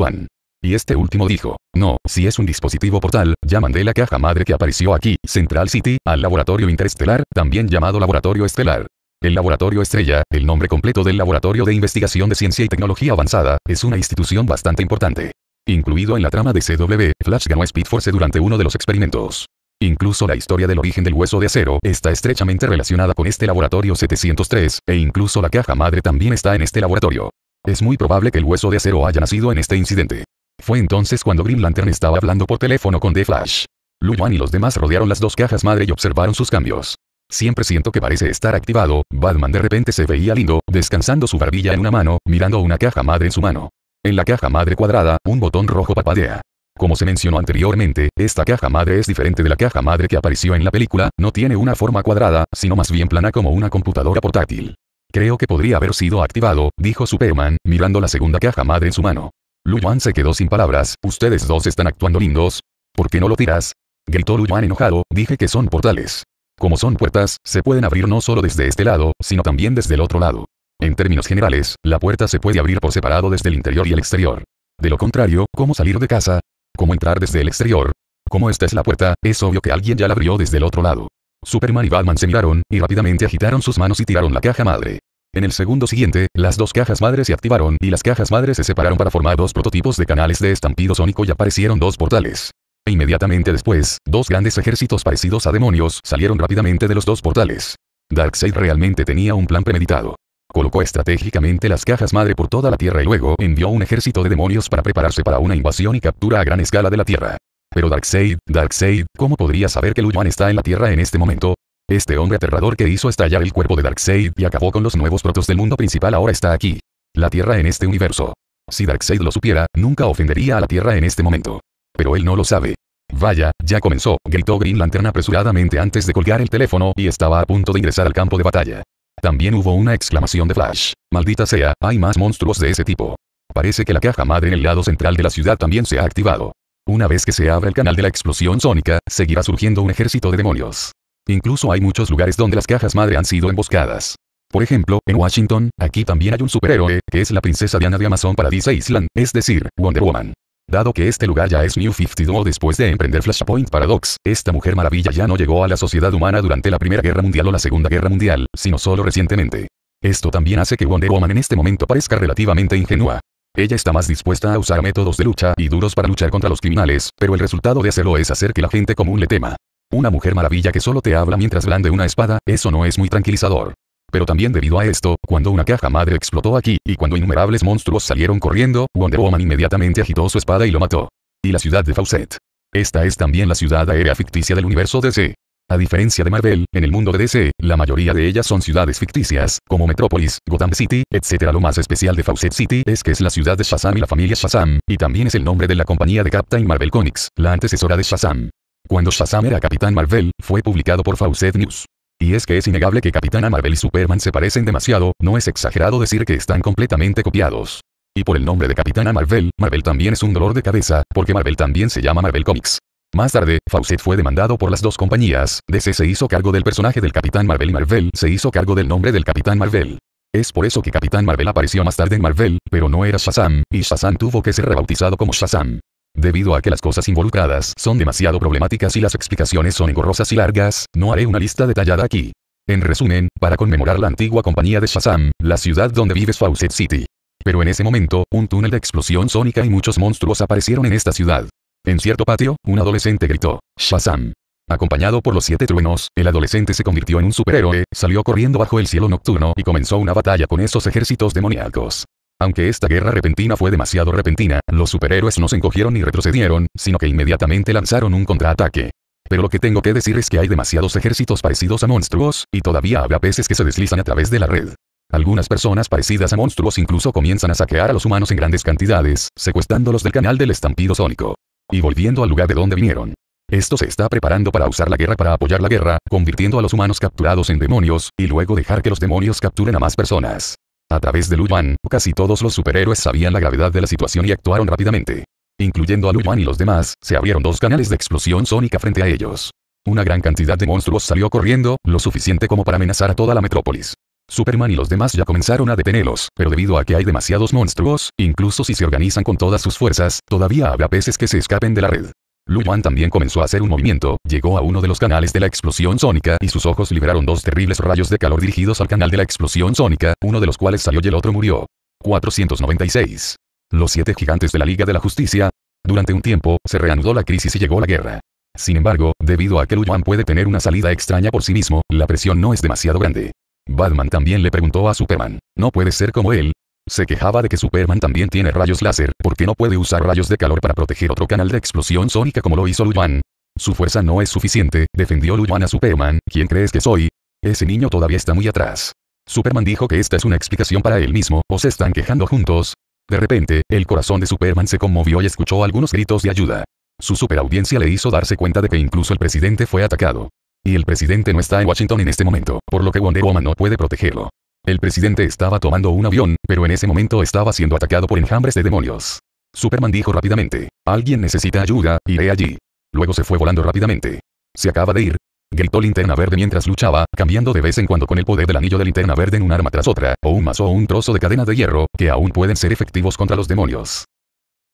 Y este último dijo, no, si es un dispositivo portal, ya mandé la caja madre que apareció aquí, Central City, al laboratorio interestelar, también llamado laboratorio estelar. El Laboratorio Estrella, el nombre completo del Laboratorio de Investigación de Ciencia y Tecnología Avanzada, es una institución bastante importante. Incluido en la trama de CW, Flash ganó Speed Force durante uno de los experimentos. Incluso la historia del origen del hueso de acero está estrechamente relacionada con este laboratorio 703, e incluso la caja madre también está en este laboratorio. Es muy probable que el hueso de acero haya nacido en este incidente. Fue entonces cuando Green Lantern estaba hablando por teléfono con The Flash. Lu Yuan y los demás rodearon las dos cajas madre y observaron sus cambios. Siempre siento que parece estar activado, Batman de repente se veía lindo, descansando su barbilla en una mano, mirando una caja madre en su mano. En la caja madre cuadrada, un botón rojo papadea. Como se mencionó anteriormente, esta caja madre es diferente de la caja madre que apareció en la película, no tiene una forma cuadrada, sino más bien plana como una computadora portátil. Creo que podría haber sido activado, dijo Superman, mirando la segunda caja madre en su mano. Lu Yuan se quedó sin palabras, ustedes dos están actuando lindos. ¿Por qué no lo tiras? Gritó Lu Yuan enojado, dije que son portales. Como son puertas, se pueden abrir no solo desde este lado, sino también desde el otro lado. En términos generales, la puerta se puede abrir por separado desde el interior y el exterior. De lo contrario, ¿cómo salir de casa? cómo entrar desde el exterior. Como esta es la puerta, es obvio que alguien ya la abrió desde el otro lado. Superman y Batman se miraron, y rápidamente agitaron sus manos y tiraron la caja madre. En el segundo siguiente, las dos cajas madres se activaron y las cajas madres se separaron para formar dos prototipos de canales de estampido sónico y aparecieron dos portales. E inmediatamente después, dos grandes ejércitos parecidos a demonios salieron rápidamente de los dos portales. Darkseid realmente tenía un plan premeditado. Colocó estratégicamente las cajas madre por toda la Tierra y luego envió un ejército de demonios para prepararse para una invasión y captura a gran escala de la Tierra. Pero Darkseid, Darkseid, ¿cómo podría saber que Luyuan está en la Tierra en este momento? Este hombre aterrador que hizo estallar el cuerpo de Darkseid y acabó con los nuevos protos del mundo principal ahora está aquí. La Tierra en este universo. Si Darkseid lo supiera, nunca ofendería a la Tierra en este momento. Pero él no lo sabe. Vaya, ya comenzó, gritó Green Lantern apresuradamente antes de colgar el teléfono y estaba a punto de ingresar al campo de batalla. También hubo una exclamación de Flash. Maldita sea, hay más monstruos de ese tipo. Parece que la caja madre en el lado central de la ciudad también se ha activado. Una vez que se abra el canal de la explosión sónica, seguirá surgiendo un ejército de demonios. Incluso hay muchos lugares donde las cajas madre han sido emboscadas. Por ejemplo, en Washington, aquí también hay un superhéroe, que es la princesa Diana de Amazon Paradise Island, es decir, Wonder Woman. Dado que este lugar ya es New 52 después de emprender Flashpoint Paradox, esta mujer maravilla ya no llegó a la sociedad humana durante la Primera Guerra Mundial o la Segunda Guerra Mundial, sino solo recientemente. Esto también hace que Wonder Woman en este momento parezca relativamente ingenua. Ella está más dispuesta a usar métodos de lucha y duros para luchar contra los criminales, pero el resultado de hacerlo es hacer que la gente común le tema. Una mujer maravilla que solo te habla mientras blande una espada, eso no es muy tranquilizador. Pero también debido a esto, cuando una caja madre explotó aquí, y cuando innumerables monstruos salieron corriendo, Wonder Woman inmediatamente agitó su espada y lo mató. Y la ciudad de Fawcett. Esta es también la ciudad aérea ficticia del universo DC. A diferencia de Marvel, en el mundo de DC, la mayoría de ellas son ciudades ficticias, como Metrópolis, Gotham City, etc. Lo más especial de Fawcett City es que es la ciudad de Shazam y la familia Shazam, y también es el nombre de la compañía de Captain Marvel Comics, la antecesora de Shazam. Cuando Shazam era Capitán Marvel, fue publicado por Fawcett News. Y es que es innegable que Capitana Marvel y Superman se parecen demasiado, no es exagerado decir que están completamente copiados. Y por el nombre de Capitana Marvel, Marvel también es un dolor de cabeza, porque Marvel también se llama Marvel Comics. Más tarde, Fawcett fue demandado por las dos compañías, DC se hizo cargo del personaje del Capitán Marvel y Marvel se hizo cargo del nombre del Capitán Marvel. Es por eso que Capitán Marvel apareció más tarde en Marvel, pero no era Shazam, y Shazam tuvo que ser rebautizado como Shazam. Debido a que las cosas involucradas son demasiado problemáticas y las explicaciones son engorrosas y largas, no haré una lista detallada aquí. En resumen, para conmemorar la antigua compañía de Shazam, la ciudad donde vive Fawcett City. Pero en ese momento, un túnel de explosión sónica y muchos monstruos aparecieron en esta ciudad. En cierto patio, un adolescente gritó, Shazam. Acompañado por los siete truenos, el adolescente se convirtió en un superhéroe, salió corriendo bajo el cielo nocturno y comenzó una batalla con esos ejércitos demoníacos. Aunque esta guerra repentina fue demasiado repentina, los superhéroes no se encogieron ni retrocedieron, sino que inmediatamente lanzaron un contraataque. Pero lo que tengo que decir es que hay demasiados ejércitos parecidos a monstruos, y todavía habrá peces que se deslizan a través de la red. Algunas personas parecidas a monstruos incluso comienzan a saquear a los humanos en grandes cantidades, secuestrándolos del canal del estampido sónico. Y volviendo al lugar de donde vinieron. Esto se está preparando para usar la guerra para apoyar la guerra, convirtiendo a los humanos capturados en demonios, y luego dejar que los demonios capturen a más personas. A través de Lu casi todos los superhéroes sabían la gravedad de la situación y actuaron rápidamente. Incluyendo a Lu y los demás, se abrieron dos canales de explosión sónica frente a ellos. Una gran cantidad de monstruos salió corriendo, lo suficiente como para amenazar a toda la metrópolis. Superman y los demás ya comenzaron a detenerlos, pero debido a que hay demasiados monstruos, incluso si se organizan con todas sus fuerzas, todavía habrá peces que se escapen de la red. Lu también comenzó a hacer un movimiento, llegó a uno de los canales de la explosión sónica y sus ojos liberaron dos terribles rayos de calor dirigidos al canal de la explosión sónica, uno de los cuales salió y el otro murió. 496. Los siete gigantes de la Liga de la Justicia. Durante un tiempo, se reanudó la crisis y llegó la guerra. Sin embargo, debido a que Lu puede tener una salida extraña por sí mismo, la presión no es demasiado grande. Batman también le preguntó a Superman, ¿no puede ser como él? Se quejaba de que Superman también tiene rayos láser, porque no puede usar rayos de calor para proteger otro canal de explosión sónica como lo hizo Luan. Su fuerza no es suficiente, defendió Luan a Superman, ¿quién crees que soy? Ese niño todavía está muy atrás. Superman dijo que esta es una explicación para él mismo, o se están quejando juntos. De repente, el corazón de Superman se conmovió y escuchó algunos gritos de ayuda. Su superaudiencia le hizo darse cuenta de que incluso el presidente fue atacado. Y el presidente no está en Washington en este momento, por lo que Wonder Woman no puede protegerlo. El presidente estaba tomando un avión, pero en ese momento estaba siendo atacado por enjambres de demonios. Superman dijo rápidamente, alguien necesita ayuda, iré allí. Luego se fue volando rápidamente. Se acaba de ir. Gritó linterna verde mientras luchaba, cambiando de vez en cuando con el poder del anillo de linterna verde en un arma tras otra, o un mazo o un trozo de cadena de hierro, que aún pueden ser efectivos contra los demonios.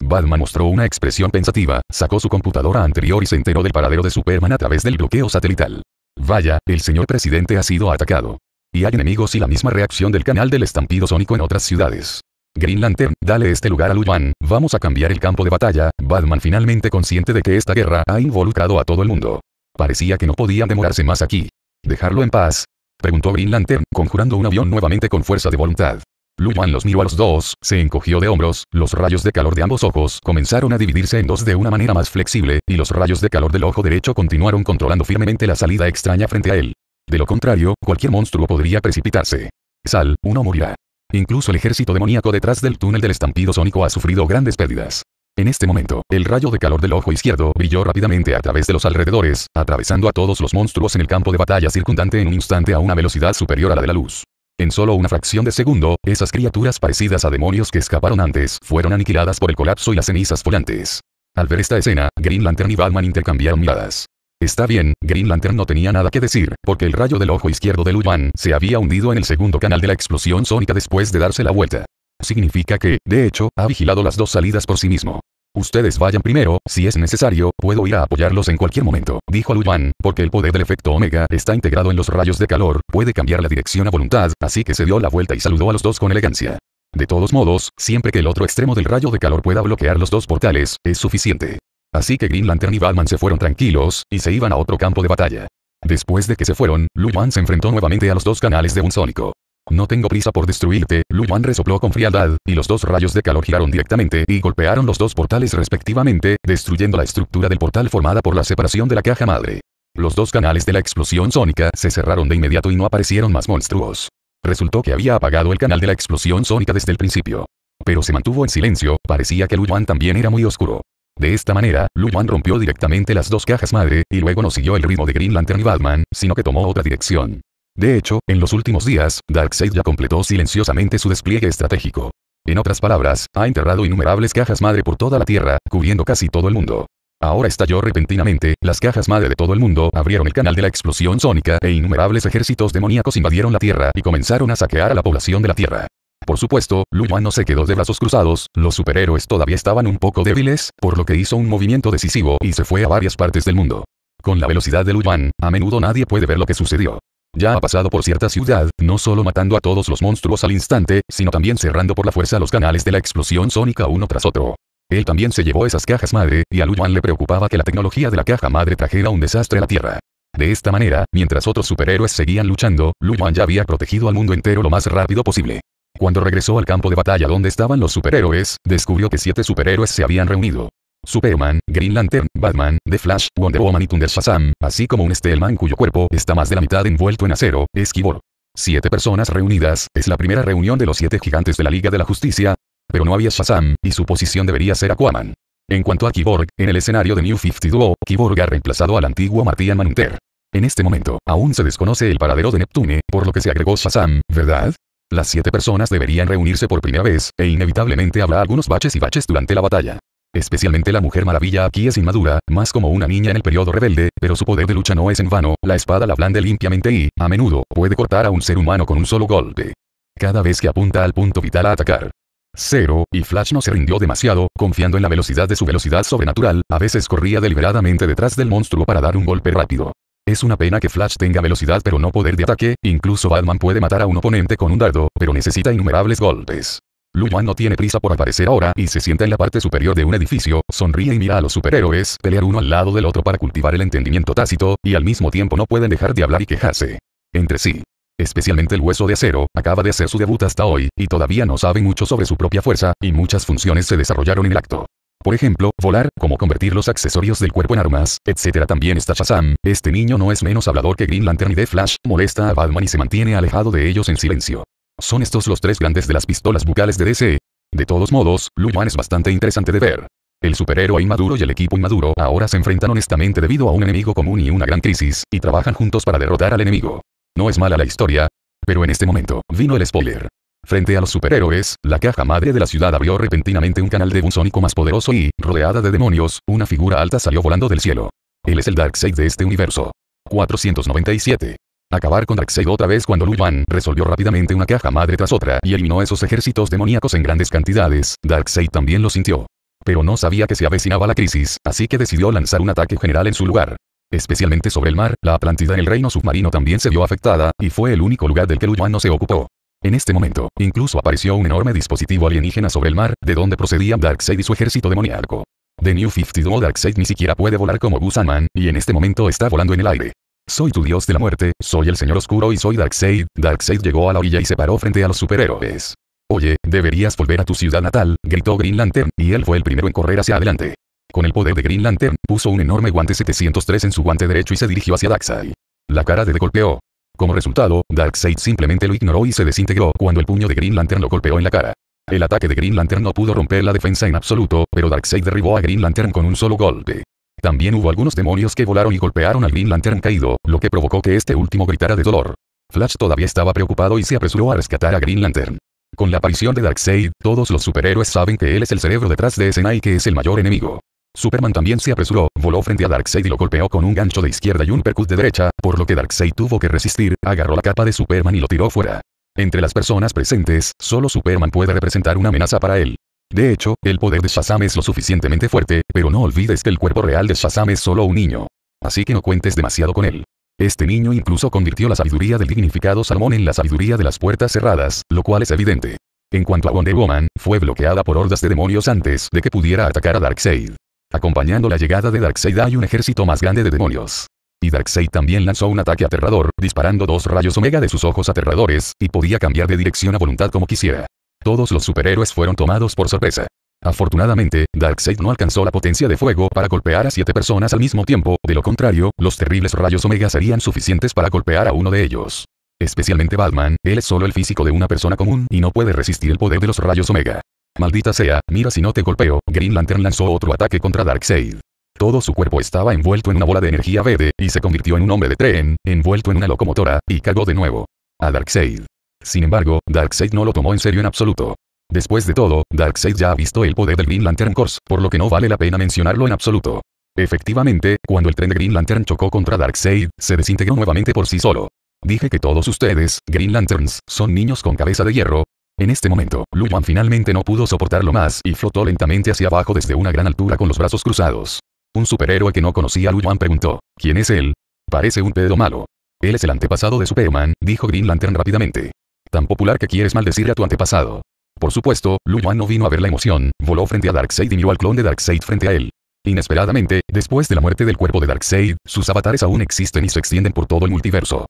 Batman mostró una expresión pensativa, sacó su computadora anterior y se enteró del paradero de Superman a través del bloqueo satelital. Vaya, el señor presidente ha sido atacado. Y hay enemigos y la misma reacción del canal del estampido sónico en otras ciudades. Green Lantern, dale este lugar a Luan, vamos a cambiar el campo de batalla, Batman finalmente consciente de que esta guerra ha involucrado a todo el mundo. Parecía que no podían demorarse más aquí. ¿Dejarlo en paz? Preguntó Green Lantern, conjurando un avión nuevamente con fuerza de voluntad. Luan los miró a los dos, se encogió de hombros, los rayos de calor de ambos ojos comenzaron a dividirse en dos de una manera más flexible, y los rayos de calor del ojo derecho continuaron controlando firmemente la salida extraña frente a él. De lo contrario, cualquier monstruo podría precipitarse. Sal, uno morirá. Incluso el ejército demoníaco detrás del túnel del estampido sónico ha sufrido grandes pérdidas. En este momento, el rayo de calor del ojo izquierdo brilló rápidamente a través de los alrededores, atravesando a todos los monstruos en el campo de batalla circundante en un instante a una velocidad superior a la de la luz. En solo una fracción de segundo, esas criaturas parecidas a demonios que escaparon antes fueron aniquiladas por el colapso y las cenizas volantes. Al ver esta escena, Green Lantern y Batman intercambiaron miradas. Está bien, Green Lantern no tenía nada que decir, porque el rayo del ojo izquierdo de Lu se había hundido en el segundo canal de la explosión sónica después de darse la vuelta. Significa que, de hecho, ha vigilado las dos salidas por sí mismo. Ustedes vayan primero, si es necesario, puedo ir a apoyarlos en cualquier momento, dijo Lu porque el poder del efecto Omega está integrado en los rayos de calor, puede cambiar la dirección a voluntad, así que se dio la vuelta y saludó a los dos con elegancia. De todos modos, siempre que el otro extremo del rayo de calor pueda bloquear los dos portales, es suficiente. Así que Green Lantern y Batman se fueron tranquilos, y se iban a otro campo de batalla. Después de que se fueron, Lu se enfrentó nuevamente a los dos canales de un sónico. No tengo prisa por destruirte, Lu resopló con frialdad, y los dos rayos de calor giraron directamente y golpearon los dos portales respectivamente, destruyendo la estructura del portal formada por la separación de la caja madre. Los dos canales de la explosión sónica se cerraron de inmediato y no aparecieron más monstruos. Resultó que había apagado el canal de la explosión sónica desde el principio. Pero se mantuvo en silencio, parecía que Lu Yuan también era muy oscuro. De esta manera, Lu rompió directamente las dos cajas madre, y luego no siguió el ritmo de Green Lantern y Batman, sino que tomó otra dirección. De hecho, en los últimos días, Darkseid ya completó silenciosamente su despliegue estratégico. En otras palabras, ha enterrado innumerables cajas madre por toda la Tierra, cubriendo casi todo el mundo. Ahora estalló repentinamente, las cajas madre de todo el mundo abrieron el canal de la explosión sónica e innumerables ejércitos demoníacos invadieron la Tierra y comenzaron a saquear a la población de la Tierra. Por supuesto, Lu no se quedó de brazos cruzados, los superhéroes todavía estaban un poco débiles, por lo que hizo un movimiento decisivo y se fue a varias partes del mundo. Con la velocidad de Lu a menudo nadie puede ver lo que sucedió. Ya ha pasado por cierta ciudad, no solo matando a todos los monstruos al instante, sino también cerrando por la fuerza los canales de la explosión sónica uno tras otro. Él también se llevó esas cajas madre, y a Lu le preocupaba que la tecnología de la caja madre trajera un desastre a la Tierra. De esta manera, mientras otros superhéroes seguían luchando, Lu ya había protegido al mundo entero lo más rápido posible. Cuando regresó al campo de batalla donde estaban los superhéroes, descubrió que siete superhéroes se habían reunido. Superman, Green Lantern, Batman, The Flash, Wonder Woman y Thunder Shazam, así como un Stellman cuyo cuerpo está más de la mitad envuelto en acero, Kiborg. Siete personas reunidas, es la primera reunión de los siete gigantes de la Liga de la Justicia, pero no había Shazam, y su posición debería ser Aquaman. En cuanto a Kiborg, en el escenario de New 52, Kiborg ha reemplazado al antiguo Martian Manunter. En este momento, aún se desconoce el paradero de Neptune, por lo que se agregó Shazam, ¿verdad? Las siete personas deberían reunirse por primera vez, e inevitablemente habrá algunos baches y baches durante la batalla. Especialmente la Mujer Maravilla aquí es inmadura, más como una niña en el periodo rebelde, pero su poder de lucha no es en vano, la espada la blande limpiamente y, a menudo, puede cortar a un ser humano con un solo golpe. Cada vez que apunta al punto vital a atacar. Cero, y Flash no se rindió demasiado, confiando en la velocidad de su velocidad sobrenatural, a veces corría deliberadamente detrás del monstruo para dar un golpe rápido. Es una pena que Flash tenga velocidad pero no poder de ataque, incluso Batman puede matar a un oponente con un dardo, pero necesita innumerables golpes. Lu Yuan no tiene prisa por aparecer ahora y se sienta en la parte superior de un edificio, sonríe y mira a los superhéroes pelear uno al lado del otro para cultivar el entendimiento tácito, y al mismo tiempo no pueden dejar de hablar y quejarse. Entre sí. Especialmente el hueso de acero, acaba de hacer su debut hasta hoy, y todavía no sabe mucho sobre su propia fuerza, y muchas funciones se desarrollaron en el acto. Por ejemplo, volar, como convertir los accesorios del cuerpo en armas, etc. También está Shazam, este niño no es menos hablador que Green Lantern y The Flash, molesta a Batman y se mantiene alejado de ellos en silencio. Son estos los tres grandes de las pistolas bucales de DC. De todos modos, Lu es bastante interesante de ver. El superhéroe inmaduro y el equipo inmaduro ahora se enfrentan honestamente debido a un enemigo común y una gran crisis, y trabajan juntos para derrotar al enemigo. No es mala la historia, pero en este momento, vino el spoiler. Frente a los superhéroes, la caja madre de la ciudad abrió repentinamente un canal de un más poderoso y, rodeada de demonios, una figura alta salió volando del cielo. Él es el Darkseid de este universo. 497. Acabar con Darkseid otra vez cuando Lu resolvió rápidamente una caja madre tras otra y eliminó esos ejércitos demoníacos en grandes cantidades, Darkseid también lo sintió. Pero no sabía que se avecinaba la crisis, así que decidió lanzar un ataque general en su lugar. Especialmente sobre el mar, la Atlántida en el reino submarino también se vio afectada, y fue el único lugar del que Lu no se ocupó. En este momento, incluso apareció un enorme dispositivo alienígena sobre el mar, de donde procedían Darkseid y su ejército demoníaco. The New 52 Darkseid ni siquiera puede volar como Busan y en este momento está volando en el aire. Soy tu dios de la muerte, soy el señor oscuro y soy Darkseid. Darkseid llegó a la orilla y se paró frente a los superhéroes. Oye, deberías volver a tu ciudad natal, gritó Green Lantern, y él fue el primero en correr hacia adelante. Con el poder de Green Lantern, puso un enorme guante 703 en su guante derecho y se dirigió hacia Darkseid. La cara de de golpeó, como resultado, Darkseid simplemente lo ignoró y se desintegró cuando el puño de Green Lantern lo golpeó en la cara. El ataque de Green Lantern no pudo romper la defensa en absoluto, pero Darkseid derribó a Green Lantern con un solo golpe. También hubo algunos demonios que volaron y golpearon al Green Lantern caído, lo que provocó que este último gritara de dolor. Flash todavía estaba preocupado y se apresuró a rescatar a Green Lantern. Con la aparición de Darkseid, todos los superhéroes saben que él es el cerebro detrás de escena y que es el mayor enemigo. Superman también se apresuró, voló frente a Darkseid y lo golpeó con un gancho de izquierda y un percut de derecha, por lo que Darkseid tuvo que resistir, agarró la capa de Superman y lo tiró fuera. Entre las personas presentes, solo Superman puede representar una amenaza para él. De hecho, el poder de Shazam es lo suficientemente fuerte, pero no olvides que el cuerpo real de Shazam es solo un niño. Así que no cuentes demasiado con él. Este niño incluso convirtió la sabiduría del dignificado Salmón en la sabiduría de las puertas cerradas, lo cual es evidente. En cuanto a Wonder Woman, fue bloqueada por hordas de demonios antes de que pudiera atacar a Darkseid. Acompañando la llegada de Darkseid hay un ejército más grande de demonios. Y Darkseid también lanzó un ataque aterrador, disparando dos rayos omega de sus ojos aterradores, y podía cambiar de dirección a voluntad como quisiera. Todos los superhéroes fueron tomados por sorpresa. Afortunadamente, Darkseid no alcanzó la potencia de fuego para golpear a siete personas al mismo tiempo, de lo contrario, los terribles rayos omega serían suficientes para golpear a uno de ellos. Especialmente Batman, él es solo el físico de una persona común y no puede resistir el poder de los rayos omega. Maldita sea, mira si no te golpeo, Green Lantern lanzó otro ataque contra Darkseid. Todo su cuerpo estaba envuelto en una bola de energía verde, y se convirtió en un hombre de tren, envuelto en una locomotora, y cagó de nuevo. A Darkseid. Sin embargo, Darkseid no lo tomó en serio en absoluto. Después de todo, Darkseid ya ha visto el poder del Green Lantern Corps, por lo que no vale la pena mencionarlo en absoluto. Efectivamente, cuando el tren de Green Lantern chocó contra Darkseid, se desintegró nuevamente por sí solo. Dije que todos ustedes, Green Lanterns, son niños con cabeza de hierro, en este momento, Lu Yuan finalmente no pudo soportarlo más y flotó lentamente hacia abajo desde una gran altura con los brazos cruzados. Un superhéroe que no conocía a Lu Yuan preguntó, ¿quién es él? Parece un pedo malo. Él es el antepasado de Superman, dijo Green Lantern rápidamente. Tan popular que quieres maldecir a tu antepasado. Por supuesto, Lu Yuan no vino a ver la emoción, voló frente a Darkseid y miró al clon de Darkseid frente a él. Inesperadamente, después de la muerte del cuerpo de Darkseid, sus avatares aún existen y se extienden por todo el multiverso.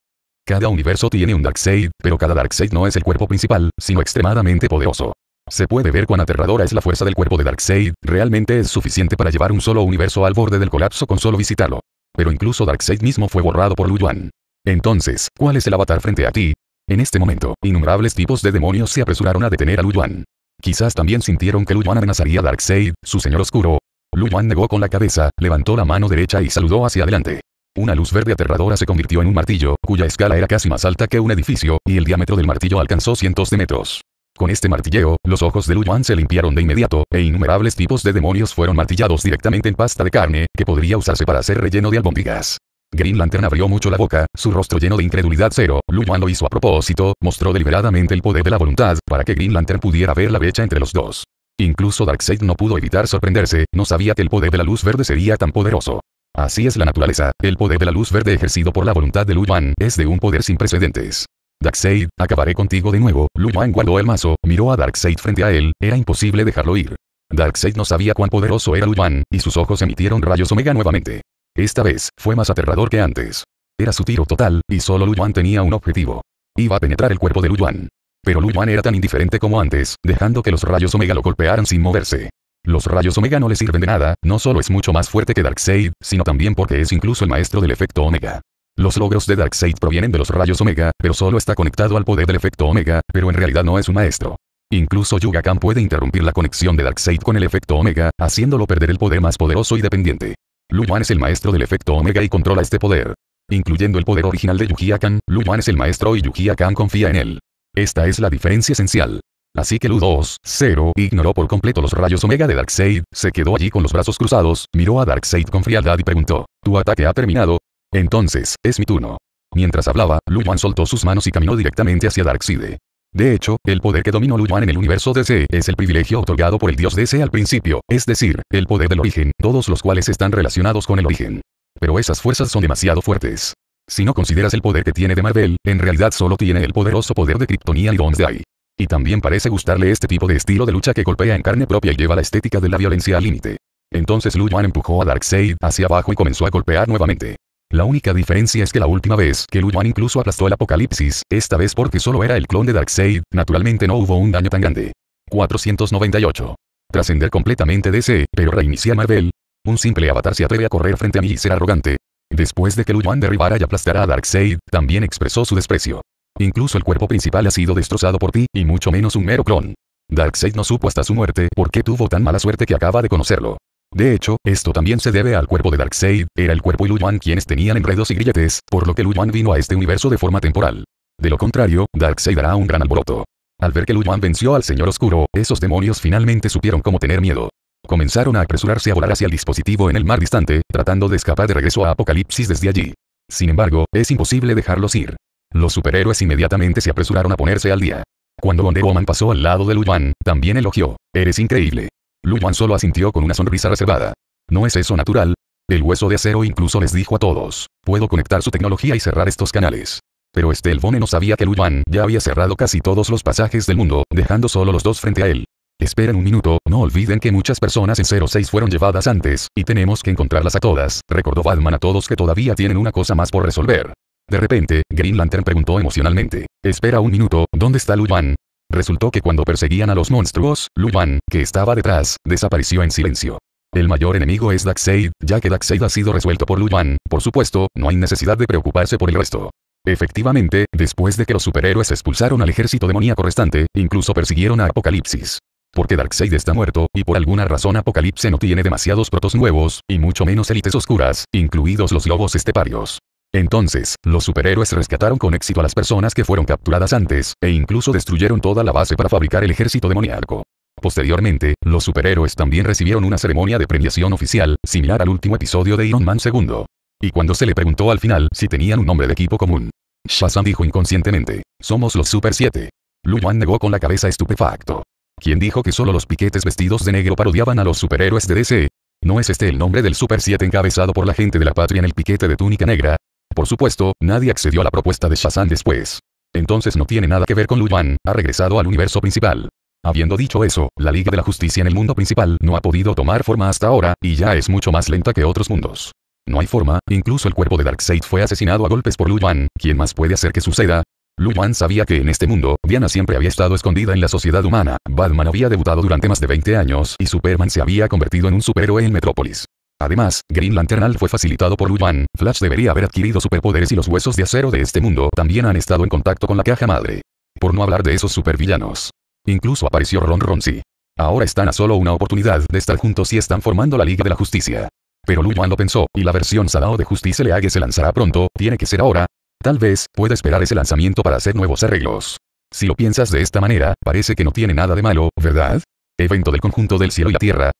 Cada universo tiene un Darkseid, pero cada Darkseid no es el cuerpo principal, sino extremadamente poderoso. Se puede ver cuán aterradora es la fuerza del cuerpo de Darkseid, realmente es suficiente para llevar un solo universo al borde del colapso con solo visitarlo. Pero incluso Darkseid mismo fue borrado por Lu Yuan. Entonces, ¿cuál es el avatar frente a ti? En este momento, innumerables tipos de demonios se apresuraron a detener a Lu Yuan. Quizás también sintieron que Lu Yuan amenazaría a Darkseid, su señor oscuro. Lu Yuan negó con la cabeza, levantó la mano derecha y saludó hacia adelante. Una luz verde aterradora se convirtió en un martillo, cuya escala era casi más alta que un edificio, y el diámetro del martillo alcanzó cientos de metros. Con este martilleo, los ojos de Lu Yuan se limpiaron de inmediato, e innumerables tipos de demonios fueron martillados directamente en pasta de carne, que podría usarse para hacer relleno de albóndigas. Green Lantern abrió mucho la boca, su rostro lleno de incredulidad cero, Lu Yuan lo hizo a propósito, mostró deliberadamente el poder de la voluntad, para que Green Lantern pudiera ver la brecha entre los dos. Incluso Darkseid no pudo evitar sorprenderse, no sabía que el poder de la luz verde sería tan poderoso. Así es la naturaleza, el poder de la luz verde ejercido por la voluntad de Lu Yuan, es de un poder sin precedentes. Darkseid, acabaré contigo de nuevo. Lu Yuan guardó el mazo, miró a Darkseid frente a él, era imposible dejarlo ir. Darkseid no sabía cuán poderoso era Lu Yuan, y sus ojos emitieron rayos omega nuevamente. Esta vez, fue más aterrador que antes. Era su tiro total, y solo Lu Yuan tenía un objetivo. Iba a penetrar el cuerpo de Lu Yuan. Pero Lu Yuan era tan indiferente como antes, dejando que los rayos omega lo golpearan sin moverse. Los rayos Omega no le sirven de nada, no solo es mucho más fuerte que Darkseid, sino también porque es incluso el maestro del efecto Omega. Los logros de Darkseid provienen de los rayos Omega, pero solo está conectado al poder del efecto Omega, pero en realidad no es un maestro. Incluso Yuga-Khan puede interrumpir la conexión de Darkseid con el efecto Omega, haciéndolo perder el poder más poderoso y dependiente. Lu es el maestro del efecto Omega y controla este poder. Incluyendo el poder original de Yujiakan, Khan, Lu es el maestro y Yujiakan confía en él. Esta es la diferencia esencial. Así que Lu-2-0 ignoró por completo los rayos Omega de Darkseid, se quedó allí con los brazos cruzados, miró a Darkseid con frialdad y preguntó, ¿tu ataque ha terminado? Entonces, es mi turno. Mientras hablaba, Lu Yuan soltó sus manos y caminó directamente hacia Darkseid. De hecho, el poder que dominó Lu Yuan en el universo DC es el privilegio otorgado por el dios DC al principio, es decir, el poder del origen, todos los cuales están relacionados con el origen. Pero esas fuerzas son demasiado fuertes. Si no consideras el poder que tiene de Marvel, en realidad solo tiene el poderoso poder de Kryptonía y Doomsday. Y también parece gustarle este tipo de estilo de lucha que golpea en carne propia y lleva la estética de la violencia al límite. Entonces Lu Yuan empujó a Darkseid hacia abajo y comenzó a golpear nuevamente. La única diferencia es que la última vez que Lu Yuan incluso aplastó el apocalipsis, esta vez porque solo era el clon de Darkseid, naturalmente no hubo un daño tan grande. 498. Trascender completamente DC, pero reiniciar Marvel. Un simple avatar se atreve a correr frente a mí y ser arrogante. Después de que Lu derribara y aplastara a Darkseid, también expresó su desprecio. Incluso el cuerpo principal ha sido destrozado por ti, y mucho menos un mero clon. Darkseid no supo hasta su muerte porque tuvo tan mala suerte que acaba de conocerlo. De hecho, esto también se debe al cuerpo de Darkseid, era el cuerpo y Luyuan quienes tenían enredos y grilletes, por lo que Luyuan vino a este universo de forma temporal. De lo contrario, Darkseid hará un gran alboroto. Al ver que Luyuan venció al Señor Oscuro, esos demonios finalmente supieron cómo tener miedo. Comenzaron a apresurarse a volar hacia el dispositivo en el mar distante, tratando de escapar de regreso a Apocalipsis desde allí. Sin embargo, es imposible dejarlos ir. Los superhéroes inmediatamente se apresuraron a ponerse al día. Cuando Wonder Woman pasó al lado de Lu también elogió. Eres increíble. Lu solo asintió con una sonrisa reservada. ¿No es eso natural? El hueso de acero incluso les dijo a todos. Puedo conectar su tecnología y cerrar estos canales. Pero bone no sabía que Lu ya había cerrado casi todos los pasajes del mundo, dejando solo los dos frente a él. Esperen un minuto, no olviden que muchas personas en 06 fueron llevadas antes, y tenemos que encontrarlas a todas, recordó Batman a todos que todavía tienen una cosa más por resolver. De repente, Green Lantern preguntó emocionalmente. Espera un minuto, ¿dónde está Luan? Resultó que cuando perseguían a los monstruos, Luan, que estaba detrás, desapareció en silencio. El mayor enemigo es Darkseid, ya que Darkseid ha sido resuelto por Luan, por supuesto, no hay necesidad de preocuparse por el resto. Efectivamente, después de que los superhéroes expulsaron al ejército demoníaco restante, incluso persiguieron a Apocalipsis. Porque Darkseid está muerto, y por alguna razón Apocalipse no tiene demasiados protos nuevos, y mucho menos élites oscuras, incluidos los lobos esteparios. Entonces, los superhéroes rescataron con éxito a las personas que fueron capturadas antes, e incluso destruyeron toda la base para fabricar el ejército demoníaco. Posteriormente, los superhéroes también recibieron una ceremonia de premiación oficial, similar al último episodio de Iron Man II. Y cuando se le preguntó al final si tenían un nombre de equipo común, Shazam dijo inconscientemente, somos los Super 7. Lu negó con la cabeza estupefacto. ¿Quién dijo que solo los piquetes vestidos de negro parodiaban a los superhéroes de DC? ¿No es este el nombre del Super 7 encabezado por la gente de la patria en el piquete de túnica negra? Por supuesto, nadie accedió a la propuesta de Shazam después. Entonces no tiene nada que ver con Yuan, ha regresado al universo principal. Habiendo dicho eso, la Liga de la Justicia en el mundo principal no ha podido tomar forma hasta ahora, y ya es mucho más lenta que otros mundos. No hay forma, incluso el cuerpo de Darkseid fue asesinado a golpes por Lu Yuan, ¿quién más puede hacer que suceda? Lu Yuan sabía que en este mundo, Diana siempre había estado escondida en la sociedad humana, Batman había debutado durante más de 20 años y Superman se había convertido en un superhéroe en Metrópolis. Además, Green Lanternal fue facilitado por Luan. Flash debería haber adquirido superpoderes y los huesos de acero de este mundo también han estado en contacto con la caja madre. Por no hablar de esos supervillanos. Incluso apareció Ron Ronzi. Ahora están a solo una oportunidad de estar juntos y están formando la Liga de la Justicia. Pero Lu lo pensó, y la versión Sadao de Justicia League se lanzará pronto, tiene que ser ahora. Tal vez, puede esperar ese lanzamiento para hacer nuevos arreglos. Si lo piensas de esta manera, parece que no tiene nada de malo, ¿verdad? Evento del conjunto del cielo y la tierra.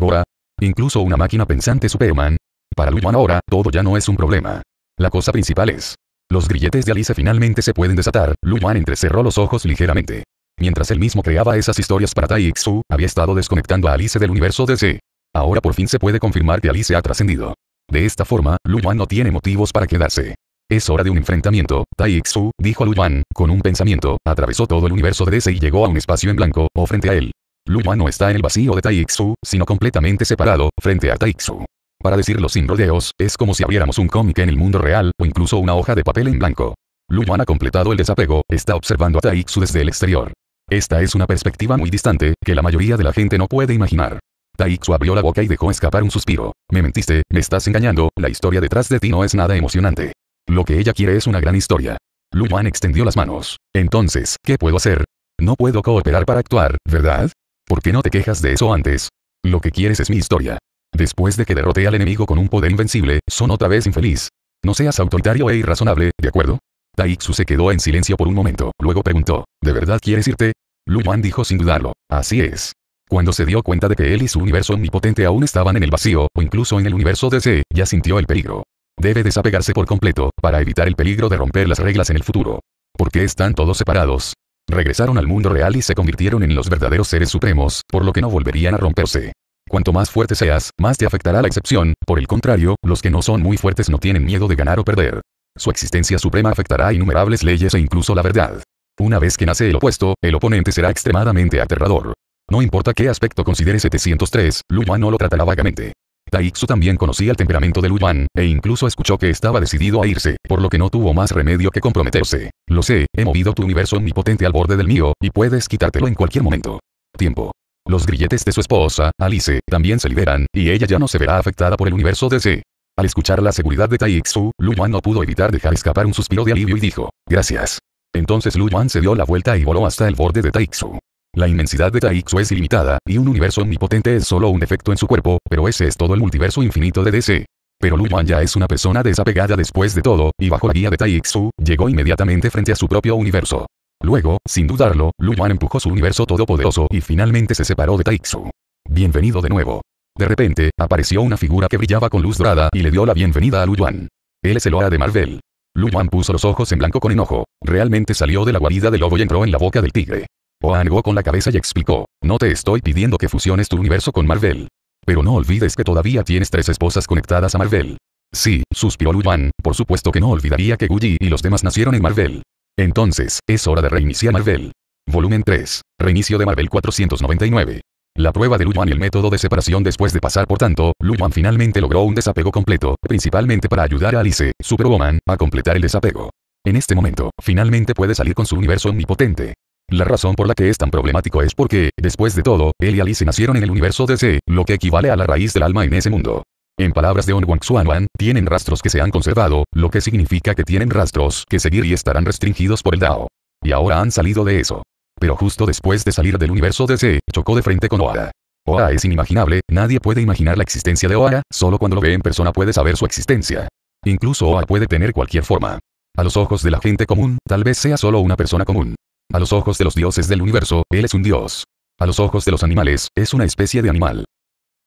ahora. Incluso una máquina pensante Superman. Para Wan, ahora, todo ya no es un problema. La cosa principal es. Los grilletes de Alice finalmente se pueden desatar, Wan entrecerró los ojos ligeramente. Mientras él mismo creaba esas historias para Tai Xu, había estado desconectando a Alice del universo DC. Ahora por fin se puede confirmar que Alice ha trascendido. De esta forma, Wan no tiene motivos para quedarse. Es hora de un enfrentamiento, Tai Xu, dijo a con un pensamiento, atravesó todo el universo de DC y llegó a un espacio en blanco, o frente a él. Luyuan no está en el vacío de Taixu, sino completamente separado, frente a Taixu. Para decirlo sin rodeos, es como si abriéramos un cómic en el mundo real, o incluso una hoja de papel en blanco. Luyuan ha completado el desapego, está observando a Taixu desde el exterior. Esta es una perspectiva muy distante, que la mayoría de la gente no puede imaginar. Taixu abrió la boca y dejó escapar un suspiro. Me mentiste, me estás engañando, la historia detrás de ti no es nada emocionante. Lo que ella quiere es una gran historia. Luan extendió las manos. Entonces, ¿qué puedo hacer? No puedo cooperar para actuar, ¿verdad? ¿Por qué no te quejas de eso antes? Lo que quieres es mi historia. Después de que derrote al enemigo con un poder invencible, son otra vez infeliz. No seas autoritario e irrazonable, ¿de acuerdo? Taixu se quedó en silencio por un momento, luego preguntó, ¿de verdad quieres irte? Lu Yuan dijo sin dudarlo, así es. Cuando se dio cuenta de que él y su universo omnipotente aún estaban en el vacío, o incluso en el universo DC, ya sintió el peligro. Debe desapegarse por completo, para evitar el peligro de romper las reglas en el futuro. ¿Por qué están todos separados? regresaron al mundo real y se convirtieron en los verdaderos seres supremos, por lo que no volverían a romperse. Cuanto más fuerte seas, más te afectará la excepción, por el contrario, los que no son muy fuertes no tienen miedo de ganar o perder. Su existencia suprema afectará innumerables leyes e incluso la verdad. Una vez que nace el opuesto, el oponente será extremadamente aterrador. No importa qué aspecto considere 703, Luyuan no lo tratará vagamente. Taixu también conocía el temperamento de Yuan, e incluso escuchó que estaba decidido a irse, por lo que no tuvo más remedio que comprometerse. Lo sé, he movido tu universo omnipotente al borde del mío, y puedes quitártelo en cualquier momento. Tiempo. Los grilletes de su esposa, Alice, también se liberan, y ella ya no se verá afectada por el universo de DC. Al escuchar la seguridad de Taixu, Lu Yuan no pudo evitar dejar escapar un suspiro de alivio y dijo, gracias. Entonces Lu Yuan se dio la vuelta y voló hasta el borde de Taixu. La inmensidad de Taixu es ilimitada, y un universo omnipotente es solo un efecto en su cuerpo, pero ese es todo el multiverso infinito de DC. Pero Lu Yuan ya es una persona desapegada después de todo, y bajo la guía de Taixu, llegó inmediatamente frente a su propio universo. Luego, sin dudarlo, Lu Yuan empujó su universo todopoderoso y finalmente se separó de Taixu. Bienvenido de nuevo. De repente, apareció una figura que brillaba con luz dorada y le dio la bienvenida a Lu Yuan. Él es el Oa de Marvel. Lu Yuan puso los ojos en blanco con enojo. Realmente salió de la guarida del lobo y entró en la boca del tigre. Ohan negó con la cabeza y explicó, no te estoy pidiendo que fusiones tu universo con Marvel. Pero no olvides que todavía tienes tres esposas conectadas a Marvel. Sí, suspiró Yuan, por supuesto que no olvidaría que Guji y los demás nacieron en Marvel. Entonces, es hora de reiniciar Marvel. Volumen 3. Reinicio de Marvel 499. La prueba de Yuan y el método de separación después de pasar por tanto, Yuan finalmente logró un desapego completo, principalmente para ayudar a Alice, Superwoman, a completar el desapego. En este momento, finalmente puede salir con su universo omnipotente. La razón por la que es tan problemático es porque, después de todo, él y Alice nacieron en el universo de DC, lo que equivale a la raíz del alma en ese mundo. En palabras de Onwang Suanwan, tienen rastros que se han conservado, lo que significa que tienen rastros que seguir y estarán restringidos por el Dao. Y ahora han salido de eso. Pero justo después de salir del universo de DC, chocó de frente con Oa. Oa es inimaginable, nadie puede imaginar la existencia de Oa, solo cuando lo ve en persona puede saber su existencia. Incluso Oa puede tener cualquier forma. A los ojos de la gente común, tal vez sea solo una persona común. A los ojos de los dioses del universo, él es un dios. A los ojos de los animales, es una especie de animal.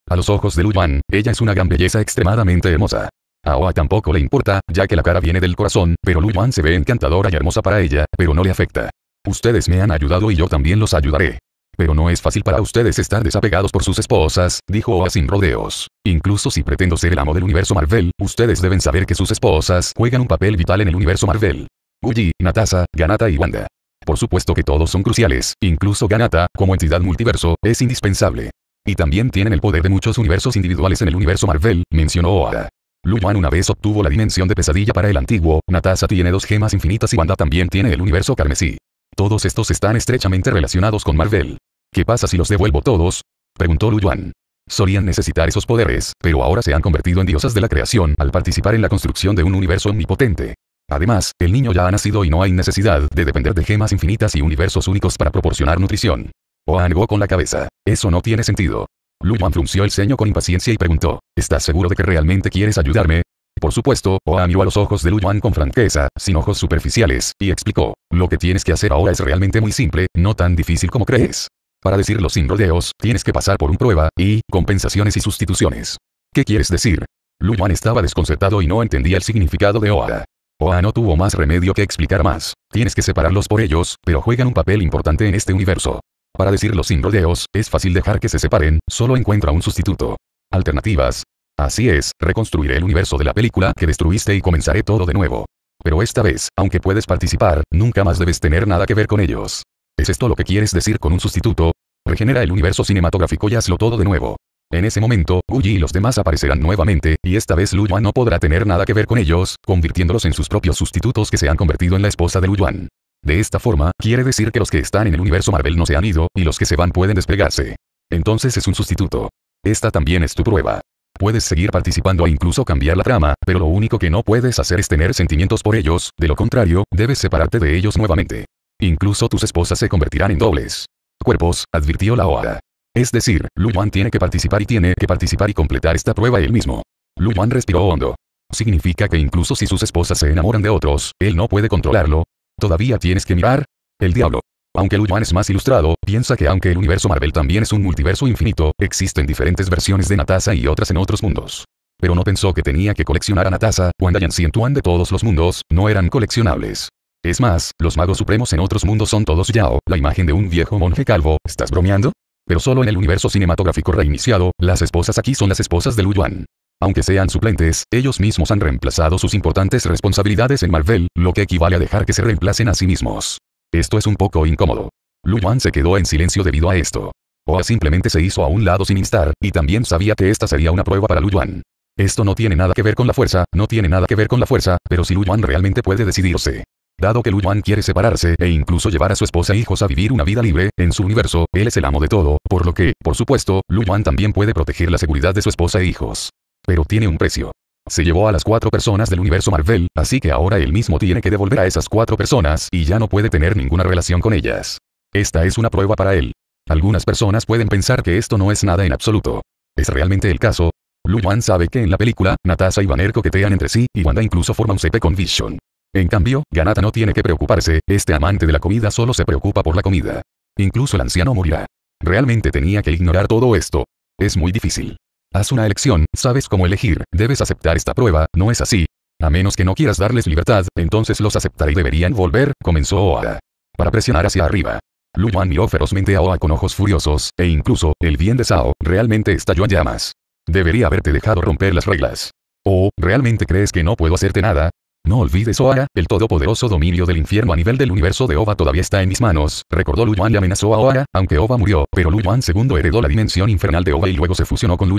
A los ojos de Lu Yuan, ella es una gran belleza extremadamente hermosa. A Oa tampoco le importa, ya que la cara viene del corazón, pero Lu Yuan se ve encantadora y hermosa para ella, pero no le afecta. Ustedes me han ayudado y yo también los ayudaré. Pero no es fácil para ustedes estar desapegados por sus esposas, dijo Oa sin rodeos. Incluso si pretendo ser el amo del universo Marvel, ustedes deben saber que sus esposas juegan un papel vital en el universo Marvel. Uji, Natasa, Ganata y Wanda. Por supuesto que todos son cruciales, incluso Ganata, como entidad multiverso, es indispensable. Y también tienen el poder de muchos universos individuales en el universo Marvel, mencionó Oda. Lu una vez obtuvo la dimensión de pesadilla para el antiguo, Natasa tiene dos gemas infinitas y Wanda también tiene el universo carmesí. Todos estos están estrechamente relacionados con Marvel. ¿Qué pasa si los devuelvo todos? Preguntó Lu Yuan. Solían necesitar esos poderes, pero ahora se han convertido en diosas de la creación al participar en la construcción de un universo omnipotente. Además, el niño ya ha nacido y no hay necesidad de depender de gemas infinitas y universos únicos para proporcionar nutrición. Oa negó con la cabeza. Eso no tiene sentido. Lu Yuan frunció el ceño con impaciencia y preguntó, ¿estás seguro de que realmente quieres ayudarme? Por supuesto, Oa miró a los ojos de Lu Yuan con franqueza, sin ojos superficiales, y explicó, lo que tienes que hacer ahora es realmente muy simple, no tan difícil como crees. Para decirlo sin rodeos, tienes que pasar por un prueba, y, compensaciones y sustituciones. ¿Qué quieres decir? Lu estaba desconcertado y no entendía el significado de Oa. Oa no tuvo más remedio que explicar más. Tienes que separarlos por ellos, pero juegan un papel importante en este universo. Para decirlo sin rodeos, es fácil dejar que se separen, solo encuentra un sustituto. Alternativas. Así es, reconstruiré el universo de la película que destruiste y comenzaré todo de nuevo. Pero esta vez, aunque puedes participar, nunca más debes tener nada que ver con ellos. ¿Es esto lo que quieres decir con un sustituto? Regenera el universo cinematográfico y hazlo todo de nuevo. En ese momento, guy y los demás aparecerán nuevamente, y esta vez Lu Yuan no podrá tener nada que ver con ellos, convirtiéndolos en sus propios sustitutos que se han convertido en la esposa de Lu Yuan. De esta forma, quiere decir que los que están en el universo Marvel no se han ido, y los que se van pueden despegarse. Entonces es un sustituto. Esta también es tu prueba. Puedes seguir participando e incluso cambiar la trama, pero lo único que no puedes hacer es tener sentimientos por ellos, de lo contrario, debes separarte de ellos nuevamente. Incluso tus esposas se convertirán en dobles. Cuerpos, advirtió la Oa. Es decir, Lu Yuan tiene que participar y tiene que participar y completar esta prueba él mismo. Lu Yuan respiró hondo. Significa que incluso si sus esposas se enamoran de otros, él no puede controlarlo. ¿Todavía tienes que mirar? El diablo. Aunque Lu Yuan es más ilustrado, piensa que aunque el universo Marvel también es un multiverso infinito, existen diferentes versiones de Natasa y otras en otros mundos. Pero no pensó que tenía que coleccionar a Natasa, Wanda y Tuan de todos los mundos, no eran coleccionables. Es más, los magos supremos en otros mundos son todos Yao, la imagen de un viejo monje calvo, ¿estás bromeando? Pero solo en el universo cinematográfico reiniciado, las esposas aquí son las esposas de Lu Yuan. Aunque sean suplentes, ellos mismos han reemplazado sus importantes responsabilidades en Marvel, lo que equivale a dejar que se reemplacen a sí mismos. Esto es un poco incómodo. Lu Yuan se quedó en silencio debido a esto. Oa simplemente se hizo a un lado sin instar, y también sabía que esta sería una prueba para Lu Yuan. Esto no tiene nada que ver con la fuerza, no tiene nada que ver con la fuerza, pero si Lu Yuan realmente puede decidirse, Dado que Lu Yuan quiere separarse e incluso llevar a su esposa e hijos a vivir una vida libre, en su universo, él es el amo de todo, por lo que, por supuesto, Lu Yuan también puede proteger la seguridad de su esposa e hijos. Pero tiene un precio. Se llevó a las cuatro personas del universo Marvel, así que ahora él mismo tiene que devolver a esas cuatro personas y ya no puede tener ninguna relación con ellas. Esta es una prueba para él. Algunas personas pueden pensar que esto no es nada en absoluto. ¿Es realmente el caso? Lu Yuan sabe que en la película, Natasha y Banner coquetean entre sí, y Wanda incluso forma un CP con Vision. En cambio, Ganata no tiene que preocuparse, este amante de la comida solo se preocupa por la comida. Incluso el anciano morirá. Realmente tenía que ignorar todo esto. Es muy difícil. Haz una elección, sabes cómo elegir, debes aceptar esta prueba, ¿no es así? A menos que no quieras darles libertad, entonces los aceptaré y deberían volver, comenzó Oa. Para presionar hacia arriba. Lu Yuan miró ferozmente a Oa con ojos furiosos, e incluso, el bien de Sao, realmente estalló en llamas. Debería haberte dejado romper las reglas. ¿O, oh, realmente crees que no puedo hacerte nada? No olvides Oara, el todopoderoso dominio del infierno a nivel del universo de Ova todavía está en mis manos, recordó Lu y amenazó a Oara, aunque Ova murió, pero Lu Yuan II heredó la dimensión infernal de Ova y luego se fusionó con Lu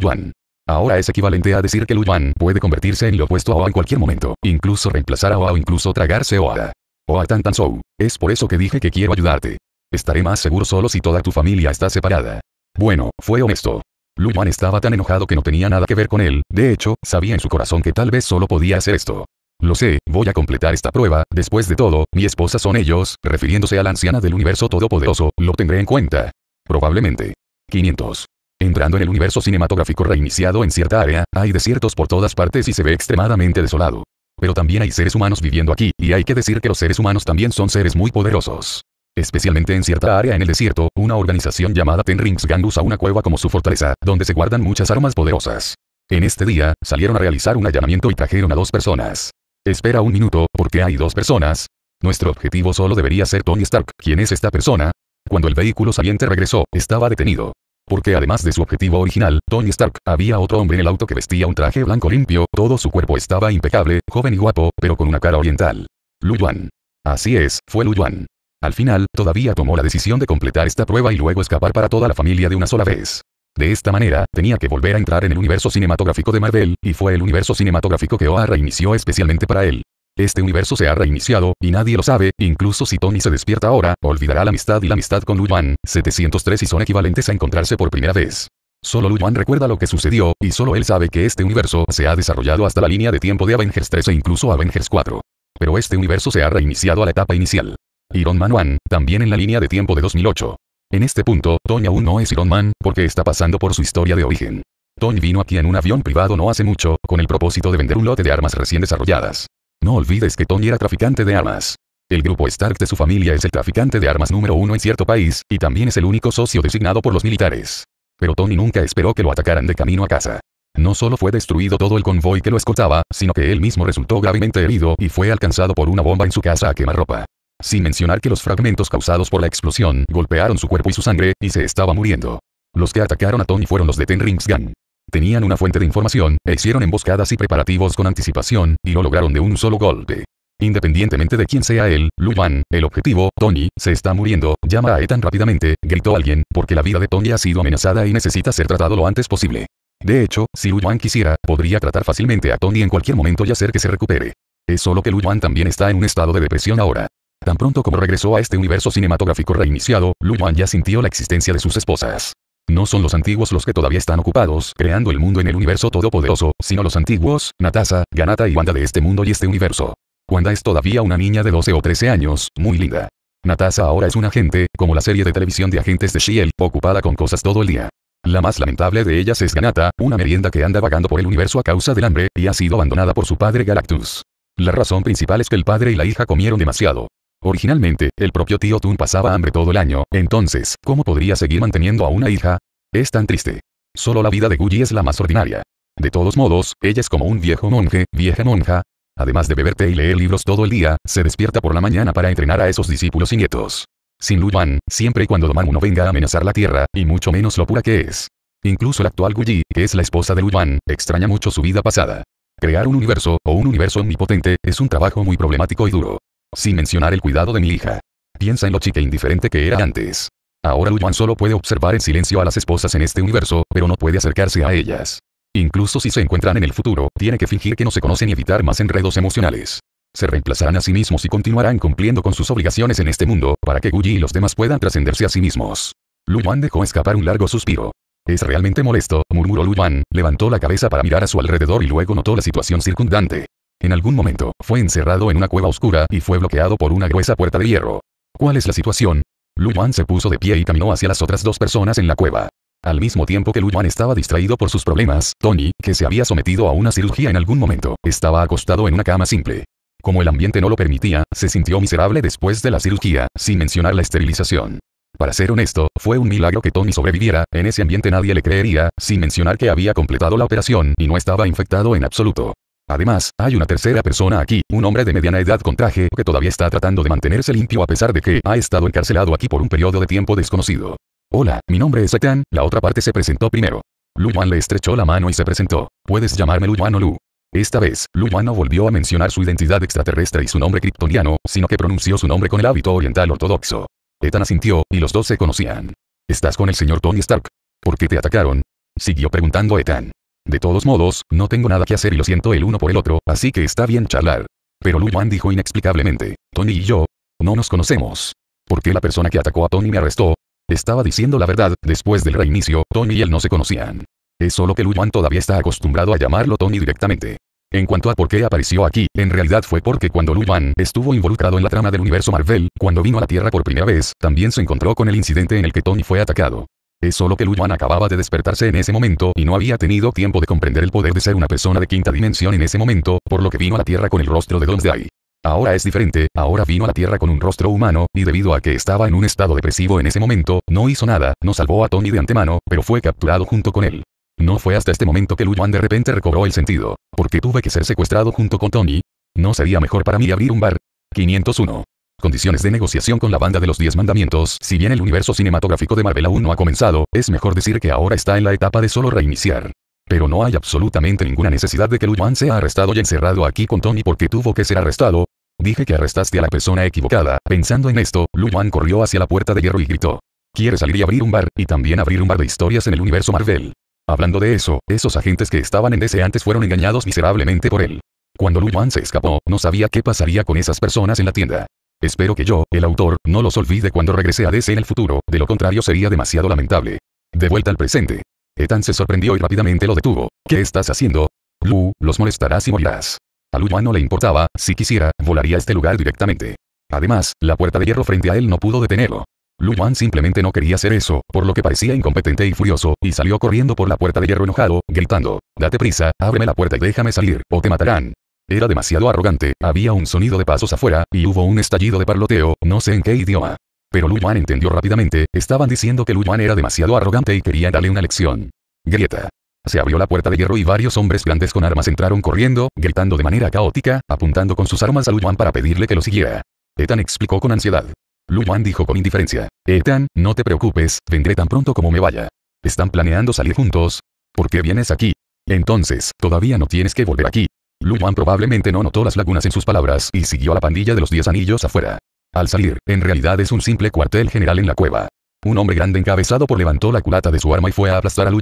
Ahora es equivalente a decir que Lu puede convertirse en lo opuesto a Oa en cualquier momento, incluso reemplazar a Oa o incluso tragarse Oa. Oa Tan Tan Sou, es por eso que dije que quiero ayudarte. Estaré más seguro solo si toda tu familia está separada. Bueno, fue honesto. Lu estaba tan enojado que no tenía nada que ver con él, de hecho, sabía en su corazón que tal vez solo podía hacer esto. Lo sé, voy a completar esta prueba, después de todo, mi esposa son ellos, refiriéndose a la anciana del universo todopoderoso, lo tendré en cuenta. Probablemente. 500. Entrando en el universo cinematográfico reiniciado en cierta área, hay desiertos por todas partes y se ve extremadamente desolado. Pero también hay seres humanos viviendo aquí, y hay que decir que los seres humanos también son seres muy poderosos. Especialmente en cierta área en el desierto, una organización llamada Ten Rings Gang una cueva como su fortaleza, donde se guardan muchas armas poderosas. En este día, salieron a realizar un allanamiento y trajeron a dos personas. Espera un minuto, porque hay dos personas. Nuestro objetivo solo debería ser Tony Stark. ¿Quién es esta persona? Cuando el vehículo saliente regresó, estaba detenido. Porque además de su objetivo original, Tony Stark, había otro hombre en el auto que vestía un traje blanco limpio, todo su cuerpo estaba impecable, joven y guapo, pero con una cara oriental. Lu Yuan. Así es, fue Lu Yuan. Al final, todavía tomó la decisión de completar esta prueba y luego escapar para toda la familia de una sola vez. De esta manera, tenía que volver a entrar en el universo cinematográfico de Marvel, y fue el universo cinematográfico que Oa reinició especialmente para él. Este universo se ha reiniciado, y nadie lo sabe, incluso si Tony se despierta ahora, olvidará la amistad y la amistad con Yuan, 703 y son equivalentes a encontrarse por primera vez. Solo Yuan recuerda lo que sucedió, y solo él sabe que este universo se ha desarrollado hasta la línea de tiempo de Avengers 3 e incluso Avengers 4. Pero este universo se ha reiniciado a la etapa inicial. Iron Man 1, también en la línea de tiempo de 2008. En este punto, Tony aún no es Iron Man, porque está pasando por su historia de origen. Tony vino aquí en un avión privado no hace mucho, con el propósito de vender un lote de armas recién desarrolladas. No olvides que Tony era traficante de armas. El grupo Stark de su familia es el traficante de armas número uno en cierto país, y también es el único socio designado por los militares. Pero Tony nunca esperó que lo atacaran de camino a casa. No solo fue destruido todo el convoy que lo escoltaba, sino que él mismo resultó gravemente herido y fue alcanzado por una bomba en su casa a quemarropa sin mencionar que los fragmentos causados por la explosión golpearon su cuerpo y su sangre, y se estaba muriendo. Los que atacaron a Tony fueron los de Ten Rings Gang. Tenían una fuente de información, e hicieron emboscadas y preparativos con anticipación, y lo lograron de un solo golpe. Independientemente de quién sea él, Yuan, el objetivo, Tony, se está muriendo, llama a Ethan rápidamente, gritó alguien, porque la vida de Tony ha sido amenazada y necesita ser tratado lo antes posible. De hecho, si Yuan quisiera, podría tratar fácilmente a Tony en cualquier momento y hacer que se recupere. Es solo que Yuan también está en un estado de depresión ahora. Tan pronto como regresó a este universo cinematográfico reiniciado, Lu Yuan ya sintió la existencia de sus esposas. No son los antiguos los que todavía están ocupados creando el mundo en el universo todopoderoso, sino los antiguos, Natasa, Ganata y Wanda de este mundo y este universo. Wanda es todavía una niña de 12 o 13 años, muy linda. Natasa ahora es un agente, como la serie de televisión de agentes de Shield, ocupada con cosas todo el día. La más lamentable de ellas es Ganata, una merienda que anda vagando por el universo a causa del hambre, y ha sido abandonada por su padre Galactus. La razón principal es que el padre y la hija comieron demasiado. Originalmente, el propio tío Tun pasaba hambre todo el año, entonces, ¿cómo podría seguir manteniendo a una hija? Es tan triste. Solo la vida de Guji es la más ordinaria. De todos modos, ella es como un viejo monje, vieja monja. Además de beber té y leer libros todo el día, se despierta por la mañana para entrenar a esos discípulos y nietos. Sin Yuan, siempre y cuando man no venga a amenazar la tierra, y mucho menos lo pura que es. Incluso la actual Guji, que es la esposa de Yuan, extraña mucho su vida pasada. Crear un universo, o un universo omnipotente, es un trabajo muy problemático y duro. Sin mencionar el cuidado de mi hija. Piensa en lo chica e indiferente que era antes. Ahora Lu Yuan solo puede observar en silencio a las esposas en este universo, pero no puede acercarse a ellas. Incluso si se encuentran en el futuro, tiene que fingir que no se conocen y evitar más enredos emocionales. Se reemplazarán a sí mismos y continuarán cumpliendo con sus obligaciones en este mundo, para que Guyi y los demás puedan trascenderse a sí mismos. Lu Yuan dejó escapar un largo suspiro. Es realmente molesto, murmuró Lu Yuan, levantó la cabeza para mirar a su alrededor y luego notó la situación circundante. En algún momento, fue encerrado en una cueva oscura y fue bloqueado por una gruesa puerta de hierro. ¿Cuál es la situación? Lu Yuan se puso de pie y caminó hacia las otras dos personas en la cueva. Al mismo tiempo que Lu Yuan estaba distraído por sus problemas, Tony, que se había sometido a una cirugía en algún momento, estaba acostado en una cama simple. Como el ambiente no lo permitía, se sintió miserable después de la cirugía, sin mencionar la esterilización. Para ser honesto, fue un milagro que Tony sobreviviera, en ese ambiente nadie le creería, sin mencionar que había completado la operación y no estaba infectado en absoluto. Además, hay una tercera persona aquí, un hombre de mediana edad con traje que todavía está tratando de mantenerse limpio a pesar de que ha estado encarcelado aquí por un periodo de tiempo desconocido. Hola, mi nombre es Ethan, la otra parte se presentó primero. Lu le estrechó la mano y se presentó. Puedes llamarme Lu Yuan o Lu. Esta vez, Lu Yuan no volvió a mencionar su identidad extraterrestre y su nombre kryptoniano, sino que pronunció su nombre con el hábito oriental ortodoxo. Ethan asintió, y los dos se conocían. ¿Estás con el señor Tony Stark? ¿Por qué te atacaron? Siguió preguntando Ethan. De todos modos, no tengo nada que hacer y lo siento el uno por el otro, así que está bien charlar. Pero Lu dijo inexplicablemente, Tony y yo, no nos conocemos. ¿Por qué la persona que atacó a Tony me arrestó? Estaba diciendo la verdad, después del reinicio, Tony y él no se conocían. Es solo que Lu Yuan todavía está acostumbrado a llamarlo Tony directamente. En cuanto a por qué apareció aquí, en realidad fue porque cuando Lu Yuan estuvo involucrado en la trama del universo Marvel, cuando vino a la Tierra por primera vez, también se encontró con el incidente en el que Tony fue atacado. Es solo que Luyuan acababa de despertarse en ese momento y no había tenido tiempo de comprender el poder de ser una persona de quinta dimensión en ese momento, por lo que vino a la Tierra con el rostro de Domsday. Ahora es diferente, ahora vino a la Tierra con un rostro humano, y debido a que estaba en un estado depresivo en ese momento, no hizo nada, no salvó a Tony de antemano, pero fue capturado junto con él. No fue hasta este momento que Luyuan de repente recobró el sentido. porque tuve que ser secuestrado junto con Tony? ¿No sería mejor para mí abrir un bar? 501 condiciones de negociación con la banda de los 10 mandamientos, si bien el universo cinematográfico de Marvel aún no ha comenzado, es mejor decir que ahora está en la etapa de solo reiniciar. Pero no hay absolutamente ninguna necesidad de que Lu sea arrestado y encerrado aquí con Tony porque tuvo que ser arrestado. Dije que arrestaste a la persona equivocada. Pensando en esto, Lu corrió hacia la puerta de hierro y gritó. Quiere salir y abrir un bar, y también abrir un bar de historias en el universo Marvel. Hablando de eso, esos agentes que estaban en ese antes fueron engañados miserablemente por él. Cuando Lu se escapó, no sabía qué pasaría con esas personas en la tienda. Espero que yo, el autor, no los olvide cuando regrese a DC en el futuro, de lo contrario sería demasiado lamentable. De vuelta al presente. Ethan se sorprendió y rápidamente lo detuvo. ¿Qué estás haciendo? Lu, los molestarás y morirás. A Lu Yuan no le importaba, si quisiera, volaría a este lugar directamente. Además, la puerta de hierro frente a él no pudo detenerlo. Lu Yuan simplemente no quería hacer eso, por lo que parecía incompetente y furioso, y salió corriendo por la puerta de hierro enojado, gritando, Date prisa, ábreme la puerta y déjame salir, o te matarán. Era demasiado arrogante, había un sonido de pasos afuera, y hubo un estallido de parloteo, no sé en qué idioma. Pero Lu Yuan entendió rápidamente, estaban diciendo que Lu Yuan era demasiado arrogante y querían darle una lección. Grieta. Se abrió la puerta de hierro y varios hombres grandes con armas entraron corriendo, gritando de manera caótica, apuntando con sus armas a Lu Yuan para pedirle que lo siguiera. Etan explicó con ansiedad. Lu Yuan dijo con indiferencia, Ethan, no te preocupes, vendré tan pronto como me vaya. ¿Están planeando salir juntos? ¿Por qué vienes aquí? Entonces, todavía no tienes que volver aquí. Lu probablemente no notó las lagunas en sus palabras y siguió a la pandilla de los Diez Anillos afuera. Al salir, en realidad es un simple cuartel general en la cueva. Un hombre grande encabezado por levantó la culata de su arma y fue a aplastar a Lu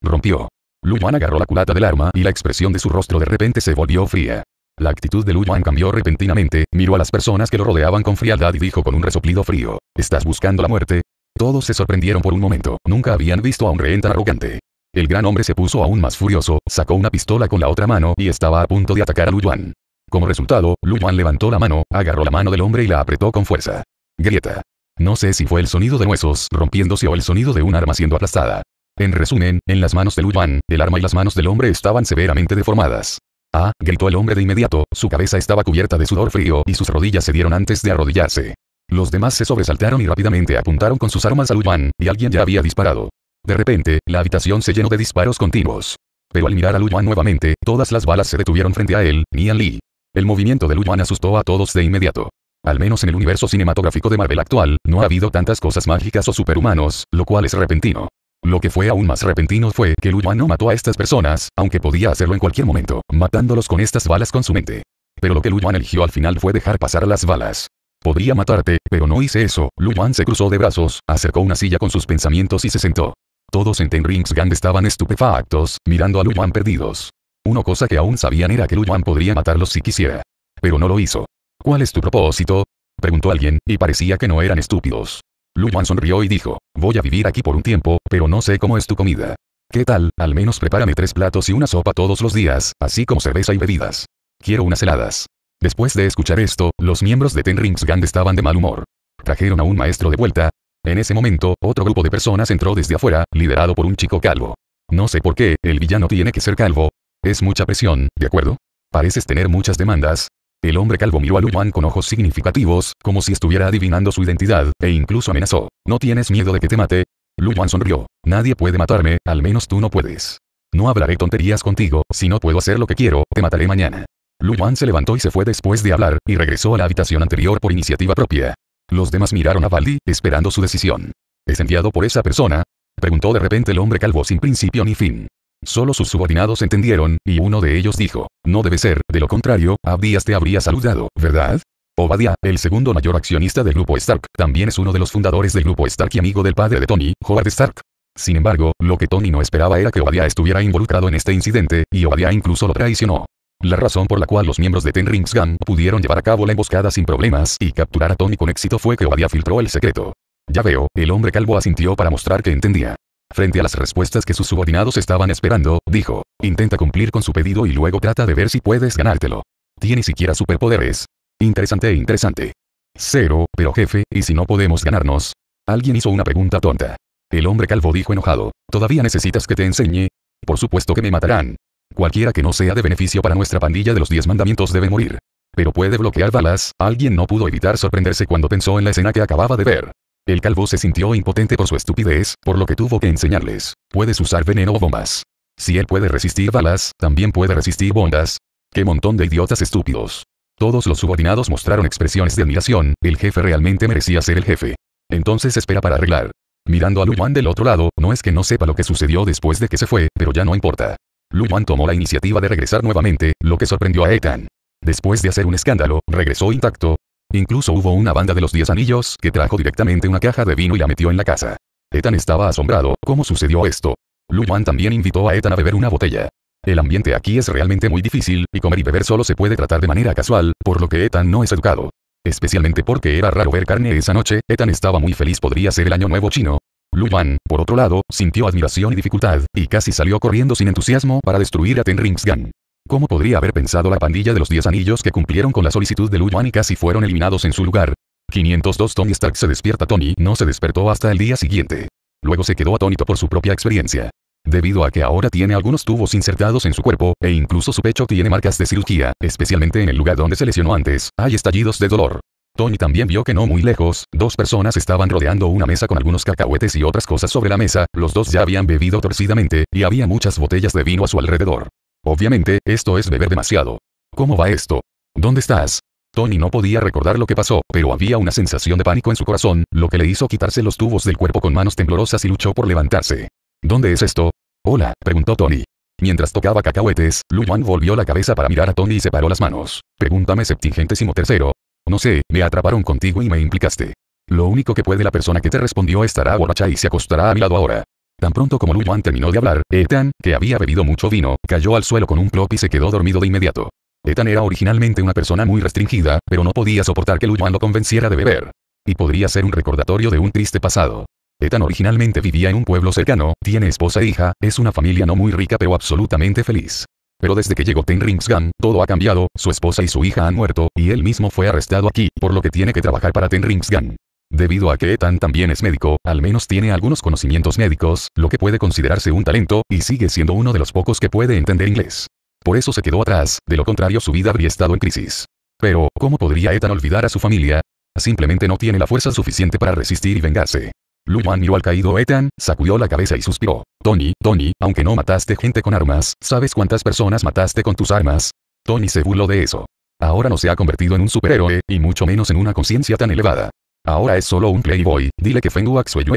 Rompió. Lu agarró la culata del arma y la expresión de su rostro de repente se volvió fría. La actitud de Lu cambió repentinamente, miró a las personas que lo rodeaban con frialdad y dijo con un resoplido frío, ¿estás buscando la muerte? Todos se sorprendieron por un momento, nunca habían visto a un rehén tan arrogante. El gran hombre se puso aún más furioso, sacó una pistola con la otra mano y estaba a punto de atacar a Lu Yuan. Como resultado, Lu Yuan levantó la mano, agarró la mano del hombre y la apretó con fuerza. Grieta. No sé si fue el sonido de huesos rompiéndose o el sonido de un arma siendo aplastada. En resumen, en las manos de Lu Yuan, el arma y las manos del hombre estaban severamente deformadas. Ah, gritó el hombre de inmediato, su cabeza estaba cubierta de sudor frío y sus rodillas se dieron antes de arrodillarse. Los demás se sobresaltaron y rápidamente apuntaron con sus armas a Lu Yuan, y alguien ya había disparado. De repente, la habitación se llenó de disparos continuos. Pero al mirar a Yuan nuevamente, todas las balas se detuvieron frente a él, ni a Li. El movimiento de Yuan asustó a todos de inmediato. Al menos en el universo cinematográfico de Marvel actual, no ha habido tantas cosas mágicas o superhumanos, lo cual es repentino. Lo que fue aún más repentino fue que Yuan no mató a estas personas, aunque podía hacerlo en cualquier momento, matándolos con estas balas con su mente. Pero lo que Luyuan eligió al final fue dejar pasar las balas. Podría matarte, pero no hice eso. Yuan se cruzó de brazos, acercó una silla con sus pensamientos y se sentó. Todos en Ten Rings Gang estaban estupefactos, mirando a Luyuan perdidos. Una cosa que aún sabían era que Luyuan podría matarlos si quisiera. Pero no lo hizo. ¿Cuál es tu propósito? Preguntó alguien, y parecía que no eran estúpidos. Luyuan sonrió y dijo, voy a vivir aquí por un tiempo, pero no sé cómo es tu comida. ¿Qué tal, al menos prepárame tres platos y una sopa todos los días, así como cerveza y bebidas? Quiero unas heladas. Después de escuchar esto, los miembros de Ten Rings Gang estaban de mal humor. Trajeron a un maestro de vuelta, en ese momento, otro grupo de personas entró desde afuera, liderado por un chico calvo. No sé por qué, el villano tiene que ser calvo. Es mucha presión, ¿de acuerdo? Pareces tener muchas demandas. El hombre calvo miró a Lu Yuan con ojos significativos, como si estuviera adivinando su identidad, e incluso amenazó. ¿No tienes miedo de que te mate? Lu sonrió. Nadie puede matarme, al menos tú no puedes. No hablaré tonterías contigo, si no puedo hacer lo que quiero, te mataré mañana. Lu se levantó y se fue después de hablar, y regresó a la habitación anterior por iniciativa propia. Los demás miraron a Baldi, esperando su decisión. ¿Es enviado por esa persona? Preguntó de repente el hombre calvo sin principio ni fin. Solo sus subordinados entendieron, y uno de ellos dijo, no debe ser, de lo contrario, Abdias te habría saludado, ¿verdad? Obadiah, el segundo mayor accionista del grupo Stark, también es uno de los fundadores del grupo Stark y amigo del padre de Tony, Howard Stark. Sin embargo, lo que Tony no esperaba era que Obadiah estuviera involucrado en este incidente, y Obadiah incluso lo traicionó. La razón por la cual los miembros de Ten Rings Gun pudieron llevar a cabo la emboscada sin problemas y capturar a Tony con éxito fue que Obadiah filtró el secreto. Ya veo, el hombre calvo asintió para mostrar que entendía. Frente a las respuestas que sus subordinados estaban esperando, dijo, intenta cumplir con su pedido y luego trata de ver si puedes ganártelo. Tiene siquiera superpoderes. Interesante e interesante. Cero, pero jefe, ¿y si no podemos ganarnos? Alguien hizo una pregunta tonta. El hombre calvo dijo enojado, ¿todavía necesitas que te enseñe? Por supuesto que me matarán. Cualquiera que no sea de beneficio para nuestra pandilla de los 10 mandamientos debe morir. Pero puede bloquear balas, alguien no pudo evitar sorprenderse cuando pensó en la escena que acababa de ver. El calvo se sintió impotente por su estupidez, por lo que tuvo que enseñarles. Puedes usar veneno o bombas. Si él puede resistir balas, también puede resistir bombas. ¡Qué montón de idiotas estúpidos! Todos los subordinados mostraron expresiones de admiración, el jefe realmente merecía ser el jefe. Entonces espera para arreglar. Mirando a Luyuan del otro lado, no es que no sepa lo que sucedió después de que se fue, pero ya no importa. Lu Yuan tomó la iniciativa de regresar nuevamente, lo que sorprendió a Ethan. Después de hacer un escándalo, regresó intacto. Incluso hubo una banda de los Diez Anillos que trajo directamente una caja de vino y la metió en la casa. Ethan estaba asombrado, ¿cómo sucedió esto? Lu Yuan también invitó a Ethan a beber una botella. El ambiente aquí es realmente muy difícil, y comer y beber solo se puede tratar de manera casual, por lo que Ethan no es educado. Especialmente porque era raro ver carne esa noche, Ethan estaba muy feliz podría ser el año nuevo chino, Lu por otro lado, sintió admiración y dificultad, y casi salió corriendo sin entusiasmo para destruir a Gang. ¿Cómo podría haber pensado la pandilla de los 10 Anillos que cumplieron con la solicitud de Lu y casi fueron eliminados en su lugar? 502 Tony Stark se despierta Tony no se despertó hasta el día siguiente. Luego se quedó atónito por su propia experiencia. Debido a que ahora tiene algunos tubos insertados en su cuerpo, e incluso su pecho tiene marcas de cirugía, especialmente en el lugar donde se lesionó antes, hay estallidos de dolor. Tony también vio que no muy lejos, dos personas estaban rodeando una mesa con algunos cacahuetes y otras cosas sobre la mesa, los dos ya habían bebido torcidamente, y había muchas botellas de vino a su alrededor. Obviamente, esto es beber demasiado. ¿Cómo va esto? ¿Dónde estás? Tony no podía recordar lo que pasó, pero había una sensación de pánico en su corazón, lo que le hizo quitarse los tubos del cuerpo con manos temblorosas y luchó por levantarse. ¿Dónde es esto? Hola, preguntó Tony. Mientras tocaba cacahuetes, Lu volvió la cabeza para mirar a Tony y separó las manos. Pregúntame septingentésimo tercero, no sé, me atraparon contigo y me implicaste. Lo único que puede la persona que te respondió estará borracha y se acostará a mi lado ahora. Tan pronto como Luyuan terminó de hablar, Ethan, que había bebido mucho vino, cayó al suelo con un plop y se quedó dormido de inmediato. Ethan era originalmente una persona muy restringida, pero no podía soportar que Luyuan lo convenciera de beber. Y podría ser un recordatorio de un triste pasado. Ethan originalmente vivía en un pueblo cercano, tiene esposa e hija, es una familia no muy rica pero absolutamente feliz. Pero desde que llegó Ten Gun, todo ha cambiado, su esposa y su hija han muerto, y él mismo fue arrestado aquí, por lo que tiene que trabajar para Ten Gun. Debido a que Ethan también es médico, al menos tiene algunos conocimientos médicos, lo que puede considerarse un talento, y sigue siendo uno de los pocos que puede entender inglés. Por eso se quedó atrás, de lo contrario su vida habría estado en crisis. Pero, ¿cómo podría Ethan olvidar a su familia? Simplemente no tiene la fuerza suficiente para resistir y vengarse. Lu Yuan miró al caído Ethan, sacudió la cabeza y suspiró. Tony, Tony, aunque no mataste gente con armas, ¿sabes cuántas personas mataste con tus armas? Tony se burló de eso. Ahora no se ha convertido en un superhéroe, y mucho menos en una conciencia tan elevada. Ahora es solo un playboy, dile que Feng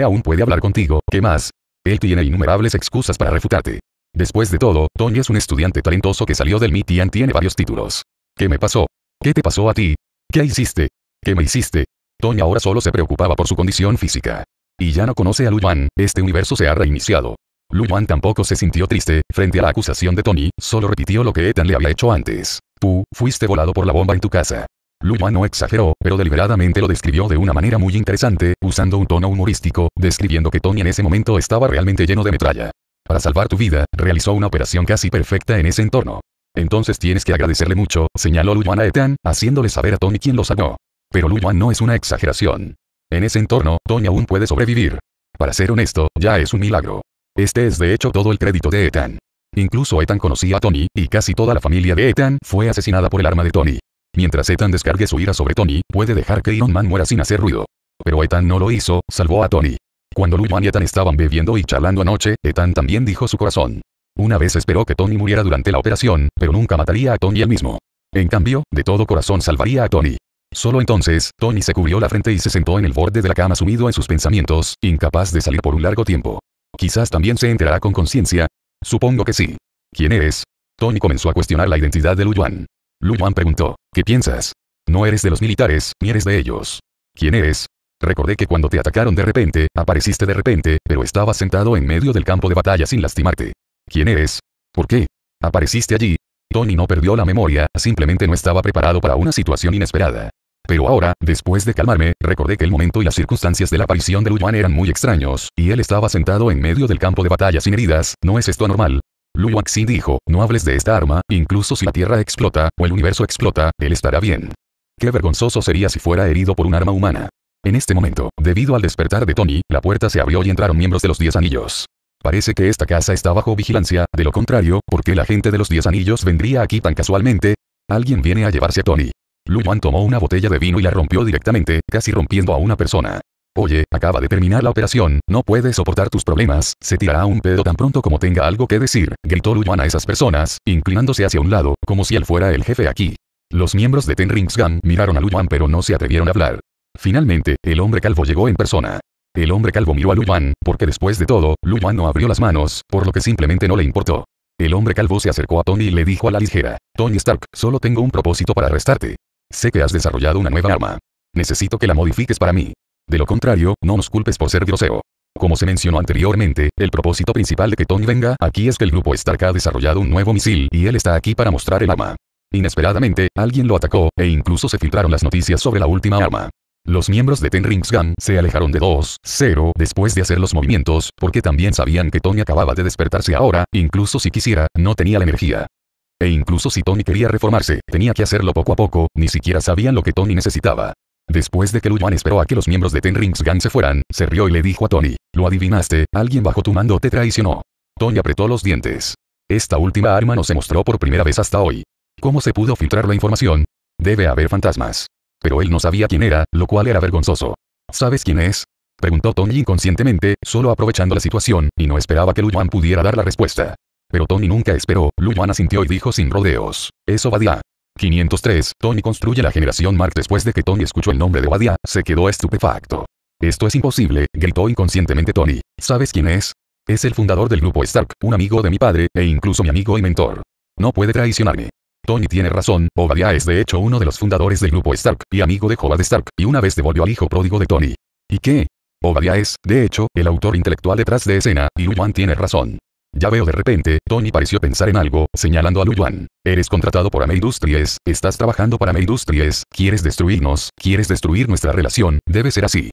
aún puede hablar contigo, ¿qué más? Él tiene innumerables excusas para refutarte. Después de todo, Tony es un estudiante talentoso que salió del MIT y tiene varios títulos. ¿Qué me pasó? ¿Qué te pasó a ti? ¿Qué hiciste? ¿Qué me hiciste? Tony ahora solo se preocupaba por su condición física y ya no conoce a Lu este universo se ha reiniciado. Lu tampoco se sintió triste, frente a la acusación de Tony, solo repitió lo que Ethan le había hecho antes. Tú, fuiste volado por la bomba en tu casa. Lu no exageró, pero deliberadamente lo describió de una manera muy interesante, usando un tono humorístico, describiendo que Tony en ese momento estaba realmente lleno de metralla. Para salvar tu vida, realizó una operación casi perfecta en ese entorno. Entonces tienes que agradecerle mucho, señaló Lu a Ethan, haciéndole saber a Tony quién lo salvó. Pero Lu no es una exageración. En ese entorno, Tony aún puede sobrevivir. Para ser honesto, ya es un milagro. Este es de hecho todo el crédito de Ethan. Incluso Ethan conocía a Tony, y casi toda la familia de Ethan fue asesinada por el arma de Tony. Mientras Ethan descargue su ira sobre Tony, puede dejar que Iron Man muera sin hacer ruido. Pero Ethan no lo hizo, salvó a Tony. Cuando Lu y Ethan estaban bebiendo y charlando anoche, Ethan también dijo su corazón. Una vez esperó que Tony muriera durante la operación, pero nunca mataría a Tony él mismo. En cambio, de todo corazón salvaría a Tony. Solo entonces, Tony se cubrió la frente y se sentó en el borde de la cama sumido en sus pensamientos, incapaz de salir por un largo tiempo. Quizás también se enterará con conciencia. Supongo que sí. ¿Quién eres? Tony comenzó a cuestionar la identidad de Lu Yuan. Lu Yuan preguntó, ¿qué piensas? No eres de los militares, ni eres de ellos. ¿Quién eres? Recordé que cuando te atacaron de repente, apareciste de repente, pero estabas sentado en medio del campo de batalla sin lastimarte. ¿Quién eres? ¿Por qué? Apareciste allí, Tony no perdió la memoria, simplemente no estaba preparado para una situación inesperada. Pero ahora, después de calmarme, recordé que el momento y las circunstancias de la aparición de Yuan eran muy extraños, y él estaba sentado en medio del campo de batalla sin heridas, ¿no es esto normal? Luwaxin dijo, no hables de esta arma, incluso si la Tierra explota, o el universo explota, él estará bien. Qué vergonzoso sería si fuera herido por un arma humana. En este momento, debido al despertar de Tony, la puerta se abrió y entraron miembros de los Diez Anillos. Parece que esta casa está bajo vigilancia, de lo contrario, ¿por qué la gente de los Diez Anillos vendría aquí tan casualmente? Alguien viene a llevarse a Tony. Lu Yuan tomó una botella de vino y la rompió directamente, casi rompiendo a una persona. Oye, acaba de terminar la operación, no puede soportar tus problemas, se tirará un pedo tan pronto como tenga algo que decir, gritó Lu Yuan a esas personas, inclinándose hacia un lado, como si él fuera el jefe aquí. Los miembros de Ten Rings Gang miraron a Lu Yuan pero no se atrevieron a hablar. Finalmente, el hombre calvo llegó en persona. El hombre calvo miró a Lu porque después de todo, Lu no abrió las manos, por lo que simplemente no le importó. El hombre calvo se acercó a Tony y le dijo a la ligera, Tony Stark, solo tengo un propósito para arrestarte. Sé que has desarrollado una nueva arma. Necesito que la modifiques para mí. De lo contrario, no nos culpes por ser grosero. Como se mencionó anteriormente, el propósito principal de que Tony venga aquí es que el grupo Stark ha desarrollado un nuevo misil y él está aquí para mostrar el arma. Inesperadamente, alguien lo atacó, e incluso se filtraron las noticias sobre la última arma. Los miembros de Ten Rings Gun se alejaron de 2-0 después de hacer los movimientos, porque también sabían que Tony acababa de despertarse ahora, incluso si quisiera, no tenía la energía. E incluso si Tony quería reformarse, tenía que hacerlo poco a poco, ni siquiera sabían lo que Tony necesitaba. Después de que Luan esperó a que los miembros de Ten Rings Gang se fueran, se rió y le dijo a Tony, lo adivinaste, alguien bajo tu mando te traicionó. Tony apretó los dientes. Esta última arma no se mostró por primera vez hasta hoy. ¿Cómo se pudo filtrar la información? Debe haber fantasmas. Pero él no sabía quién era, lo cual era vergonzoso. ¿Sabes quién es? Preguntó Tony inconscientemente, solo aprovechando la situación, y no esperaba que Lu Yuan pudiera dar la respuesta. Pero Tony nunca esperó, Lu Yuan asintió y dijo sin rodeos. Eso Badia. 503, Tony construye la generación Mark después de que Tony escuchó el nombre de Badia, se quedó estupefacto. Esto es imposible, gritó inconscientemente Tony. ¿Sabes quién es? Es el fundador del grupo Stark, un amigo de mi padre, e incluso mi amigo y mentor. No puede traicionarme. Tony tiene razón, Obadiah es de hecho uno de los fundadores del grupo Stark, y amigo de Howard Stark, y una vez devolvió al hijo pródigo de Tony. ¿Y qué? Obadiah es, de hecho, el autor intelectual detrás de escena, y Lu Yuan tiene razón. Ya veo de repente, Tony pareció pensar en algo, señalando a Lu Yuan. Eres contratado por AME Industries, estás trabajando para AME Industries, quieres destruirnos, quieres destruir nuestra relación, debe ser así.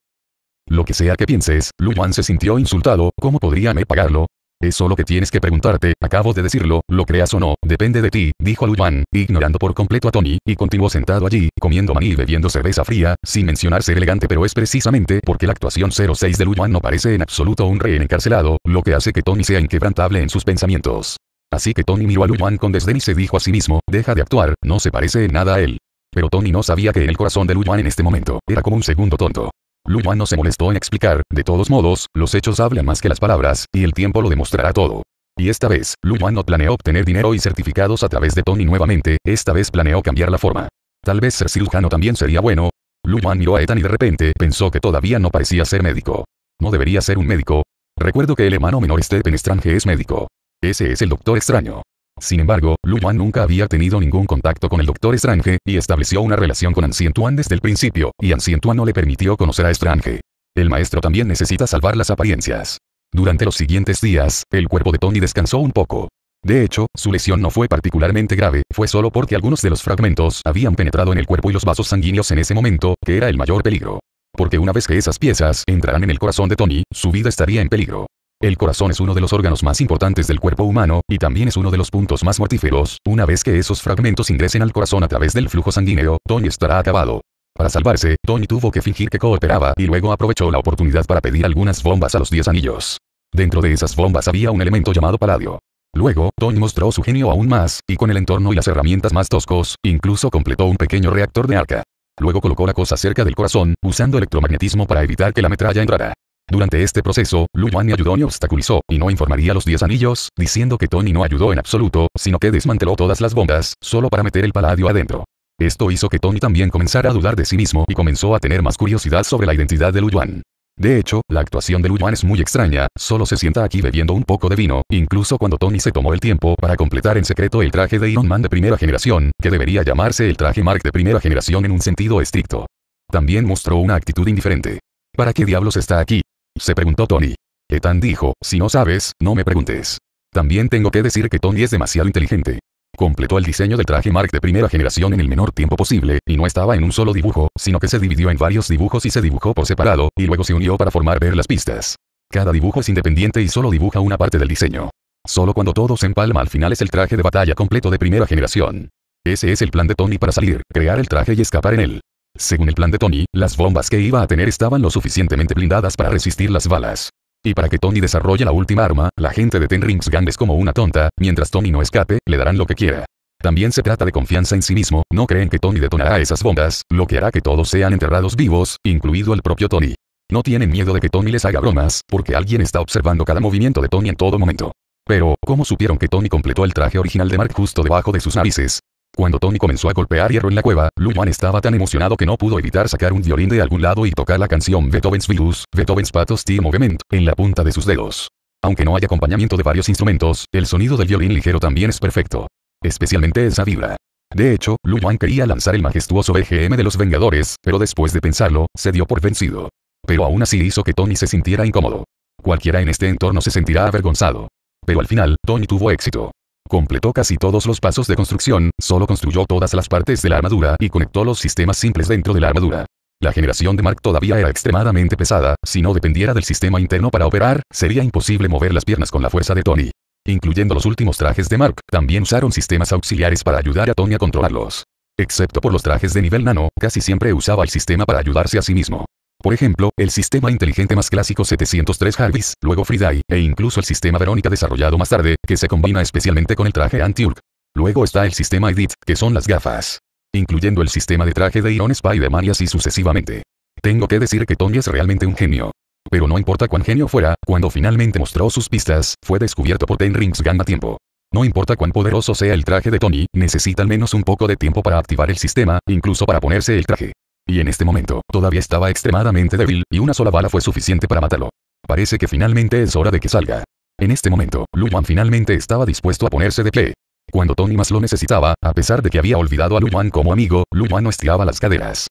Lo que sea que pienses, Lu Yuan se sintió insultado, ¿cómo podría me pagarlo? Eso lo que tienes que preguntarte, acabo de decirlo, lo creas o no, depende de ti, dijo Lu ignorando por completo a Tony, y continuó sentado allí, comiendo maní y bebiendo cerveza fría, sin mencionar ser elegante pero es precisamente porque la actuación 06 de Lu Yuan no parece en absoluto un rey encarcelado, lo que hace que Tony sea inquebrantable en sus pensamientos. Así que Tony miró a Lu con desdén y se dijo a sí mismo, deja de actuar, no se parece en nada a él. Pero Tony no sabía que en el corazón de Lu en este momento, era como un segundo tonto. Lu no se molestó en explicar, de todos modos, los hechos hablan más que las palabras, y el tiempo lo demostrará todo. Y esta vez, Lu no planeó obtener dinero y certificados a través de Tony nuevamente, esta vez planeó cambiar la forma. Tal vez ser cirujano también sería bueno. Lu miró a Ethan y de repente pensó que todavía no parecía ser médico. No debería ser un médico. Recuerdo que el hermano menor Stephen Strange es médico. Ese es el doctor extraño. Sin embargo, Lu Yuan nunca había tenido ningún contacto con el Doctor Strange, y estableció una relación con Ancien Tuan desde el principio, y Ancien Tuan no le permitió conocer a Strange. El maestro también necesita salvar las apariencias. Durante los siguientes días, el cuerpo de Tony descansó un poco. De hecho, su lesión no fue particularmente grave, fue solo porque algunos de los fragmentos habían penetrado en el cuerpo y los vasos sanguíneos en ese momento, que era el mayor peligro. Porque una vez que esas piezas entraran en el corazón de Tony, su vida estaría en peligro. El corazón es uno de los órganos más importantes del cuerpo humano, y también es uno de los puntos más mortíferos. Una vez que esos fragmentos ingresen al corazón a través del flujo sanguíneo, Tony estará acabado. Para salvarse, Tony tuvo que fingir que cooperaba y luego aprovechó la oportunidad para pedir algunas bombas a los 10 anillos. Dentro de esas bombas había un elemento llamado paladio. Luego, Tony mostró su genio aún más, y con el entorno y las herramientas más toscos, incluso completó un pequeño reactor de arca. Luego colocó la cosa cerca del corazón, usando electromagnetismo para evitar que la metralla entrara. Durante este proceso, Lu Yuan ni ayudó ni obstaculizó, y no informaría los 10 anillos, diciendo que Tony no ayudó en absoluto, sino que desmanteló todas las bombas, solo para meter el paladio adentro. Esto hizo que Tony también comenzara a dudar de sí mismo y comenzó a tener más curiosidad sobre la identidad de Lu Yuan. De hecho, la actuación de Lu Yuan es muy extraña, solo se sienta aquí bebiendo un poco de vino, incluso cuando Tony se tomó el tiempo para completar en secreto el traje de Iron Man de primera generación, que debería llamarse el traje Mark de primera generación en un sentido estricto. También mostró una actitud indiferente. ¿Para qué diablos está aquí? se preguntó Tony. Ethan dijo, si no sabes, no me preguntes. También tengo que decir que Tony es demasiado inteligente. Completó el diseño del traje Mark de primera generación en el menor tiempo posible, y no estaba en un solo dibujo, sino que se dividió en varios dibujos y se dibujó por separado, y luego se unió para formar ver las pistas. Cada dibujo es independiente y solo dibuja una parte del diseño. Solo cuando todo se empalma al final es el traje de batalla completo de primera generación. Ese es el plan de Tony para salir, crear el traje y escapar en él. Según el plan de Tony, las bombas que iba a tener estaban lo suficientemente blindadas para resistir las balas. Y para que Tony desarrolle la última arma, la gente de Ten Rings Gang como una tonta, mientras Tony no escape, le darán lo que quiera. También se trata de confianza en sí mismo, no creen que Tony detonará esas bombas, lo que hará que todos sean enterrados vivos, incluido el propio Tony. No tienen miedo de que Tony les haga bromas, porque alguien está observando cada movimiento de Tony en todo momento. Pero, ¿cómo supieron que Tony completó el traje original de Mark justo debajo de sus narices? Cuando Tony comenzó a golpear hierro en la cueva, Lu Yuan estaba tan emocionado que no pudo evitar sacar un violín de algún lado y tocar la canción Beethoven's Virus, Beethoven's Pathos T Movement, en la punta de sus dedos. Aunque no hay acompañamiento de varios instrumentos, el sonido del violín ligero también es perfecto. Especialmente esa vibra. De hecho, Lu Yuan quería lanzar el majestuoso BGM e de los Vengadores, pero después de pensarlo, se dio por vencido. Pero aún así hizo que Tony se sintiera incómodo. Cualquiera en este entorno se sentirá avergonzado. Pero al final, Tony tuvo éxito. Completó casi todos los pasos de construcción, solo construyó todas las partes de la armadura y conectó los sistemas simples dentro de la armadura. La generación de Mark todavía era extremadamente pesada, si no dependiera del sistema interno para operar, sería imposible mover las piernas con la fuerza de Tony. Incluyendo los últimos trajes de Mark, también usaron sistemas auxiliares para ayudar a Tony a controlarlos. Excepto por los trajes de nivel nano, casi siempre usaba el sistema para ayudarse a sí mismo. Por ejemplo, el sistema inteligente más clásico 703 Jarvis, luego Friday, e incluso el sistema Verónica desarrollado más tarde, que se combina especialmente con el traje anti-Hulk. Luego está el sistema Edit, que son las gafas. Incluyendo el sistema de traje de Iron de man y así sucesivamente. Tengo que decir que Tony es realmente un genio. Pero no importa cuán genio fuera, cuando finalmente mostró sus pistas, fue descubierto por Ten Rings Gamma Tiempo. No importa cuán poderoso sea el traje de Tony, necesita al menos un poco de tiempo para activar el sistema, incluso para ponerse el traje. Y en este momento, todavía estaba extremadamente débil, y una sola bala fue suficiente para matarlo. Parece que finalmente es hora de que salga. En este momento, Lu Yuan finalmente estaba dispuesto a ponerse de pie. Cuando Tony más lo necesitaba, a pesar de que había olvidado a Lu Yuan como amigo, Yuan no estiraba las caderas.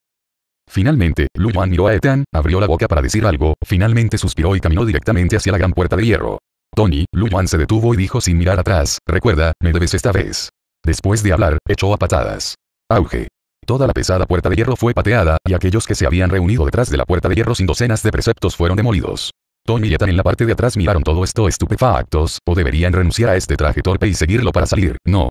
Finalmente, Yuan miró a Ethan, abrió la boca para decir algo, finalmente suspiró y caminó directamente hacia la gran puerta de hierro. Tony, Lu Yuan se detuvo y dijo sin mirar atrás, recuerda, me debes esta vez. Después de hablar, echó a patadas. Auge. Toda la pesada puerta de hierro fue pateada, y aquellos que se habían reunido detrás de la puerta de hierro sin docenas de preceptos fueron demolidos. Tony y Ethan en la parte de atrás miraron todo esto estupefactos, o deberían renunciar a este traje torpe y seguirlo para salir, no.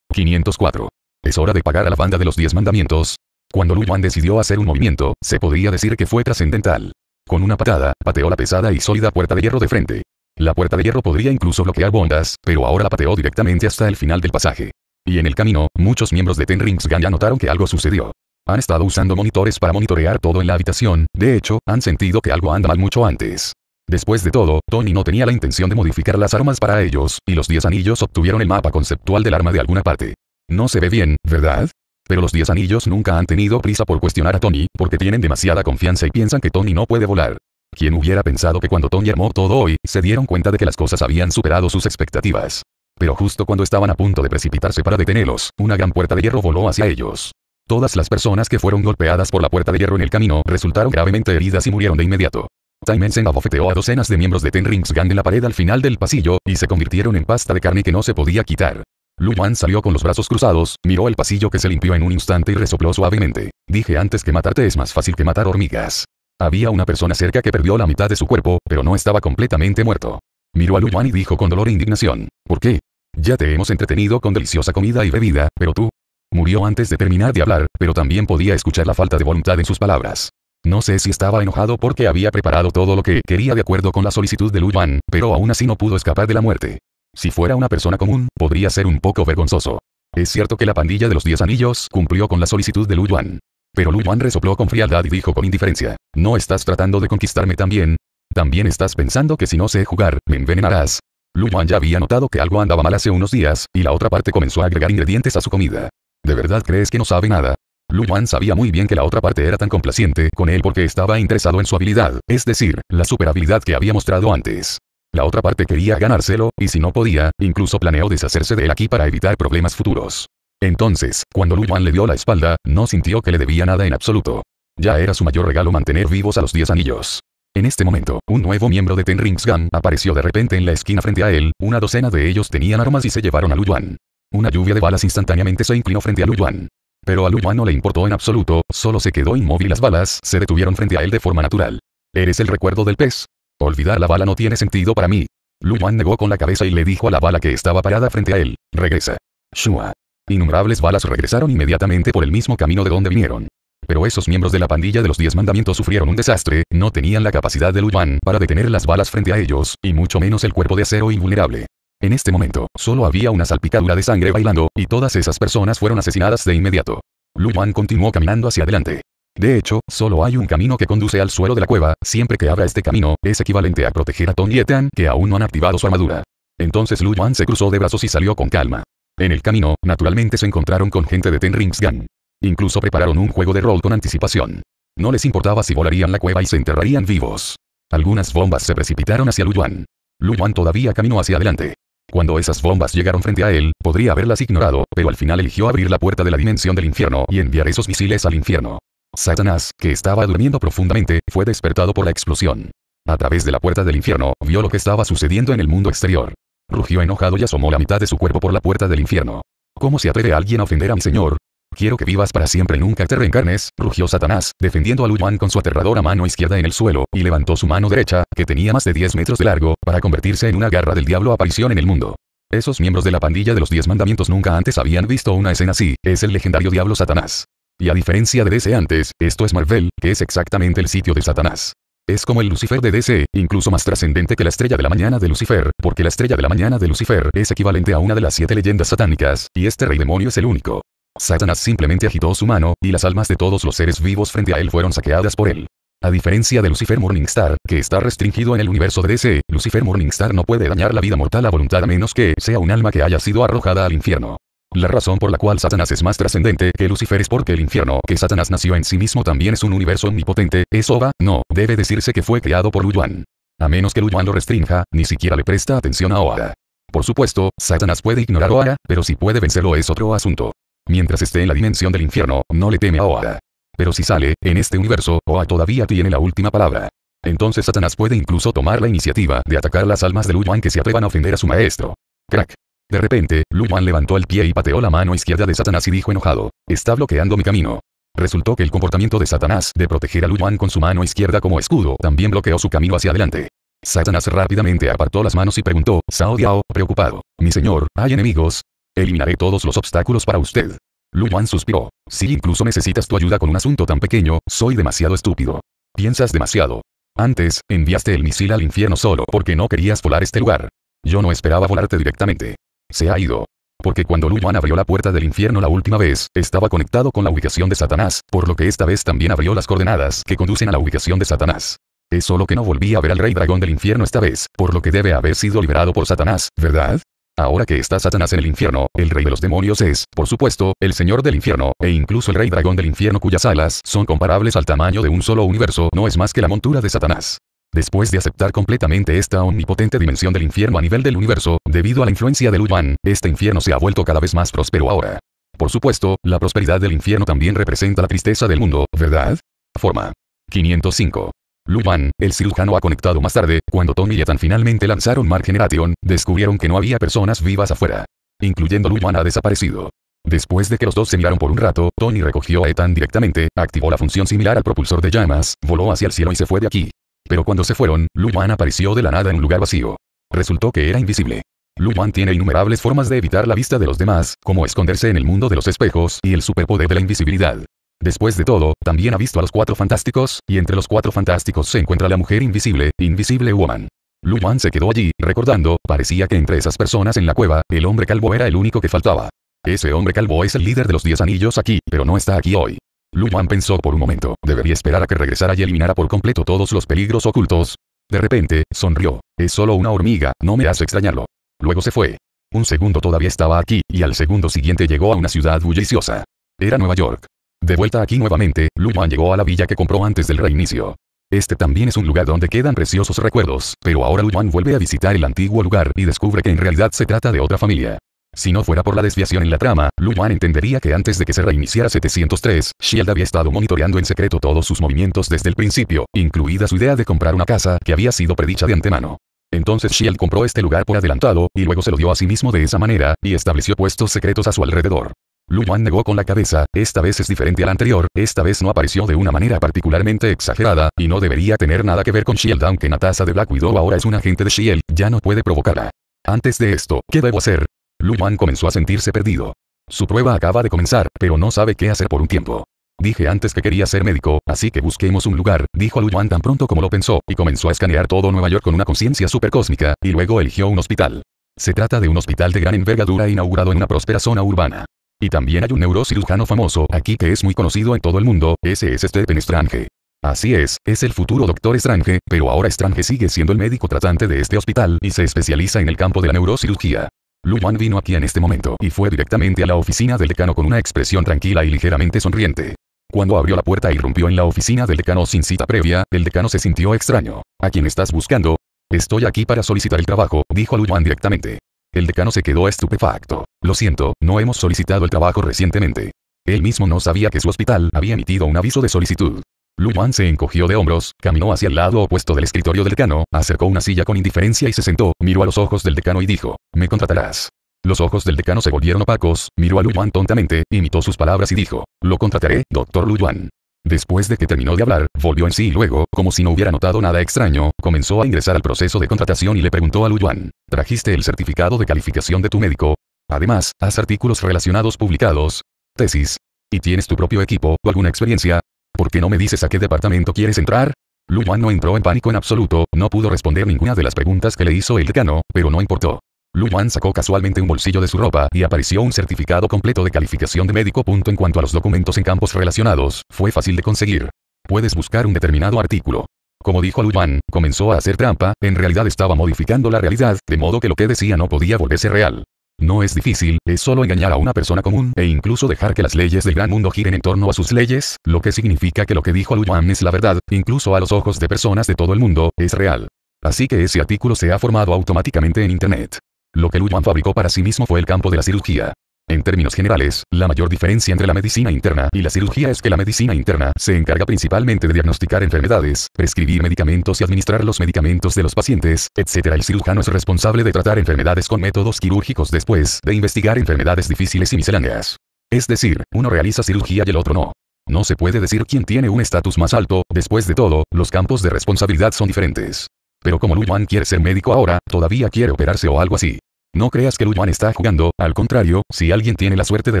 504. Es hora de pagar a la banda de los 10 mandamientos. Cuando Lu decidió hacer un movimiento, se podría decir que fue trascendental. Con una patada, pateó la pesada y sólida puerta de hierro de frente. La puerta de hierro podría incluso bloquear bondas, pero ahora la pateó directamente hasta el final del pasaje. Y en el camino, muchos miembros de Ten Rings Gang ya notaron que algo sucedió. Han estado usando monitores para monitorear todo en la habitación, de hecho, han sentido que algo anda mal mucho antes. Después de todo, Tony no tenía la intención de modificar las armas para ellos, y los 10 anillos obtuvieron el mapa conceptual del arma de alguna parte. No se ve bien, ¿verdad? Pero los 10 anillos nunca han tenido prisa por cuestionar a Tony, porque tienen demasiada confianza y piensan que Tony no puede volar. ¿Quién hubiera pensado que cuando Tony armó todo hoy, se dieron cuenta de que las cosas habían superado sus expectativas? Pero justo cuando estaban a punto de precipitarse para detenerlos, una gran puerta de hierro voló hacia ellos. Todas las personas que fueron golpeadas por la puerta de hierro en el camino resultaron gravemente heridas y murieron de inmediato. Taimensen abofeteó a docenas de miembros de Ten Rings Gang en la pared al final del pasillo, y se convirtieron en pasta de carne que no se podía quitar. Lu Yuan salió con los brazos cruzados, miró el pasillo que se limpió en un instante y resopló suavemente. Dije antes que matarte es más fácil que matar hormigas. Había una persona cerca que perdió la mitad de su cuerpo, pero no estaba completamente muerto. Miró a Lu Yuan y dijo con dolor e indignación. ¿Por qué? Ya te hemos entretenido con deliciosa comida y bebida, pero tú... Murió antes de terminar de hablar, pero también podía escuchar la falta de voluntad en sus palabras. No sé si estaba enojado porque había preparado todo lo que quería de acuerdo con la solicitud de Lu Yuan, pero aún así no pudo escapar de la muerte. Si fuera una persona común, podría ser un poco vergonzoso. Es cierto que la pandilla de los Diez Anillos cumplió con la solicitud de Lu Yuan. Pero Lu Yuan resopló con frialdad y dijo con indiferencia, ¿no estás tratando de conquistarme también? También estás pensando que si no sé jugar, me envenenarás. Lu Yuan ya había notado que algo andaba mal hace unos días, y la otra parte comenzó a agregar ingredientes a su comida. ¿De verdad crees que no sabe nada? Lu Yuan sabía muy bien que la otra parte era tan complaciente con él porque estaba interesado en su habilidad, es decir, la superhabilidad que había mostrado antes. La otra parte quería ganárselo, y si no podía, incluso planeó deshacerse de él aquí para evitar problemas futuros. Entonces, cuando Lu le dio la espalda, no sintió que le debía nada en absoluto. Ya era su mayor regalo mantener vivos a los 10 anillos. En este momento, un nuevo miembro de Gun apareció de repente en la esquina frente a él, una docena de ellos tenían armas y se llevaron a Luyuan. Una lluvia de balas instantáneamente se inclinó frente a Lu Yuan. Pero a Lu Yuan no le importó en absoluto, solo se quedó inmóvil las balas se detuvieron frente a él de forma natural. ¿Eres el recuerdo del pez? Olvidar la bala no tiene sentido para mí. Lu Yuan negó con la cabeza y le dijo a la bala que estaba parada frente a él, regresa. Shua. Innumerables balas regresaron inmediatamente por el mismo camino de donde vinieron pero esos miembros de la pandilla de los Diez mandamientos sufrieron un desastre, no tenían la capacidad de Yuan para detener las balas frente a ellos, y mucho menos el cuerpo de acero invulnerable. En este momento, solo había una salpicadura de sangre bailando, y todas esas personas fueron asesinadas de inmediato. Yuan continuó caminando hacia adelante. De hecho, solo hay un camino que conduce al suelo de la cueva, siempre que abra este camino, es equivalente a proteger a Ton y Etan, que aún no han activado su armadura. Entonces Lu Yuan se cruzó de brazos y salió con calma. En el camino, naturalmente se encontraron con gente de Ten Rings Gang. Incluso prepararon un juego de rol con anticipación. No les importaba si volarían la cueva y se enterrarían vivos. Algunas bombas se precipitaron hacia Luyuan. Luyuan todavía caminó hacia adelante. Cuando esas bombas llegaron frente a él, podría haberlas ignorado, pero al final eligió abrir la puerta de la dimensión del infierno y enviar esos misiles al infierno. Satanás, que estaba durmiendo profundamente, fue despertado por la explosión. A través de la puerta del infierno, vio lo que estaba sucediendo en el mundo exterior. Rugió enojado y asomó la mitad de su cuerpo por la puerta del infierno. ¿Cómo se atreve a alguien a ofender a mi señor? Quiero que vivas para siempre nunca te reencarnes, rugió Satanás, defendiendo a Lu con su aterradora mano izquierda en el suelo, y levantó su mano derecha, que tenía más de 10 metros de largo, para convertirse en una garra del diablo aparición en el mundo. Esos miembros de la pandilla de los 10 Mandamientos nunca antes habían visto una escena así, es el legendario diablo Satanás. Y a diferencia de DC antes, esto es Marvel, que es exactamente el sitio de Satanás. Es como el Lucifer de DC, incluso más trascendente que la estrella de la mañana de Lucifer, porque la estrella de la mañana de Lucifer es equivalente a una de las siete leyendas satánicas, y este rey demonio es el único. Satanás simplemente agitó su mano, y las almas de todos los seres vivos frente a él fueron saqueadas por él. A diferencia de Lucifer Morningstar, que está restringido en el universo de DC, Lucifer Morningstar no puede dañar la vida mortal a voluntad a menos que sea un alma que haya sido arrojada al infierno. La razón por la cual Satanás es más trascendente que Lucifer es porque el infierno que Satanás nació en sí mismo también es un universo omnipotente, es va, no, debe decirse que fue creado por Luyuan. A menos que Luyuan lo restrinja, ni siquiera le presta atención a Oada. Por supuesto, Satanás puede ignorar Oa, pero si puede vencerlo es otro asunto. Mientras esté en la dimensión del infierno, no le teme a Oa. Pero si sale, en este universo, Oa todavía tiene la última palabra. Entonces Satanás puede incluso tomar la iniciativa de atacar las almas de Lu Yuan que se atrevan a ofender a su maestro. Crack. De repente, Lu Yuan levantó el pie y pateó la mano izquierda de Satanás y dijo enojado, está bloqueando mi camino. Resultó que el comportamiento de Satanás de proteger a Lu Yuan con su mano izquierda como escudo también bloqueó su camino hacia adelante. Satanás rápidamente apartó las manos y preguntó, Sao Diao, preocupado, mi señor, ¿hay enemigos? Eliminaré todos los obstáculos para usted. Lu Yuan suspiró. Si incluso necesitas tu ayuda con un asunto tan pequeño, soy demasiado estúpido. Piensas demasiado. Antes, enviaste el misil al infierno solo porque no querías volar este lugar. Yo no esperaba volarte directamente. Se ha ido. Porque cuando Lu Yuan abrió la puerta del infierno la última vez, estaba conectado con la ubicación de Satanás, por lo que esta vez también abrió las coordenadas que conducen a la ubicación de Satanás. Es solo que no volví a ver al rey dragón del infierno esta vez, por lo que debe haber sido liberado por Satanás, ¿verdad? Ahora que está Satanás en el infierno, el rey de los demonios es, por supuesto, el señor del infierno, e incluso el rey dragón del infierno cuyas alas son comparables al tamaño de un solo universo no es más que la montura de Satanás. Después de aceptar completamente esta omnipotente dimensión del infierno a nivel del universo, debido a la influencia de Lu este infierno se ha vuelto cada vez más próspero ahora. Por supuesto, la prosperidad del infierno también representa la tristeza del mundo, ¿verdad? Forma. 505. Lu el cirujano ha conectado más tarde, cuando Tony y Ethan finalmente lanzaron Mark Generation, descubrieron que no había personas vivas afuera. Incluyendo Lu ha desaparecido. Después de que los dos se miraron por un rato, Tony recogió a Ethan directamente, activó la función similar al propulsor de llamas, voló hacia el cielo y se fue de aquí. Pero cuando se fueron, Lu apareció de la nada en un lugar vacío. Resultó que era invisible. Lu tiene innumerables formas de evitar la vista de los demás, como esconderse en el mundo de los espejos y el superpoder de la invisibilidad. Después de todo, también ha visto a los cuatro fantásticos, y entre los cuatro fantásticos se encuentra la mujer invisible, Invisible Woman. Lu Yuan se quedó allí, recordando, parecía que entre esas personas en la cueva, el hombre calvo era el único que faltaba. Ese hombre calvo es el líder de los diez anillos aquí, pero no está aquí hoy. Lu pensó por un momento, debería esperar a que regresara y eliminara por completo todos los peligros ocultos. De repente, sonrió. Es solo una hormiga, no me hace extrañarlo. Luego se fue. Un segundo todavía estaba aquí, y al segundo siguiente llegó a una ciudad bulliciosa. Era Nueva York. De vuelta aquí nuevamente, Lu llegó a la villa que compró antes del reinicio. Este también es un lugar donde quedan preciosos recuerdos, pero ahora Lu vuelve a visitar el antiguo lugar y descubre que en realidad se trata de otra familia. Si no fuera por la desviación en la trama, Lu entendería que antes de que se reiniciara 703, Shield había estado monitoreando en secreto todos sus movimientos desde el principio, incluida su idea de comprar una casa que había sido predicha de antemano. Entonces Shield compró este lugar por adelantado, y luego se lo dio a sí mismo de esa manera, y estableció puestos secretos a su alrededor. Lu Yuan negó con la cabeza, esta vez es diferente al anterior, esta vez no apareció de una manera particularmente exagerada, y no debería tener nada que ver con Shield aunque Natasha de Black Widow ahora es un agente de Shield, ya no puede provocarla. Antes de esto, ¿qué debo hacer? Lu Yuan comenzó a sentirse perdido. Su prueba acaba de comenzar, pero no sabe qué hacer por un tiempo. Dije antes que quería ser médico, así que busquemos un lugar, dijo Lu tan pronto como lo pensó, y comenzó a escanear todo Nueva York con una conciencia supercósmica, y luego eligió un hospital. Se trata de un hospital de gran envergadura inaugurado en una próspera zona urbana. Y también hay un neurocirujano famoso aquí que es muy conocido en todo el mundo, ese es Stephen Strange. Así es, es el futuro doctor Strange, pero ahora Strange sigue siendo el médico tratante de este hospital y se especializa en el campo de la neurocirugía. Lu Yuan vino aquí en este momento y fue directamente a la oficina del decano con una expresión tranquila y ligeramente sonriente. Cuando abrió la puerta y rompió en la oficina del decano sin cita previa, el decano se sintió extraño. ¿A quién estás buscando? Estoy aquí para solicitar el trabajo, dijo Lu Yuan directamente. El decano se quedó estupefacto. Lo siento, no hemos solicitado el trabajo recientemente. Él mismo no sabía que su hospital había emitido un aviso de solicitud. Lu Yuan se encogió de hombros, caminó hacia el lado opuesto del escritorio del decano, acercó una silla con indiferencia y se sentó, miró a los ojos del decano y dijo, me contratarás. Los ojos del decano se volvieron opacos, miró a Lu Yuan tontamente, imitó sus palabras y dijo, lo contrataré, doctor Lu Yuan. Después de que terminó de hablar, volvió en sí y luego, como si no hubiera notado nada extraño, comenzó a ingresar al proceso de contratación y le preguntó a Lu Yuan, ¿trajiste el certificado de calificación de tu médico? Además, ¿has artículos relacionados publicados, tesis, y tienes tu propio equipo o alguna experiencia. ¿Por qué no me dices a qué departamento quieres entrar? Lu Yuan no entró en pánico en absoluto, no pudo responder ninguna de las preguntas que le hizo el decano, pero no importó. Lu Yuan sacó casualmente un bolsillo de su ropa y apareció un certificado completo de calificación de médico. en cuanto a los documentos en campos relacionados, fue fácil de conseguir. Puedes buscar un determinado artículo. Como dijo Lu Yuan, comenzó a hacer trampa, en realidad estaba modificando la realidad, de modo que lo que decía no podía volverse real. No es difícil, es solo engañar a una persona común e incluso dejar que las leyes del gran mundo giren en torno a sus leyes, lo que significa que lo que dijo Lu Yuan es la verdad, incluso a los ojos de personas de todo el mundo, es real. Así que ese artículo se ha formado automáticamente en Internet. Lo que Luyuan fabricó para sí mismo fue el campo de la cirugía. En términos generales, la mayor diferencia entre la medicina interna y la cirugía es que la medicina interna se encarga principalmente de diagnosticar enfermedades, prescribir medicamentos y administrar los medicamentos de los pacientes, etc. El cirujano es responsable de tratar enfermedades con métodos quirúrgicos después de investigar enfermedades difíciles y misceláneas. Es decir, uno realiza cirugía y el otro no. No se puede decir quién tiene un estatus más alto, después de todo, los campos de responsabilidad son diferentes. Pero como Lu Yuan quiere ser médico ahora, todavía quiere operarse o algo así. No creas que Lu Yuan está jugando, al contrario, si alguien tiene la suerte de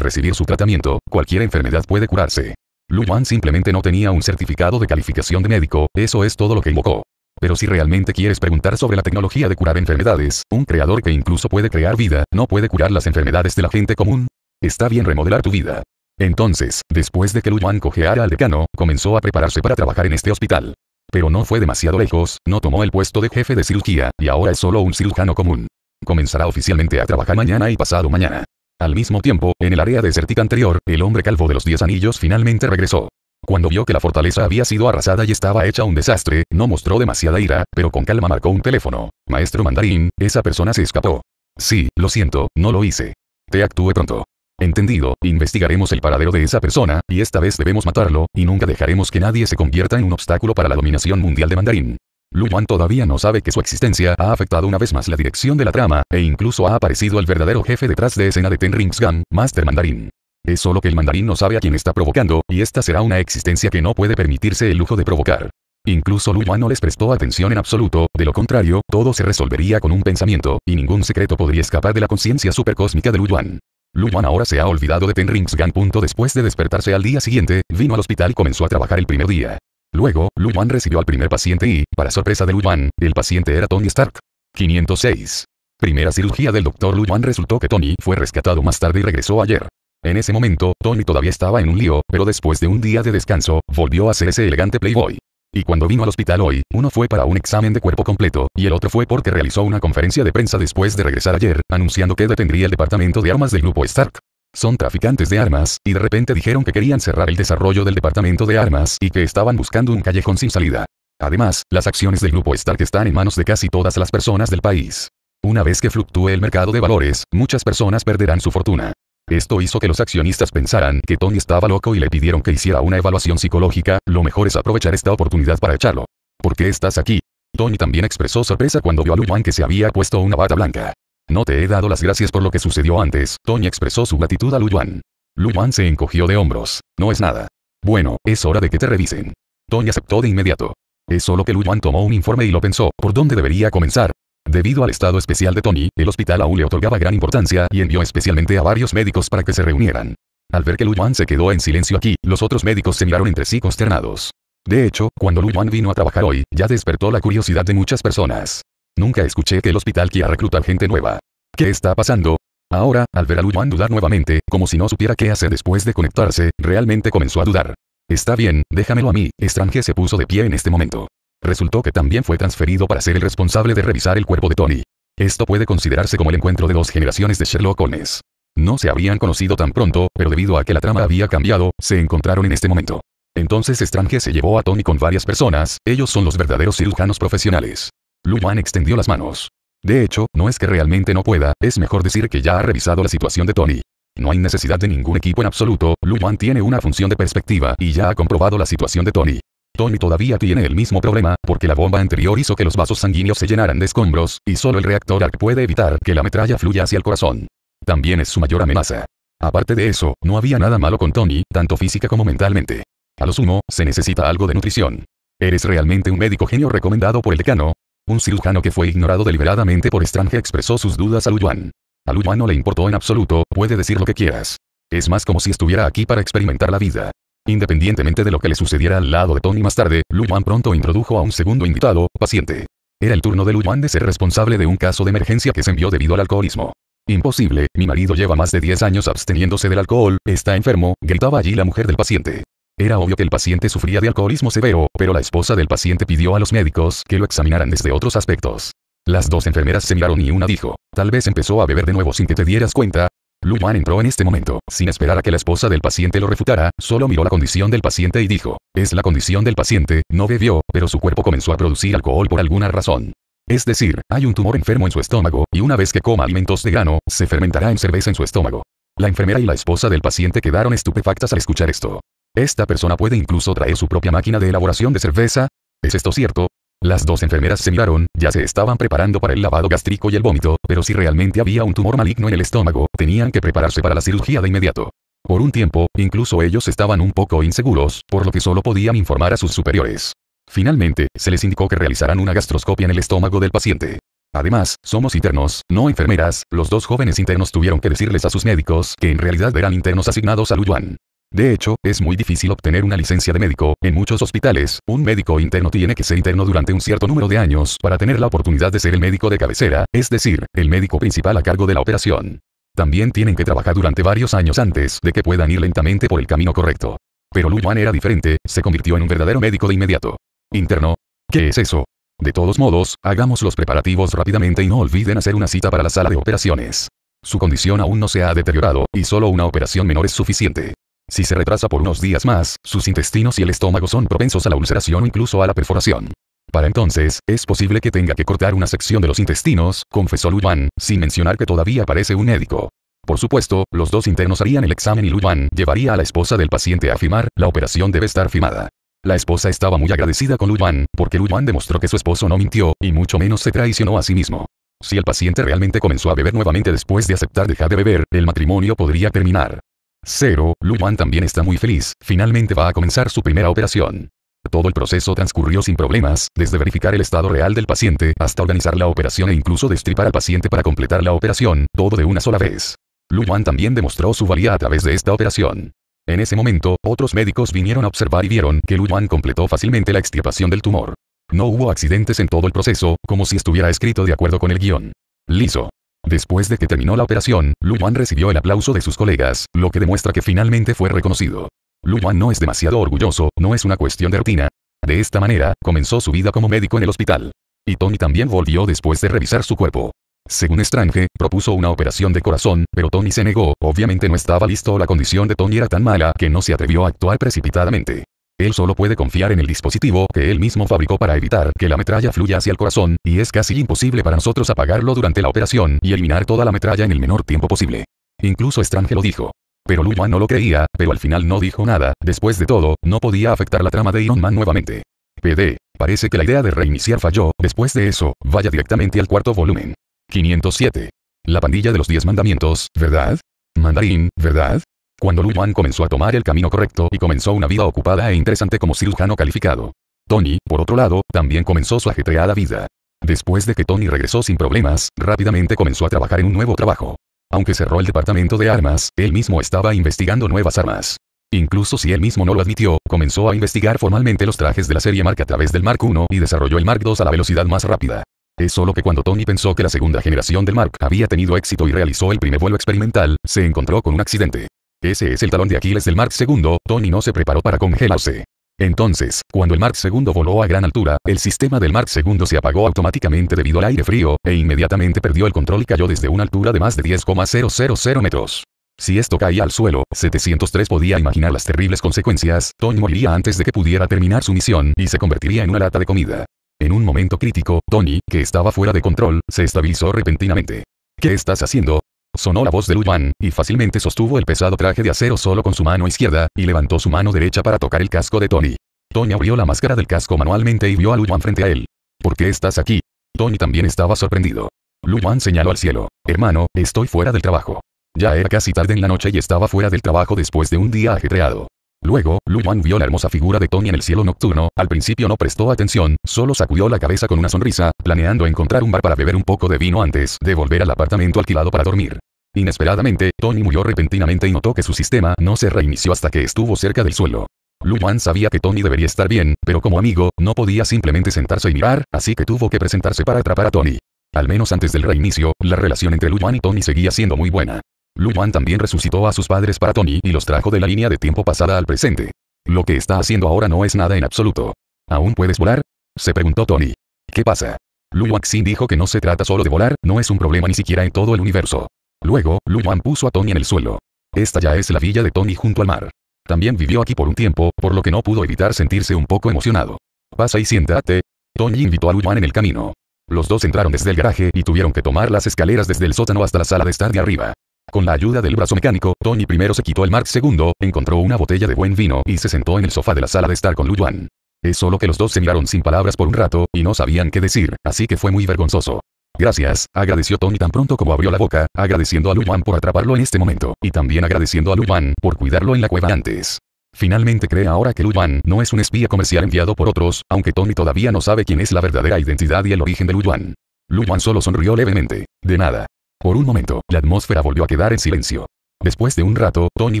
recibir su tratamiento, cualquier enfermedad puede curarse. Lu Yuan simplemente no tenía un certificado de calificación de médico, eso es todo lo que invocó. Pero si realmente quieres preguntar sobre la tecnología de curar enfermedades, un creador que incluso puede crear vida, no puede curar las enfermedades de la gente común. Está bien remodelar tu vida. Entonces, después de que Lu Yuan cojeara al decano, comenzó a prepararse para trabajar en este hospital. Pero no fue demasiado lejos, no tomó el puesto de jefe de cirugía, y ahora es solo un cirujano común. Comenzará oficialmente a trabajar mañana y pasado mañana. Al mismo tiempo, en el área desértica anterior, el hombre calvo de los diez anillos finalmente regresó. Cuando vio que la fortaleza había sido arrasada y estaba hecha un desastre, no mostró demasiada ira, pero con calma marcó un teléfono. Maestro mandarín, esa persona se escapó. Sí, lo siento, no lo hice. Te actúe pronto. Entendido, investigaremos el paradero de esa persona, y esta vez debemos matarlo, y nunca dejaremos que nadie se convierta en un obstáculo para la dominación mundial de Mandarín. Lu Yuan todavía no sabe que su existencia ha afectado una vez más la dirección de la trama, e incluso ha aparecido el verdadero jefe detrás de escena de Ten Rings Gun, Master Mandarín. Es solo que el mandarín no sabe a quién está provocando, y esta será una existencia que no puede permitirse el lujo de provocar. Incluso Lu Yuan no les prestó atención en absoluto, de lo contrario, todo se resolvería con un pensamiento, y ningún secreto podría escapar de la conciencia supercósmica de Lu Yuan. Luan ahora se ha olvidado de Ten Rings Gun. Después de despertarse al día siguiente, vino al hospital y comenzó a trabajar el primer día. Luego, Luan recibió al primer paciente y, para sorpresa de Luan, el paciente era Tony Stark. 506. Primera cirugía del doctor Luan resultó que Tony fue rescatado más tarde y regresó ayer. En ese momento, Tony todavía estaba en un lío, pero después de un día de descanso, volvió a ser ese elegante playboy. Y cuando vino al hospital hoy, uno fue para un examen de cuerpo completo, y el otro fue porque realizó una conferencia de prensa después de regresar ayer, anunciando que detendría el departamento de armas del grupo Stark. Son traficantes de armas, y de repente dijeron que querían cerrar el desarrollo del departamento de armas y que estaban buscando un callejón sin salida. Además, las acciones del grupo Stark están en manos de casi todas las personas del país. Una vez que fluctúe el mercado de valores, muchas personas perderán su fortuna. Esto hizo que los accionistas pensaran que Tony estaba loco y le pidieron que hiciera una evaluación psicológica, lo mejor es aprovechar esta oportunidad para echarlo. ¿Por qué estás aquí? Tony también expresó sorpresa cuando vio a Yuan que se había puesto una bata blanca. No te he dado las gracias por lo que sucedió antes, Tony expresó su gratitud a Lu Yuan se encogió de hombros. No es nada. Bueno, es hora de que te revisen. Tony aceptó de inmediato. Es solo que Yuan tomó un informe y lo pensó, ¿por dónde debería comenzar? Debido al estado especial de Tony, el hospital aún le otorgaba gran importancia y envió especialmente a varios médicos para que se reunieran. Al ver que Lu Yuan se quedó en silencio aquí, los otros médicos se miraron entre sí consternados. De hecho, cuando Lu Yuan vino a trabajar hoy, ya despertó la curiosidad de muchas personas. Nunca escuché que el hospital quiera reclutar gente nueva. ¿Qué está pasando? Ahora, al ver a Lu Yuan dudar nuevamente, como si no supiera qué hacer después de conectarse, realmente comenzó a dudar. Está bien, déjamelo a mí, Strange se puso de pie en este momento. Resultó que también fue transferido para ser el responsable de revisar el cuerpo de Tony. Esto puede considerarse como el encuentro de dos generaciones de Sherlock Holmes. No se habrían conocido tan pronto, pero debido a que la trama había cambiado, se encontraron en este momento. Entonces Strange se llevó a Tony con varias personas, ellos son los verdaderos cirujanos profesionales. Lu extendió las manos. De hecho, no es que realmente no pueda, es mejor decir que ya ha revisado la situación de Tony. No hay necesidad de ningún equipo en absoluto, Lu tiene una función de perspectiva y ya ha comprobado la situación de Tony. Tony todavía tiene el mismo problema, porque la bomba anterior hizo que los vasos sanguíneos se llenaran de escombros, y solo el reactor ARC puede evitar que la metralla fluya hacia el corazón. También es su mayor amenaza. Aparte de eso, no había nada malo con Tony, tanto física como mentalmente. A lo sumo, se necesita algo de nutrición. ¿Eres realmente un médico genio recomendado por el decano? Un cirujano que fue ignorado deliberadamente por Strange expresó sus dudas a Luyuan. A Luyuan no le importó en absoluto, puede decir lo que quieras. Es más como si estuviera aquí para experimentar la vida. Independientemente de lo que le sucediera al lado de Tony más tarde, Lu Yuan pronto introdujo a un segundo invitado, paciente. Era el turno de Lu de ser responsable de un caso de emergencia que se envió debido al alcoholismo. Imposible, mi marido lleva más de 10 años absteniéndose del alcohol, está enfermo, gritaba allí la mujer del paciente. Era obvio que el paciente sufría de alcoholismo severo, pero la esposa del paciente pidió a los médicos que lo examinaran desde otros aspectos. Las dos enfermeras se miraron y una dijo, tal vez empezó a beber de nuevo sin que te dieras cuenta, Lu entró en este momento, sin esperar a que la esposa del paciente lo refutara, solo miró la condición del paciente y dijo, es la condición del paciente, no bebió, pero su cuerpo comenzó a producir alcohol por alguna razón. Es decir, hay un tumor enfermo en su estómago, y una vez que coma alimentos de grano, se fermentará en cerveza en su estómago. La enfermera y la esposa del paciente quedaron estupefactas al escuchar esto. ¿Esta persona puede incluso traer su propia máquina de elaboración de cerveza? ¿Es esto cierto? Las dos enfermeras se miraron, ya se estaban preparando para el lavado gástrico y el vómito, pero si realmente había un tumor maligno en el estómago, tenían que prepararse para la cirugía de inmediato. Por un tiempo, incluso ellos estaban un poco inseguros, por lo que solo podían informar a sus superiores. Finalmente, se les indicó que realizaran una gastroscopia en el estómago del paciente. Además, somos internos, no enfermeras, los dos jóvenes internos tuvieron que decirles a sus médicos que en realidad eran internos asignados a Luyuan. De hecho, es muy difícil obtener una licencia de médico. En muchos hospitales, un médico interno tiene que ser interno durante un cierto número de años para tener la oportunidad de ser el médico de cabecera, es decir, el médico principal a cargo de la operación. También tienen que trabajar durante varios años antes de que puedan ir lentamente por el camino correcto. Pero Lu Yuan era diferente, se convirtió en un verdadero médico de inmediato. Interno. ¿Qué es eso? De todos modos, hagamos los preparativos rápidamente y no olviden hacer una cita para la sala de operaciones. Su condición aún no se ha deteriorado, y solo una operación menor es suficiente. Si se retrasa por unos días más, sus intestinos y el estómago son propensos a la ulceración o incluso a la perforación. Para entonces, es posible que tenga que cortar una sección de los intestinos, confesó Yuan, sin mencionar que todavía parece un médico. Por supuesto, los dos internos harían el examen y Yuan llevaría a la esposa del paciente a firmar, la operación debe estar firmada. La esposa estaba muy agradecida con Yuan, porque Yuan demostró que su esposo no mintió, y mucho menos se traicionó a sí mismo. Si el paciente realmente comenzó a beber nuevamente después de aceptar dejar de beber, el matrimonio podría terminar. 0. Yuan también está muy feliz, finalmente va a comenzar su primera operación. Todo el proceso transcurrió sin problemas, desde verificar el estado real del paciente hasta organizar la operación e incluso destripar al paciente para completar la operación, todo de una sola vez. Lu Yuan también demostró su valía a través de esta operación. En ese momento, otros médicos vinieron a observar y vieron que Lu Yuan completó fácilmente la extirpación del tumor. No hubo accidentes en todo el proceso, como si estuviera escrito de acuerdo con el guión. Liso. Después de que terminó la operación, Lu Yuan recibió el aplauso de sus colegas, lo que demuestra que finalmente fue reconocido. Lu Yuan no es demasiado orgulloso, no es una cuestión de rutina. De esta manera, comenzó su vida como médico en el hospital. Y Tony también volvió después de revisar su cuerpo. Según Strange, propuso una operación de corazón, pero Tony se negó, obviamente no estaba listo la condición de Tony era tan mala que no se atrevió a actuar precipitadamente. Él solo puede confiar en el dispositivo que él mismo fabricó para evitar que la metralla fluya hacia el corazón, y es casi imposible para nosotros apagarlo durante la operación y eliminar toda la metralla en el menor tiempo posible. Incluso Strange lo dijo. Pero Lu no lo creía, pero al final no dijo nada, después de todo, no podía afectar la trama de Iron Man nuevamente. PD. Parece que la idea de reiniciar falló, después de eso, vaya directamente al cuarto volumen. 507. La pandilla de los 10 mandamientos, ¿verdad? Mandarín, ¿verdad? Cuando Lu comenzó a tomar el camino correcto y comenzó una vida ocupada e interesante como cirujano calificado. Tony, por otro lado, también comenzó su ajetreada vida. Después de que Tony regresó sin problemas, rápidamente comenzó a trabajar en un nuevo trabajo. Aunque cerró el departamento de armas, él mismo estaba investigando nuevas armas. Incluso si él mismo no lo admitió, comenzó a investigar formalmente los trajes de la serie Mark a través del Mark I y desarrolló el Mark II a la velocidad más rápida. Es solo que cuando Tony pensó que la segunda generación del Mark había tenido éxito y realizó el primer vuelo experimental, se encontró con un accidente. Ese es el talón de Aquiles del Mark II, Tony no se preparó para congelarse. Entonces, cuando el Mark II voló a gran altura, el sistema del Mark II se apagó automáticamente debido al aire frío, e inmediatamente perdió el control y cayó desde una altura de más de 10,000 metros. Si esto caía al suelo, 703 podía imaginar las terribles consecuencias, Tony moriría antes de que pudiera terminar su misión, y se convertiría en una lata de comida. En un momento crítico, Tony, que estaba fuera de control, se estabilizó repentinamente. ¿Qué estás haciendo? Sonó la voz de Lu y fácilmente sostuvo el pesado traje de acero solo con su mano izquierda, y levantó su mano derecha para tocar el casco de Tony. Tony abrió la máscara del casco manualmente y vio a Lu frente a él. ¿Por qué estás aquí? Tony también estaba sorprendido. Lu señaló al cielo. Hermano, estoy fuera del trabajo. Ya era casi tarde en la noche y estaba fuera del trabajo después de un día ajetreado. Luego, Lu vio la hermosa figura de Tony en el cielo nocturno, al principio no prestó atención, solo sacudió la cabeza con una sonrisa, planeando encontrar un bar para beber un poco de vino antes de volver al apartamento alquilado para dormir. Inesperadamente, Tony murió repentinamente y notó que su sistema no se reinició hasta que estuvo cerca del suelo. Lu sabía que Tony debería estar bien, pero como amigo, no podía simplemente sentarse y mirar, así que tuvo que presentarse para atrapar a Tony. Al menos antes del reinicio, la relación entre Lu y Tony seguía siendo muy buena. Lu Yuan también resucitó a sus padres para Tony y los trajo de la línea de tiempo pasada al presente. Lo que está haciendo ahora no es nada en absoluto. ¿Aún puedes volar? Se preguntó Tony. ¿Qué pasa? Lu Yuan dijo que no se trata solo de volar, no es un problema ni siquiera en todo el universo. Luego, Lu Yuan puso a Tony en el suelo. Esta ya es la villa de Tony junto al mar. También vivió aquí por un tiempo, por lo que no pudo evitar sentirse un poco emocionado. Pasa y siéntate. Tony invitó a Lu Yuan en el camino. Los dos entraron desde el garaje y tuvieron que tomar las escaleras desde el sótano hasta la sala de estar de arriba. Con la ayuda del brazo mecánico, Tony primero se quitó el Mark segundo encontró una botella de buen vino y se sentó en el sofá de la sala de estar con Lu Yuan. Es solo que los dos se miraron sin palabras por un rato, y no sabían qué decir, así que fue muy vergonzoso. Gracias, agradeció Tony tan pronto como abrió la boca, agradeciendo a Lu Yuan por atraparlo en este momento, y también agradeciendo a Lu Yuan por cuidarlo en la cueva antes. Finalmente cree ahora que Lu Yuan no es un espía comercial enviado por otros, aunque Tony todavía no sabe quién es la verdadera identidad y el origen de Lu Yuan. Lu Yuan solo sonrió levemente. De nada. Por un momento, la atmósfera volvió a quedar en silencio. Después de un rato, Tony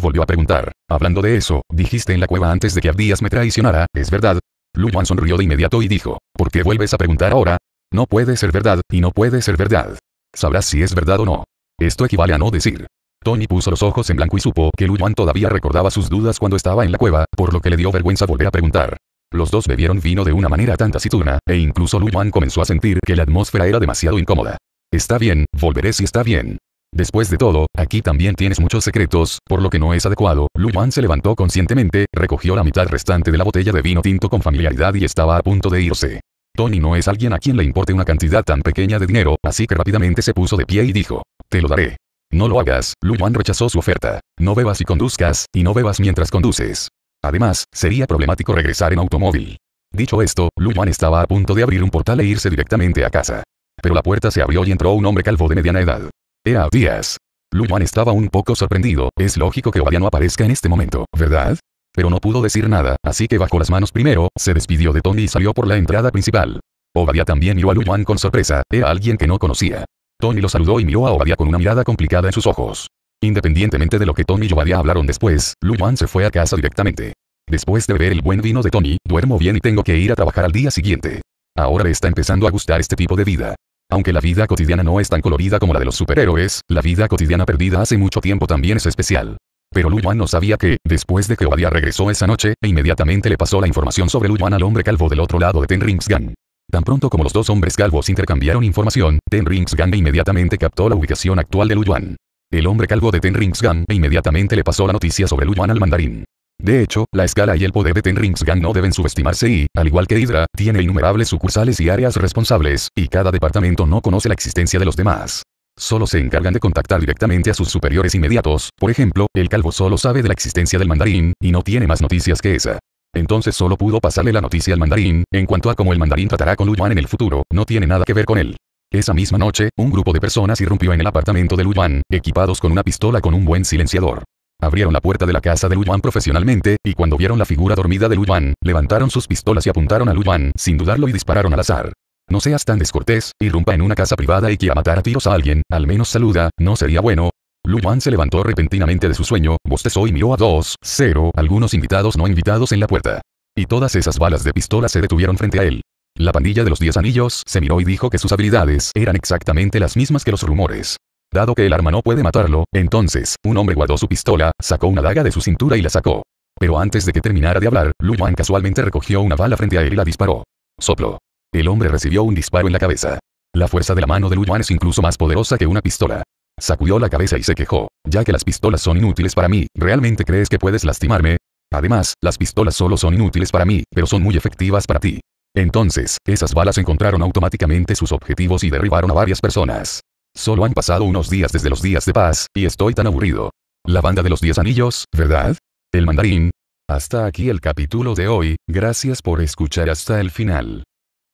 volvió a preguntar. Hablando de eso, dijiste en la cueva antes de que Abdías me traicionara, ¿es verdad? Lu Yuan sonrió de inmediato y dijo, ¿por qué vuelves a preguntar ahora? No puede ser verdad, y no puede ser verdad. Sabrás si es verdad o no. Esto equivale a no decir. Tony puso los ojos en blanco y supo que Lu Yuan todavía recordaba sus dudas cuando estaba en la cueva, por lo que le dio vergüenza volver a preguntar. Los dos bebieron vino de una manera tan taciturna, e incluso Lu Yuan comenzó a sentir que la atmósfera era demasiado incómoda. Está bien, volveré si está bien. Después de todo, aquí también tienes muchos secretos, por lo que no es adecuado. Lu Yuan se levantó conscientemente, recogió la mitad restante de la botella de vino tinto con familiaridad y estaba a punto de irse. Tony no es alguien a quien le importe una cantidad tan pequeña de dinero, así que rápidamente se puso de pie y dijo, te lo daré. No lo hagas, Lu Yuan rechazó su oferta. No bebas y conduzcas, y no bebas mientras conduces. Además, sería problemático regresar en automóvil. Dicho esto, Lu Yuan estaba a punto de abrir un portal e irse directamente a casa. Pero la puerta se abrió y entró un hombre calvo de mediana edad. Era Díaz. Lu estaba un poco sorprendido, es lógico que Obadiah no aparezca en este momento, ¿verdad? Pero no pudo decir nada, así que bajó las manos primero, se despidió de Tony y salió por la entrada principal. Obadiah también miró a Lu con sorpresa, era alguien que no conocía. Tony lo saludó y miró a Obadiah con una mirada complicada en sus ojos. Independientemente de lo que Tony y Obadiah hablaron después, Lu se fue a casa directamente. Después de beber el buen vino de Tony, duermo bien y tengo que ir a trabajar al día siguiente. Ahora está empezando a gustar este tipo de vida. Aunque la vida cotidiana no es tan colorida como la de los superhéroes, la vida cotidiana perdida hace mucho tiempo también es especial. Pero Lu Yuan no sabía que, después de que Obadiah regresó esa noche, e inmediatamente le pasó la información sobre Lu Yuan al hombre calvo del otro lado de Ten Rings Gang. Tan pronto como los dos hombres calvos intercambiaron información, Ten Rings Gang inmediatamente captó la ubicación actual de Lu Yuan. El hombre calvo de Ten Rings Gang e inmediatamente le pasó la noticia sobre Lu Yuan al mandarín. De hecho, la escala y el poder de Ten Rings Gang no deben subestimarse y, al igual que Hydra, tiene innumerables sucursales y áreas responsables, y cada departamento no conoce la existencia de los demás. Solo se encargan de contactar directamente a sus superiores inmediatos, por ejemplo, el calvo solo sabe de la existencia del mandarín, y no tiene más noticias que esa. Entonces solo pudo pasarle la noticia al mandarín, en cuanto a cómo el mandarín tratará con Luyuan en el futuro, no tiene nada que ver con él. Esa misma noche, un grupo de personas irrumpió en el apartamento de Luyuan, equipados con una pistola con un buen silenciador. Abrieron la puerta de la casa de Yuan profesionalmente, y cuando vieron la figura dormida de Yuan, levantaron sus pistolas y apuntaron a Yuan, sin dudarlo y dispararon al azar. No seas tan descortés, irrumpa en una casa privada y quiera matar a tiros a alguien, al menos saluda, no sería bueno. Lu se levantó repentinamente de su sueño, bostezó y miró a dos, cero, algunos invitados no invitados en la puerta. Y todas esas balas de pistola se detuvieron frente a él. La pandilla de los 10 Anillos se miró y dijo que sus habilidades eran exactamente las mismas que los rumores. Dado que el arma no puede matarlo, entonces, un hombre guardó su pistola, sacó una daga de su cintura y la sacó. Pero antes de que terminara de hablar, Lu Yuan casualmente recogió una bala frente a él y la disparó. Soplo. El hombre recibió un disparo en la cabeza. La fuerza de la mano de Lu Yuan es incluso más poderosa que una pistola. Sacudió la cabeza y se quejó, ya que las pistolas son inútiles para mí, ¿realmente crees que puedes lastimarme? Además, las pistolas solo son inútiles para mí, pero son muy efectivas para ti. Entonces, esas balas encontraron automáticamente sus objetivos y derribaron a varias personas. Solo han pasado unos días desde los días de paz, y estoy tan aburrido. La banda de los diez anillos, ¿verdad? El mandarín. Hasta aquí el capítulo de hoy, gracias por escuchar hasta el final.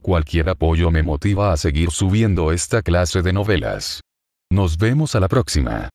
Cualquier apoyo me motiva a seguir subiendo esta clase de novelas. Nos vemos a la próxima.